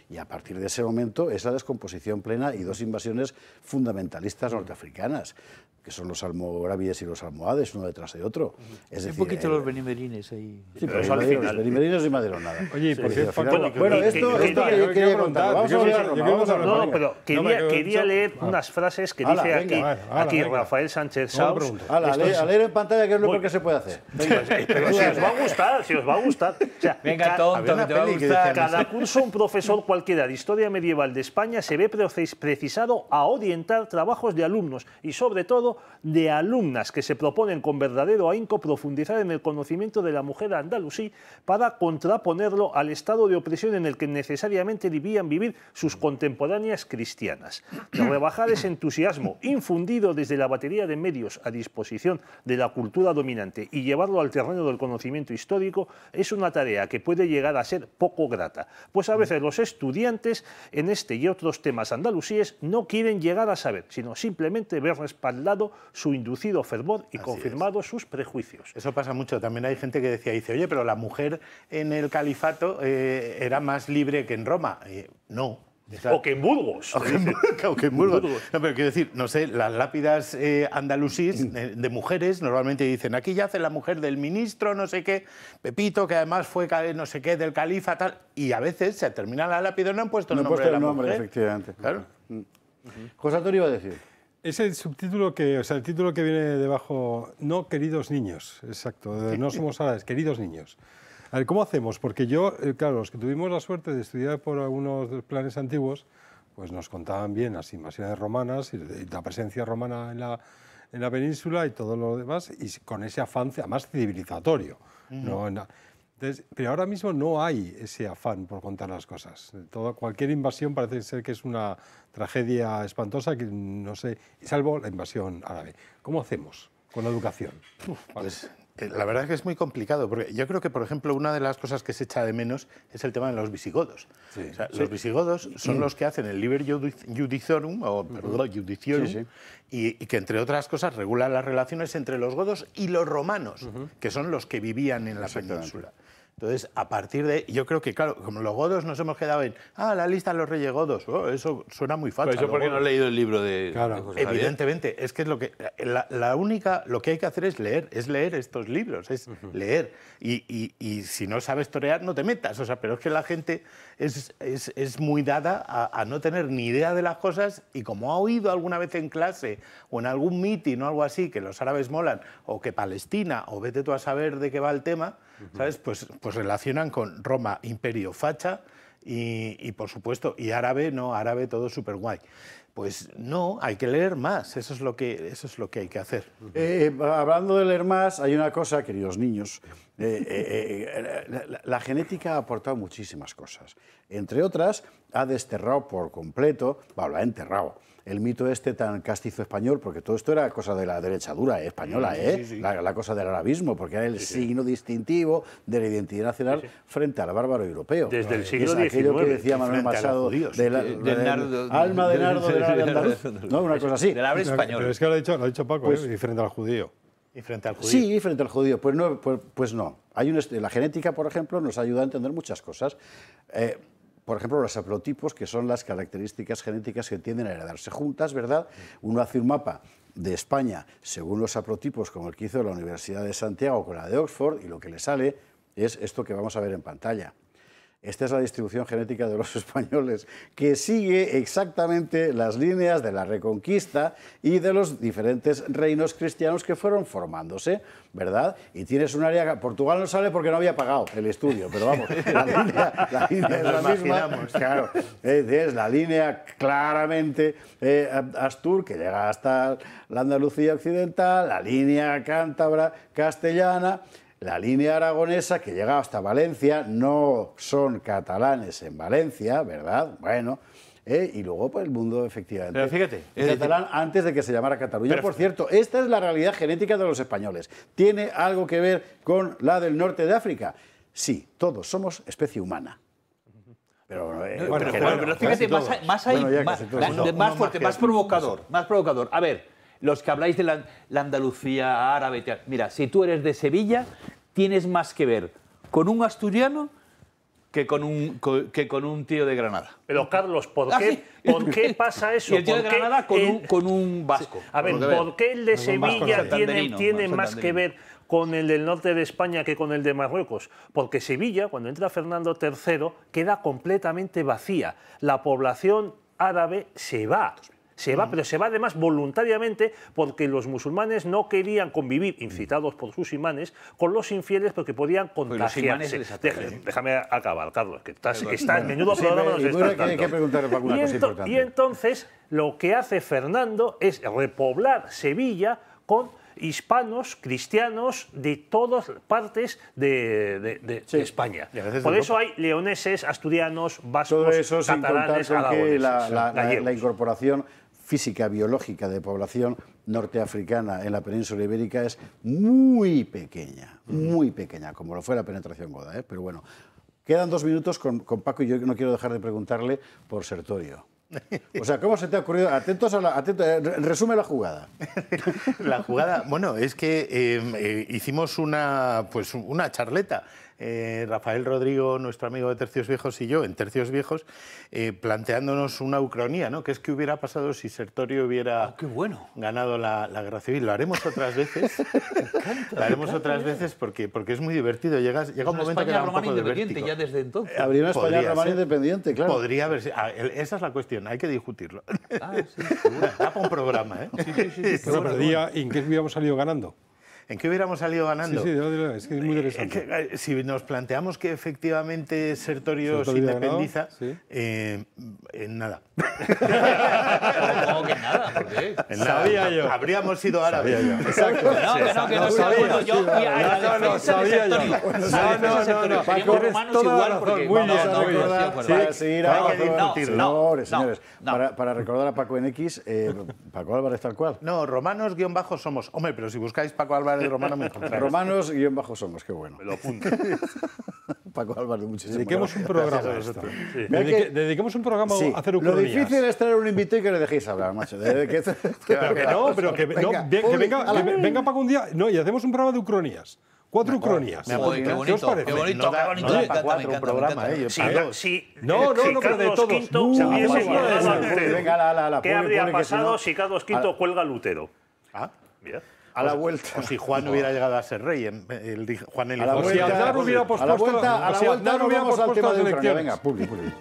Y a partir de ese momento esa descomposición plena y dos invasiones fundamentalistas norteafricanas, que son los almohávides y los almohades, uno detrás de otro. Es decir, un poquito eh, los benimerines ahí. Sí, pero, los benimerines y invadieron nada. Oye, por sí, bueno, esto, que, esto que, yo quería contar. Vamos a hablar, no, no, pero quería, quería leer unas frases que dice aquí, aquí Rafael Sánchez Saus. a, leer, en pantalla que es lo que se puede hacer. [LAUGHS] Venga, pero si os va a gustar, si os va a gustar. venga, tonto, te va a gustar. Cada curso un profesor, cualquiera de historia medieval de España se ve precisado a orientar trabajos de alumnos y sobre todo de alumnas que se proponen con verdadero ahínco profundizar en el conocimiento de la mujer andalusí para contraponerlo al estado de opresión en el que necesariamente debían vivir sus contemporáneas cristianas. De rebajar ese entusiasmo infundido desde la batería de medios a disposición de la cultura dominante y llevarlo al terreno del conocimiento histórico es una tarea que puede llegar a ser poco grata, pues a veces los estudiantes estudiantes en este y otros temas andalusíes no quieren llegar a saber, sino simplemente ver respaldado su inducido fervor y confirmado sus prejuicios. Eso pasa mucho. También hay gente que decía, dice, oye, pero la mujer en el califato eh, era más libre que en Roma. Eh, no, o que en Burgos. O que No, pero quiero decir, no sé, las lápidas eh, eh, de, mujeres normalmente dicen, aquí yace la mujer del ministro, no sé qué, Pepito, que además fue no sé qué, del califa, tal. Y a veces se termina la lápida no han puesto el no han puesto la el nombre, efectivamente. Claro. Mm. Mm. José Antonio iba a decir. Es el subtítulo que, o sea, el título que viene debajo, no queridos niños, exacto, no somos árabes, queridos niños. A ver, ¿cómo hacemos? Porque yo, eh, claro, los que tuvimos la suerte de estudiar por algunos planes antiguos, pues nos contaban bien las invasiones romanas y la presencia romana en la, en la península y todo lo demás, y con ese afán, más civilizatorio. pero ahora mismo no hay ese afán por contar las cosas. cualquier invasión parece ser que es una tragedia espantosa, que no sé, salvo la invasión árabe. ¿Cómo hacemos con la educación? pues, eh, la verdad es que es muy complicado, porque yo creo que, por ejemplo, una de las cosas que se echa de menos es el tema de los visigodos. Los visigodos son mm. los que hacen el Liber Judiciorum, o perdón, y, que, entre otras cosas, regula las relaciones entre los godos y los romanos, que son los que vivían en la península. Entonces, a partir de. Yo creo que, claro, como los godos nos hemos quedado en. Ah, la lista de los reyes godos. Oh, eso suena muy fácil. eso porque no he leído el libro de. Claro, evidentemente. Es que lo que. La, única. Lo que hay que hacer es leer. Es leer estos libros. Es leer. Y, si no sabes torear, no te metas. O sea, pero es que la gente es, muy dada a, a, no tener ni idea de las cosas. Y como ha oído alguna vez en clase o en algún mitin o algo así que los árabes molan o que Palestina o vete tú a saber de qué va el tema ¿sabes? Pues, pues relacionan con Roma, imperio facha y, por supuesto, y árabe, no, árabe todo súper guay. Pues no, hay que leer más, eso es lo que, hay que hacer. Eh, eh, hablando de leer más, hay una cosa, queridos niños, eh, la, genética ha aportado muchísimas cosas. Entre otras, ha desterrado por completo, bueno, lo ha enterrado, el mito este tan castizo español, porque todo esto era cosa de la derecha dura eh, española, ¿eh? La, cosa del arabismo, porque era el signo distintivo de la identidad nacional frente al bárbaro europeo. Desde el siglo XIX. Aquello que decía Manuel Machado, de nardo, alma de nardo de andaluz, [LAUGHS] ¿no? Una cosa así. español. Pero es que lo ha dicho, lo ha dicho Paco, pues eh, y frente al judío. ¿Y frente al judío? Sí, frente al judío. Pues no. Pues, pues no. Hay la genética, por ejemplo, nos ayuda a entender muchas cosas. Eh, por ejemplo, los haplotipos, que son las características genéticas que tienden a heredarse juntas, ¿verdad? Mm. Uno hace un mapa de España según los haplotipos, como el que hizo la Universidad de Santiago con la de Oxford, y lo que le sale es esto que vamos a ver en pantalla. Esta es la distribución genética de los [LAUGHS] españoles, que sigue exactamente las líneas de la Reconquista y de los diferentes reinos cristianos que fueron formándose, ¿verdad? Y tienes un área... Portugal no sale porque no había pagado el estudio, pero vamos, [LAUGHS] la línea, es la Claro, [LAUGHS] es la línea claramente eh, Astur, que llega hasta la Andalucía occidental, la línea cántabra, castellana la línea aragonesa que llega hasta Valencia, no son catalanes en Valencia, ¿verdad? Bueno, eh, y luego pues, el mundo efectivamente. Pero fíjate, catalán antes de que se llamara Cataluña. Por cierto, esta es la realidad genética de los españoles. ¿Tiene algo que ver con la del norte de África? Sí, todos somos especie humana. Pero, eh, bueno, fíjate, más, más, fuerte, más provocador, más provocador. A ver, los que habláis de la, Andalucía árabe. Mira, si tú eres de Sevilla, tienes más que ver con un asturiano que con un, que con un tío de Granada. Pero Carlos, ¿por, ah, qué, ¿por qué [LAUGHS] pasa eso? el Granada con, un, vasco. A ver, ¿por qué el de Sevilla tiene, tiene más que ver con el del norte de España que con el de Marruecos, porque Sevilla, cuando entra Fernando III, queda completamente vacía. La población árabe se va se va, pero se va además voluntariamente porque los musulmanes no querían convivir, incitados por sus imanes, con los infieles porque podían pues contagiarse. ¿eh? Déjame, acabar, Carlos, que está, en menudo programa y, y entonces lo que hace Fernando es repoblar Sevilla con hispanos, cristianos de todas partes de, España. Por eso hay leoneses, asturianos, vascos, catalanes, sin la, la incorporación física biológica de población norteafricana en la península ibérica es muy pequeña, muy pequeña, como lo fue la penetración goda. ¿eh? Pero bueno, quedan dos minutos con, Paco y yo no quiero dejar de preguntarle por Sertorio. O sea, ¿cómo se te ha ocurrido? Atentos a la, eh, resume la jugada. [LAUGHS] La jugada, bueno, es que eh, hicimos una, pues, una charleta eh, Rafael Rodrigo, nuestro amigo de Tercios Viejos y yo, en Tercios Viejos, eh, planteándonos una ucronía, ¿no? Que es que hubiera pasado si Sertorio hubiera oh, ganado la, guerra civil. Lo haremos otras veces. [LAUGHS] lo haremos otras veces porque, porque es muy divertido. llega un momento que independiente ya desde entonces. Habría una España romana independiente, claro. Podría haber ah, Esa es la cuestión, hay que discutirlo. Ah, sí, seguro. [LAUGHS] un programa, ¿eh? Sí, sí, sí. [LAUGHS] pero ¿en qué hubiéramos salido ganando? ¿en qué hubiéramos salido ganando? Sí, sí, es que es muy eh, interesante. Eh, eh, si nos planteamos que efectivamente Sertorio, se independiza, en nada. ¿Cómo que nada? En nada. Sabía yo. Habríamos sido árabes. Exacto. No, que no, que no, no sabía. Yo no, no, No, Paco, es igual porque... Muy bien, seguir a no. para recordar a Paco en X, Paco Álvarez tal cual. No, romanos-somos. guión bajo Hombre, pero si buscáis Paco Álvarez de me en Romanos y bajo somos, qué bueno. [LAUGHS] Me Dediquemos un programa a un programa hacer Lo difícil es traer un invitado y que le dejéis hablar, macho. [LAUGHS] no, pero que, venga, Paco un día no, y hacemos un programa de ucronías. Cuatro Me qué bonito, ¿Qué bonito, No no, no, no, si no, pero de todos. habría pasado si Carlos V ah. cuelga Lutero? Ah, a la pues, vuelta. O pues si Juan no hubiera llegado a ser rey, el, el, Juan el... A la vuelta, pues si Aznar hubiera pospuesto... A la vuelta, a la vuelta, a la vuelta no al tema de Ucrania. Venga, Puli, Puli.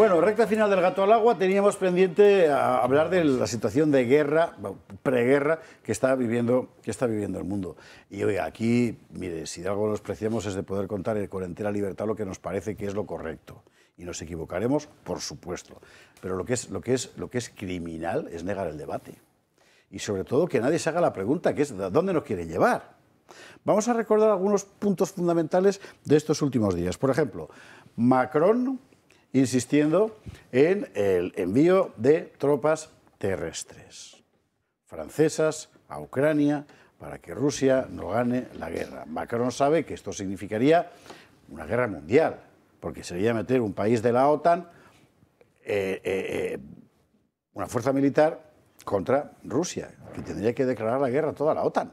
Bueno, recta final del gato al agua, teníamos pendiente a hablar de la situación de guerra, preguerra, que está viviendo, que está viviendo el mundo. Y oiga, aquí, mire, si de algo nos preciamos es de poder contar con entera libertad lo que nos parece que es lo correcto. Y nos equivocaremos, por supuesto. Pero lo que es, lo que es, lo que es criminal es negar el debate. Y sobre todo que nadie se haga la pregunta que es ¿dónde nos quiere llevar? Vamos a recordar algunos puntos fundamentales de estos últimos días. Por ejemplo, Macron insistiendo en el envío de tropas terrestres francesas a Ucrania para que Rusia no gane la guerra. Macron sabe que esto significaría una guerra mundial, porque sería meter un país de la OTAN, eh, eh, eh, una fuerza militar contra Rusia, que tendría que declarar la guerra a toda la OTAN.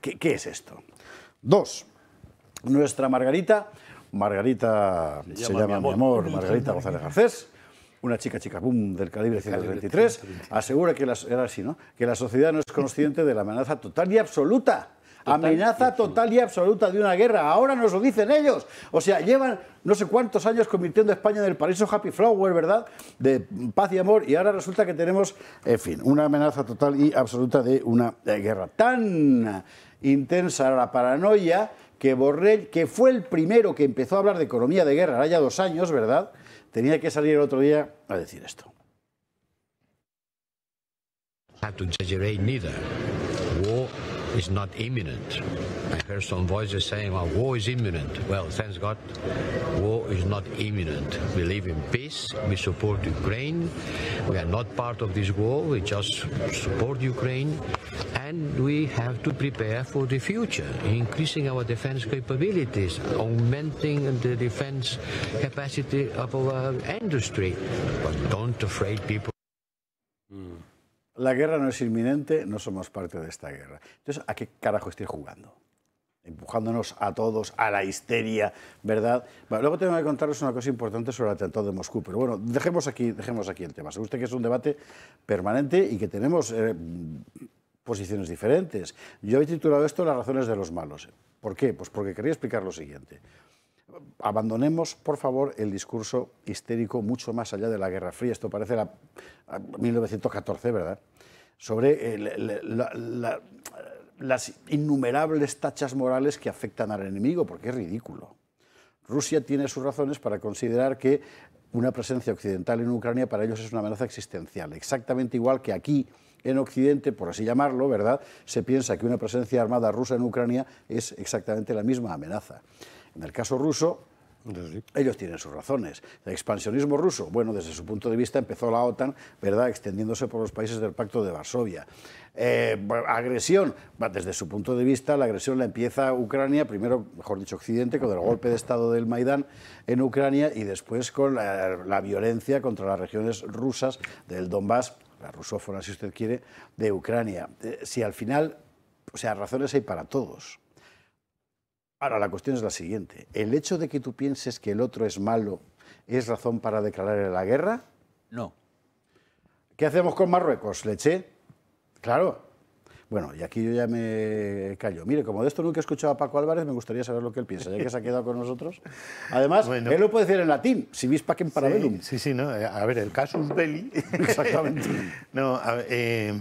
¿qué, es esto? Dos, nuestra Margarita Margarita se llama, mi, amor. Margarita González Garcés, una chica chica boom del calibre 123, asegura que la, era así, ¿no? que la sociedad no es consciente de la amenaza total y absoluta. amenaza total y absoluta de una guerra. Ahora nos lo dicen ellos. O sea, llevan no sé cuántos años convirtiendo a España en el paraíso happy flower, ¿verdad? De paz y amor. Y ahora resulta que tenemos, en fin, una amenaza total y absoluta de una eh, guerra. Tan intensa la paranoia que Borrell, que fue el primero que empezó a hablar de economía de guerra, ya dos años, ¿verdad? Tenía que salir el otro día a decir esto. is not imminent. I heard some voices saying, well, war is imminent. Well, thanks God, war is not imminent. We live in peace, we support Ukraine. We are not part of this war, we just support Ukraine. And we have to prepare for the future, increasing our defense capabilities, augmenting the defense capacity of our industry. But don't afraid people. Mm. la guerra no es inminente, no somos parte de esta guerra. Entonces, ¿a qué carajo estoy jugando? empujándonos a todos a la histeria, ¿verdad? luego tengo que contarles una cosa importante sobre el atentado de Moscú, pero bueno, dejemos aquí, dejemos aquí el tema. Se que es un debate permanente y que tenemos eh, posiciones diferentes. Yo he titulado esto Las razones de los malos. ¿Por qué? Pues porque quería explicar lo siguiente. Abandonemos, por favor, el discurso histérico mucho más allá de la Guerra Fría. Esto parece la 1914, ¿verdad? sobre eh, las innumerables tachas morales que afectan al enemigo, porque es ridículo. Rusia tiene sus razones para considerar que una presencia occidental en Ucrania para ellos es una amenaza existencial, exactamente igual que aquí en Occidente, por así llamarlo, ¿verdad? Se piensa que una presencia armada rusa en Ucrania es exactamente la misma amenaza. En el caso ruso, ellos tienen sus razones. El expansionismo ruso, bueno, desde su punto de vista empezó la OTAN, ¿verdad?, extendiéndose por los países del Pacto de Varsovia. Eh, agresión, desde su punto de vista, la agresión la empieza Ucrania, primero, mejor dicho, Occidente, con el golpe de Estado del Maidán en Ucrania y después con la, violencia contra las regiones rusas del Donbass, la rusófona, si usted quiere, de Ucrania. Eh, si al final, o sea, razones hay para todos. Ahora, la cuestión es la siguiente. ¿El hecho de que tú pienses que el otro es malo es razón para declarar la guerra? No. ¿Qué hacemos con Marruecos? ¿Leche? Claro. Bueno, y aquí yo ya me callo. Mire, como de esto nunca he escuchado a Paco Álvarez, me gustaría saber lo que él piensa, ya que se ha quedado con nosotros. Además, [LAUGHS] él lo puede decir en latín, si vis pacem para sí, sí, no. Eh, a ver, el casus belli. [LAUGHS] Exactamente. [LAUGHS] no, a eh,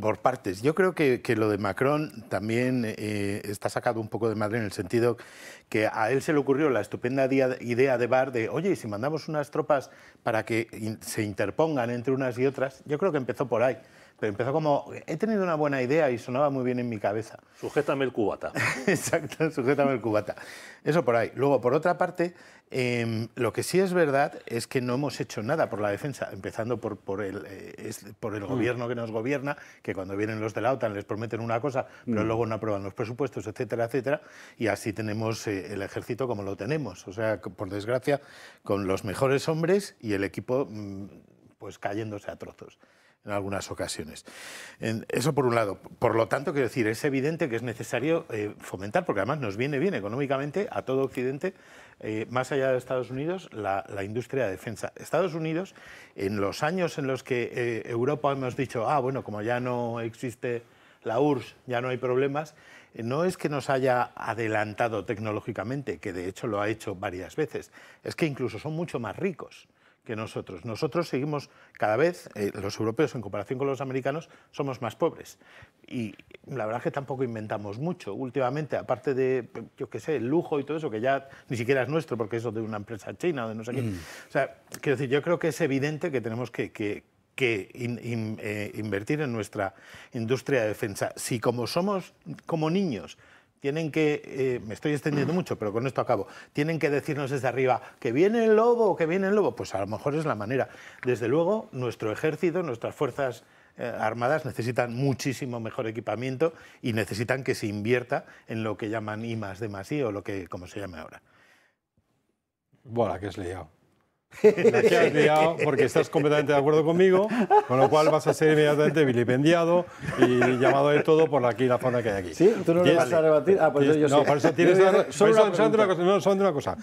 por partes. Yo creo que, que lo de Macron también eh, está sacado un poco de madre en el sentido que a él se le ocurrió la estupenda idea de Bar de, oye, si mandamos unas tropas para que se interpongan entre unas y otras, yo creo que empezó por ahí. Pero empezó como, he tenido una buena idea y sonaba muy bien en mi cabeza. [LAUGHS] Sujétame el cubata. Exacto, sujétame el cubata. Eso por ahí. Luego, por otra parte, em, lo que sí es verdad es que no hemos hecho nada por la defensa, empezando por, por el, eh, por el mm. gobierno que nos gobierna, que cuando vienen los de la OTAN les prometen una cosa, pero mm. luego no aprueban los presupuestos, etcétera, etcétera. Y así tenemos eh, el ejército como lo tenemos. O sea, por desgracia, con los mejores hombres y el equipo mm, pues cayéndose a trozos en algunas ocasiones. eso por un lado. Por lo tanto, quiero decir, es evidente que es necesario eh, fomentar, porque además nos viene bien económicamente a todo Occidente, eh, más allá de Estados Unidos, la, industria de defensa. Estados Unidos, en los años en los que eh, Europa hemos dicho, ah, bueno, como ya no existe la URSS, ya no hay problemas, no es que nos haya adelantado tecnológicamente, que de hecho lo ha hecho varias veces, es que incluso son mucho más ricos que nosotros. Nosotros seguimos cada vez, eh, los europeos en comparación con los americanos, somos más pobres. Y la verdad es que tampoco inventamos mucho. Últimamente, aparte de, yo qué sé, el lujo y todo eso, que ya ni siquiera es nuestro porque es de una empresa china o de no sé qué. Mm. O sea, quiero decir, yo creo que es evidente que tenemos que, eh, invertir en nuestra industria de defensa. Si como somos como niños tienen que, eh, me estoy extendiendo mucho, pero con esto acabo, tienen que decirnos desde arriba que viene el lobo, o que viene el lobo, pues a lo mejor es la manera. Desde luego, nuestro ejército, nuestras fuerzas eh, armadas necesitan muchísimo mejor equipamiento y necesitan que se invierta en lo que llaman I más D o lo que, como se llame ahora. Bola, que es liado porque estás completamente de acuerdo conmigo, con lo cual vas a ser inmediatamente vilipendiado y llamado de todo por aquí la zona que hay aquí. ¿Sí? ¿Tú no lo vas a rebatir? Ah, pues yo No, por eso tienes... [LAUGHS] solamente una cosa, no, solamente una cosa.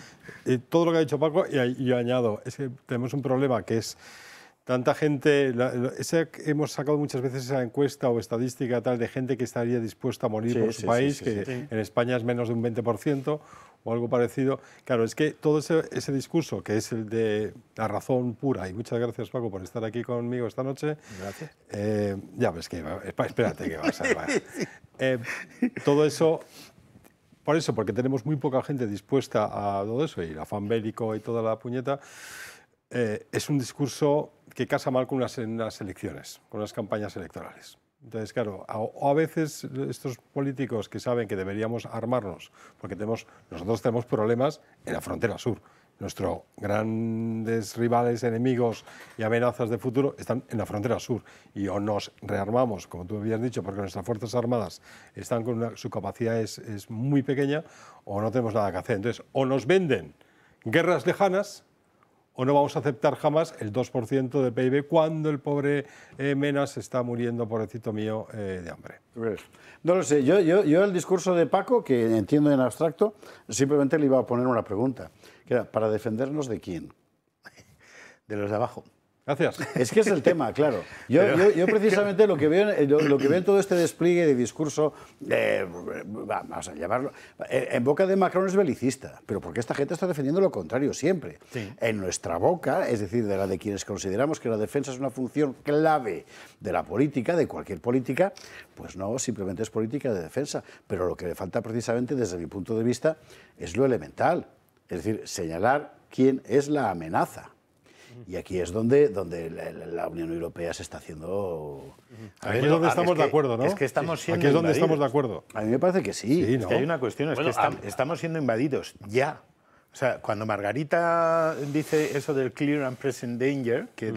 todo lo que ha dicho Paco, y yo añado, es que tenemos un problema que es... Tanta gente, hemos sacado muchas veces esa encuesta o estadística tal de gente que estaría dispuesta a morir por su país, que en España es menos de un 20% o algo parecido. Claro, es que todo ese, discurso, que es el de la razón pura, y muchas gracias Paco por estar aquí conmigo esta noche. Gracias. Eh, ya ves pues que, espérate que vas a... [LAUGHS] Eh, todo eso por eso, porque tenemos muy poca gente dispuesta a todo eso, y el afán y toda la puñeta, eh, es un discurso que casa mal con unas, elecciones, con las campañas electorales. Entonces, claro, a, a, veces estos políticos que saben que deberíamos armarnos, porque tenemos, nosotros tenemos problemas en la frontera sur. Nuestros grandes rivales, enemigos y amenazas de futuro están en la frontera sur. Y o nos rearmamos, como tú habías dicho, porque nuestras Fuerzas Armadas están con una, su capacidad es, es muy pequeña, o no tenemos nada que hacer. Entonces, o nos venden guerras lejanas, o no vamos a aceptar jamás el 2% de PIB cuando el pobre eh, Menas está muriendo, pobrecito mío, eh, de hambre. Pues, no lo sé, yo, el discurso de Paco, que entiendo en abstracto, simplemente le iba a poner una pregunta, que ¿para defendernos de quién? [LAUGHS] De los de abajo. Gracias. Es que es el tema, claro. Yo, precisamente lo que, veo, eh, lo, que veo en todo este despliegue de discurso, vamos a llamarlo, eh, en boca de Macron es belicista, pero porque esta gente está defendiendo lo contrario siempre. En nuestra boca, es decir, de la de quienes consideramos que la defensa es una función clave de la política, de cualquier política, pues no, simplemente es política de defensa. Pero lo que le falta precisamente, desde mi punto de vista, es lo elemental. Es decir, señalar quién es la amenaza. Y aquí es donde, donde la, Unión Europea se está haciendo... Aquí es donde estamos de acuerdo, ¿no? Es que estamos siendo Aquí es donde estamos de acuerdo. A mí me parece que sí. que hay una cuestión, es que estamos, siendo invadidos ya. O sea, cuando Margarita dice eso del clear and present danger, que,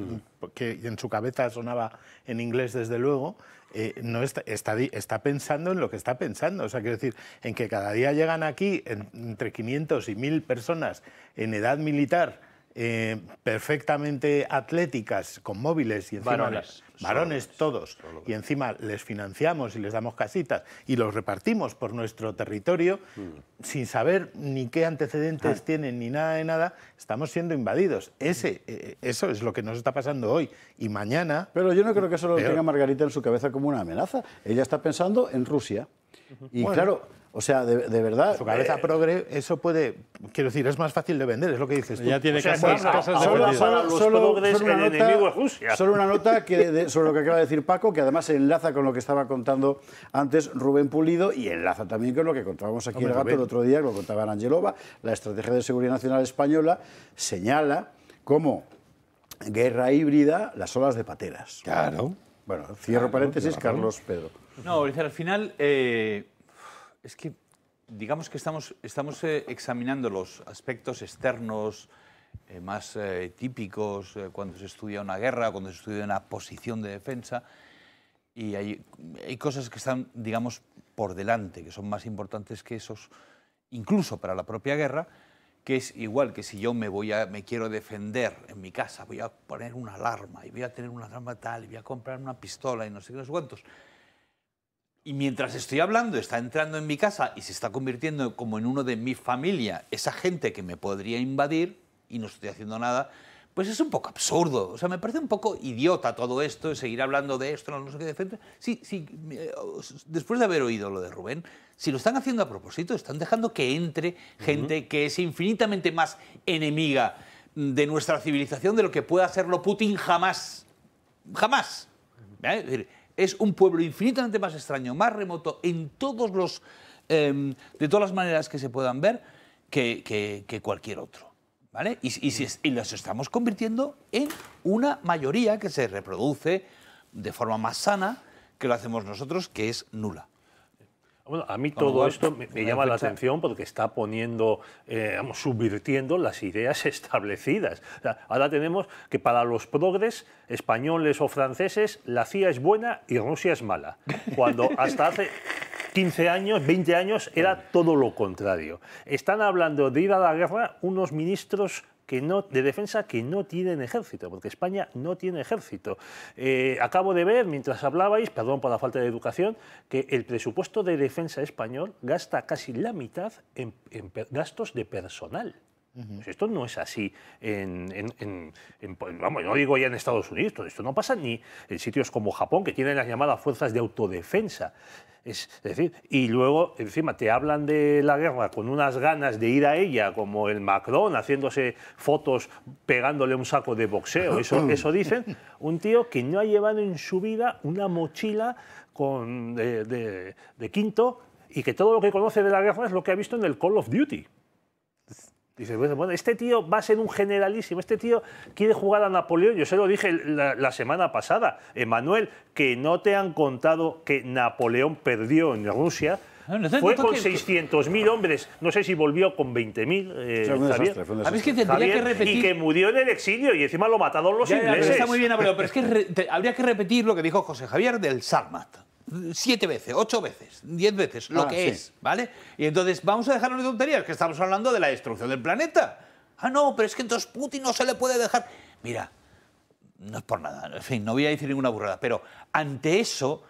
en su cabeza sonaba en inglés desde luego, eh, no está, pensando en lo que está pensando. O sea, quiero decir, en que cada día llegan aquí entre 500 y 1000 personas en edad militar eh, perfectamente atléticas, con móviles y encima varones, todos y encima les financiamos y les damos casitas y los repartimos por nuestro territorio mm. sin saber ni qué antecedentes ah. tienen ni nada de nada, estamos siendo invadidos. Ese, eh, eso es lo que nos está pasando hoy y mañana. Pero yo no creo que eso lo tenga Margarita en su cabeza como una amenaza. Ella está pensando en Rusia y claro o sea, de, verdad. su cabeza eh, progre, eso puede. Quiero decir, es más fácil de vender, es lo que dices tú. Ya tiene que casas, de solo, solo, una nota, sobre lo que acaba de decir Paco, que además enlaza con lo que estaba contando antes Rubén Pulido y enlaza también con lo que contábamos aquí el otro día, lo contaba Angelova. La Estrategia de Seguridad Nacional Española señala como guerra híbrida las olas de pateras. Claro. Bueno, cierro paréntesis, Carlos Pedro. No, al final. Eh, es que digamos que estamos, estamos eh, examinando los aspectos externos eh, más eh, típicos cuando se estudia una guerra, cuando se estudia una posición de defensa, y hay, hay, cosas que están, digamos, por delante, que son más importantes que esos, incluso para la propia guerra, que es igual que si yo me, voy a, me quiero defender en mi casa, voy a poner una alarma, y voy a tener una alarma tal, y voy a comprar una pistola, y no sé qué, no sé cuántos. Y mientras estoy hablando, está entrando en mi casa y se está convirtiendo como en uno de mi familia, esa gente que me podría invadir y no estoy haciendo nada, pues es un poco absurdo. O sea, me parece un poco idiota todo esto, seguir hablando de esto, no sé qué, etc. Sí, sí, después de haber oído lo de Rubén, si lo están haciendo a propósito, están dejando que entre gente que es infinitamente más enemiga de nuestra civilización de lo que pueda hacerlo Putin jamás. Jamás. ¿Eh? decir es un pueblo infinitamente más extraño, más remoto, en todos los, em, de todas las maneras que se puedan ver, que, cualquier otro. ¿Vale? Y, y, y estamos convirtiendo en una mayoría que se reproduce de forma más sana que lo hacemos nosotros, que es nula a mí todo esto me, llama la atención porque está poniendo, eh, subvirtiendo las ideas [LAUGHS] establecidas. ahora tenemos que para los progres, españoles o franceses, la CIA es buena y Rusia es mala. Cuando hasta hace 15 años, 20 años, era todo lo contrario. Están hablando de ir a la guerra unos ministros que no, de defensa que no tienen ejército, porque España no tiene ejército. Eh, acabo de ver, mientras hablabais, perdón por la falta de educación, que el presupuesto de defensa español gasta casi la mitad en, gastos de personal. Pues esto no es así en, vamos, no digo ya en Estados Unidos, esto no pasa ni en sitios como Japón, que tienen las llamadas fuerzas de autodefensa. Es, decir, y luego encima te hablan de la guerra con unas ganas de ir a ella, como el Macron haciéndose fotos pegándole un saco de boxeo. [CLEARS THROAT] Eso, dicen. Un tío que no ha llevado en su vida una mochila con, de quinto y que todo lo que conoce de la guerra es lo que ha visto en el Call of Duty. Dices, bueno, este tío va a ser un generalísimo, este tío quiere jugar a Napoleón. Yo se lo dije la, semana pasada, Emanuel, que no te han contado que Napoleón perdió en Rusia. Ah, fue con 600.000 hombres, no sé si volvió con 20.000. Eh, y que murió en el exilio y encima lo mataron los ingleses. está muy bien, pero, es que habría que repetir lo que dijo José Javier del Sarmat siete veces, ocho veces, diez veces, lo ah, que es, ¿vale? Y entonces vamos a dejarnos de tonterías, que estamos hablando de la destrucción del planeta. Ah, no, pero es que entonces Putin no se le puede dejar. Mira, no es por nada, en fin, no voy a decir ninguna burrada, pero ante eso,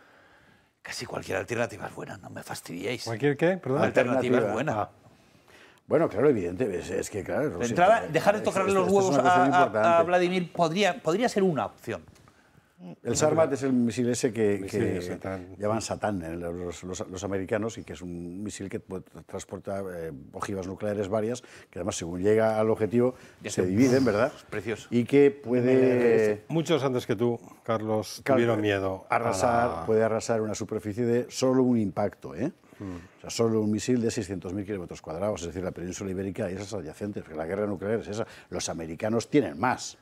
casi cualquier alternativa es buena, no me fastidiéis. ¿Cualquier qué? Perdón. Alternativa, es buena. Ah. Bueno, claro, evidente, es, que claro... dejar de tocarle este los huevos a, Vladimir podría, podría ser una opción. El Sarmat es el misil ese que, llaman Satán ¿eh? los, los, americanos y que es un misil que pues, transporta eh, ojivas nucleares varias, que además según llega al objetivo se dividen, ¿verdad? precioso. Y que puede... Este. Muchos antes que tú, Carlos, tuvieron miedo. Arrasar, puede arrasar una superficie de solo un impacto, ¿eh? O sea, solo un misil de 600.000 kilómetros cuadrados, es decir, la península ibérica y esas adyacentes, porque la guerra nuclear es esa. Los americanos tienen más.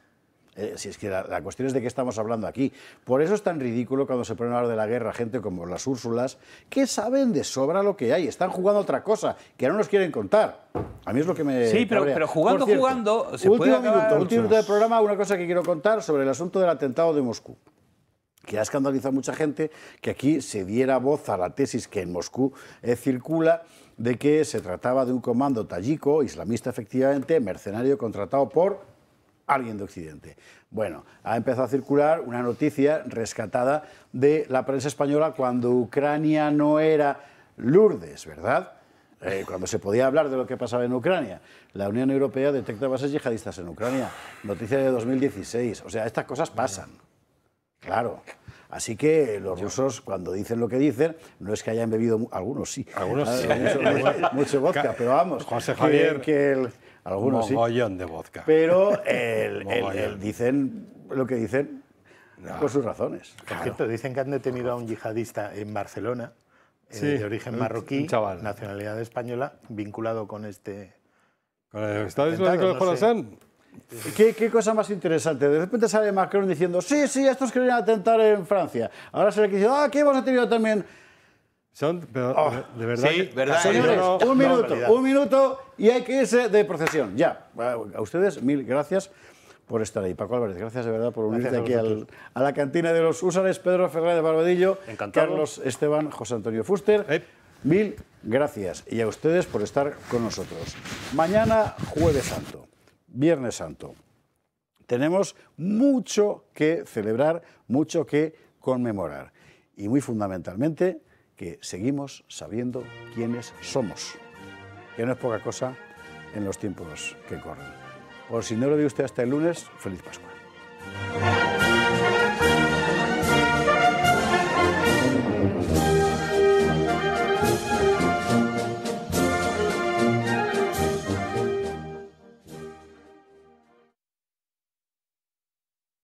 Eh, si es que la, cuestión es de qué estamos hablando aquí. Por eso es tan ridículo cuando se ponen a hablar de la guerra gente como las Úrsulas, que saben de sobra lo que hay, están jugando otra cosa, que no nos quieren contar. A mí es lo que me. Sí, pero, jugando, jugando. último, minuto, último del programa, una cosa que quiero contar sobre el asunto del atentado de Moscú que ha escandalizado a mucha gente, que aquí se diera voz a la tesis que en Moscú eh, circula de que se trataba de un comando tayiko, islamista efectivamente, mercenario contratado por alguien de Occidente. Bueno, ha empezado a circular una noticia rescatada de la prensa española cuando Ucrania no era Lourdes, ¿verdad? Eh, cuando se podía hablar de lo que pasaba en Ucrania. La Unión Europea detecta bases yihadistas en Ucrania. Noticia de 2016. O sea, estas cosas pasan. Claro. Así que los rusos, cuando dicen lo que dicen, no es que hayan bebido, algunos sí, algunos ah, sí. Mucho, vodka, pero vamos, José Javier, que el, algunos Mogollón sí. de vodka. Pero [LAUGHS] el, dicen lo que dicen por sus razones. Por cierto, dicen que han detenido a un yihadista en Barcelona, eh, de origen marroquí, nacionalidad española, vinculado con este... ¿Con el Estado ¿Qué, cosa más interesante? De repente sale Macron diciendo, sí, sí, estos querían atentar en Francia. Ahora se le dice, ah, aquí hemos detenido también son, oh, de verdad. Sí, verdad ¿eh? un minuto, un minuto y hay que irse de procesión. Ya. A ustedes, mil gracias por estar ahí. Paco Álvarez, gracias de verdad por unirte aquí a la cantina de los Húsares. Pedro Ferrer de Barbadillo, Encantado. Carlos Esteban, José Antonio Fuster. Mil gracias y a ustedes por estar con nosotros. Mañana, Jueves Santo, Viernes Santo. Tenemos mucho que celebrar, mucho que conmemorar. Y muy fundamentalmente, que seguimos sabiendo quiénes somos, que no es poca cosa en los tiempos que corren. Por si no lo ve usted hasta el lunes, feliz Pascua.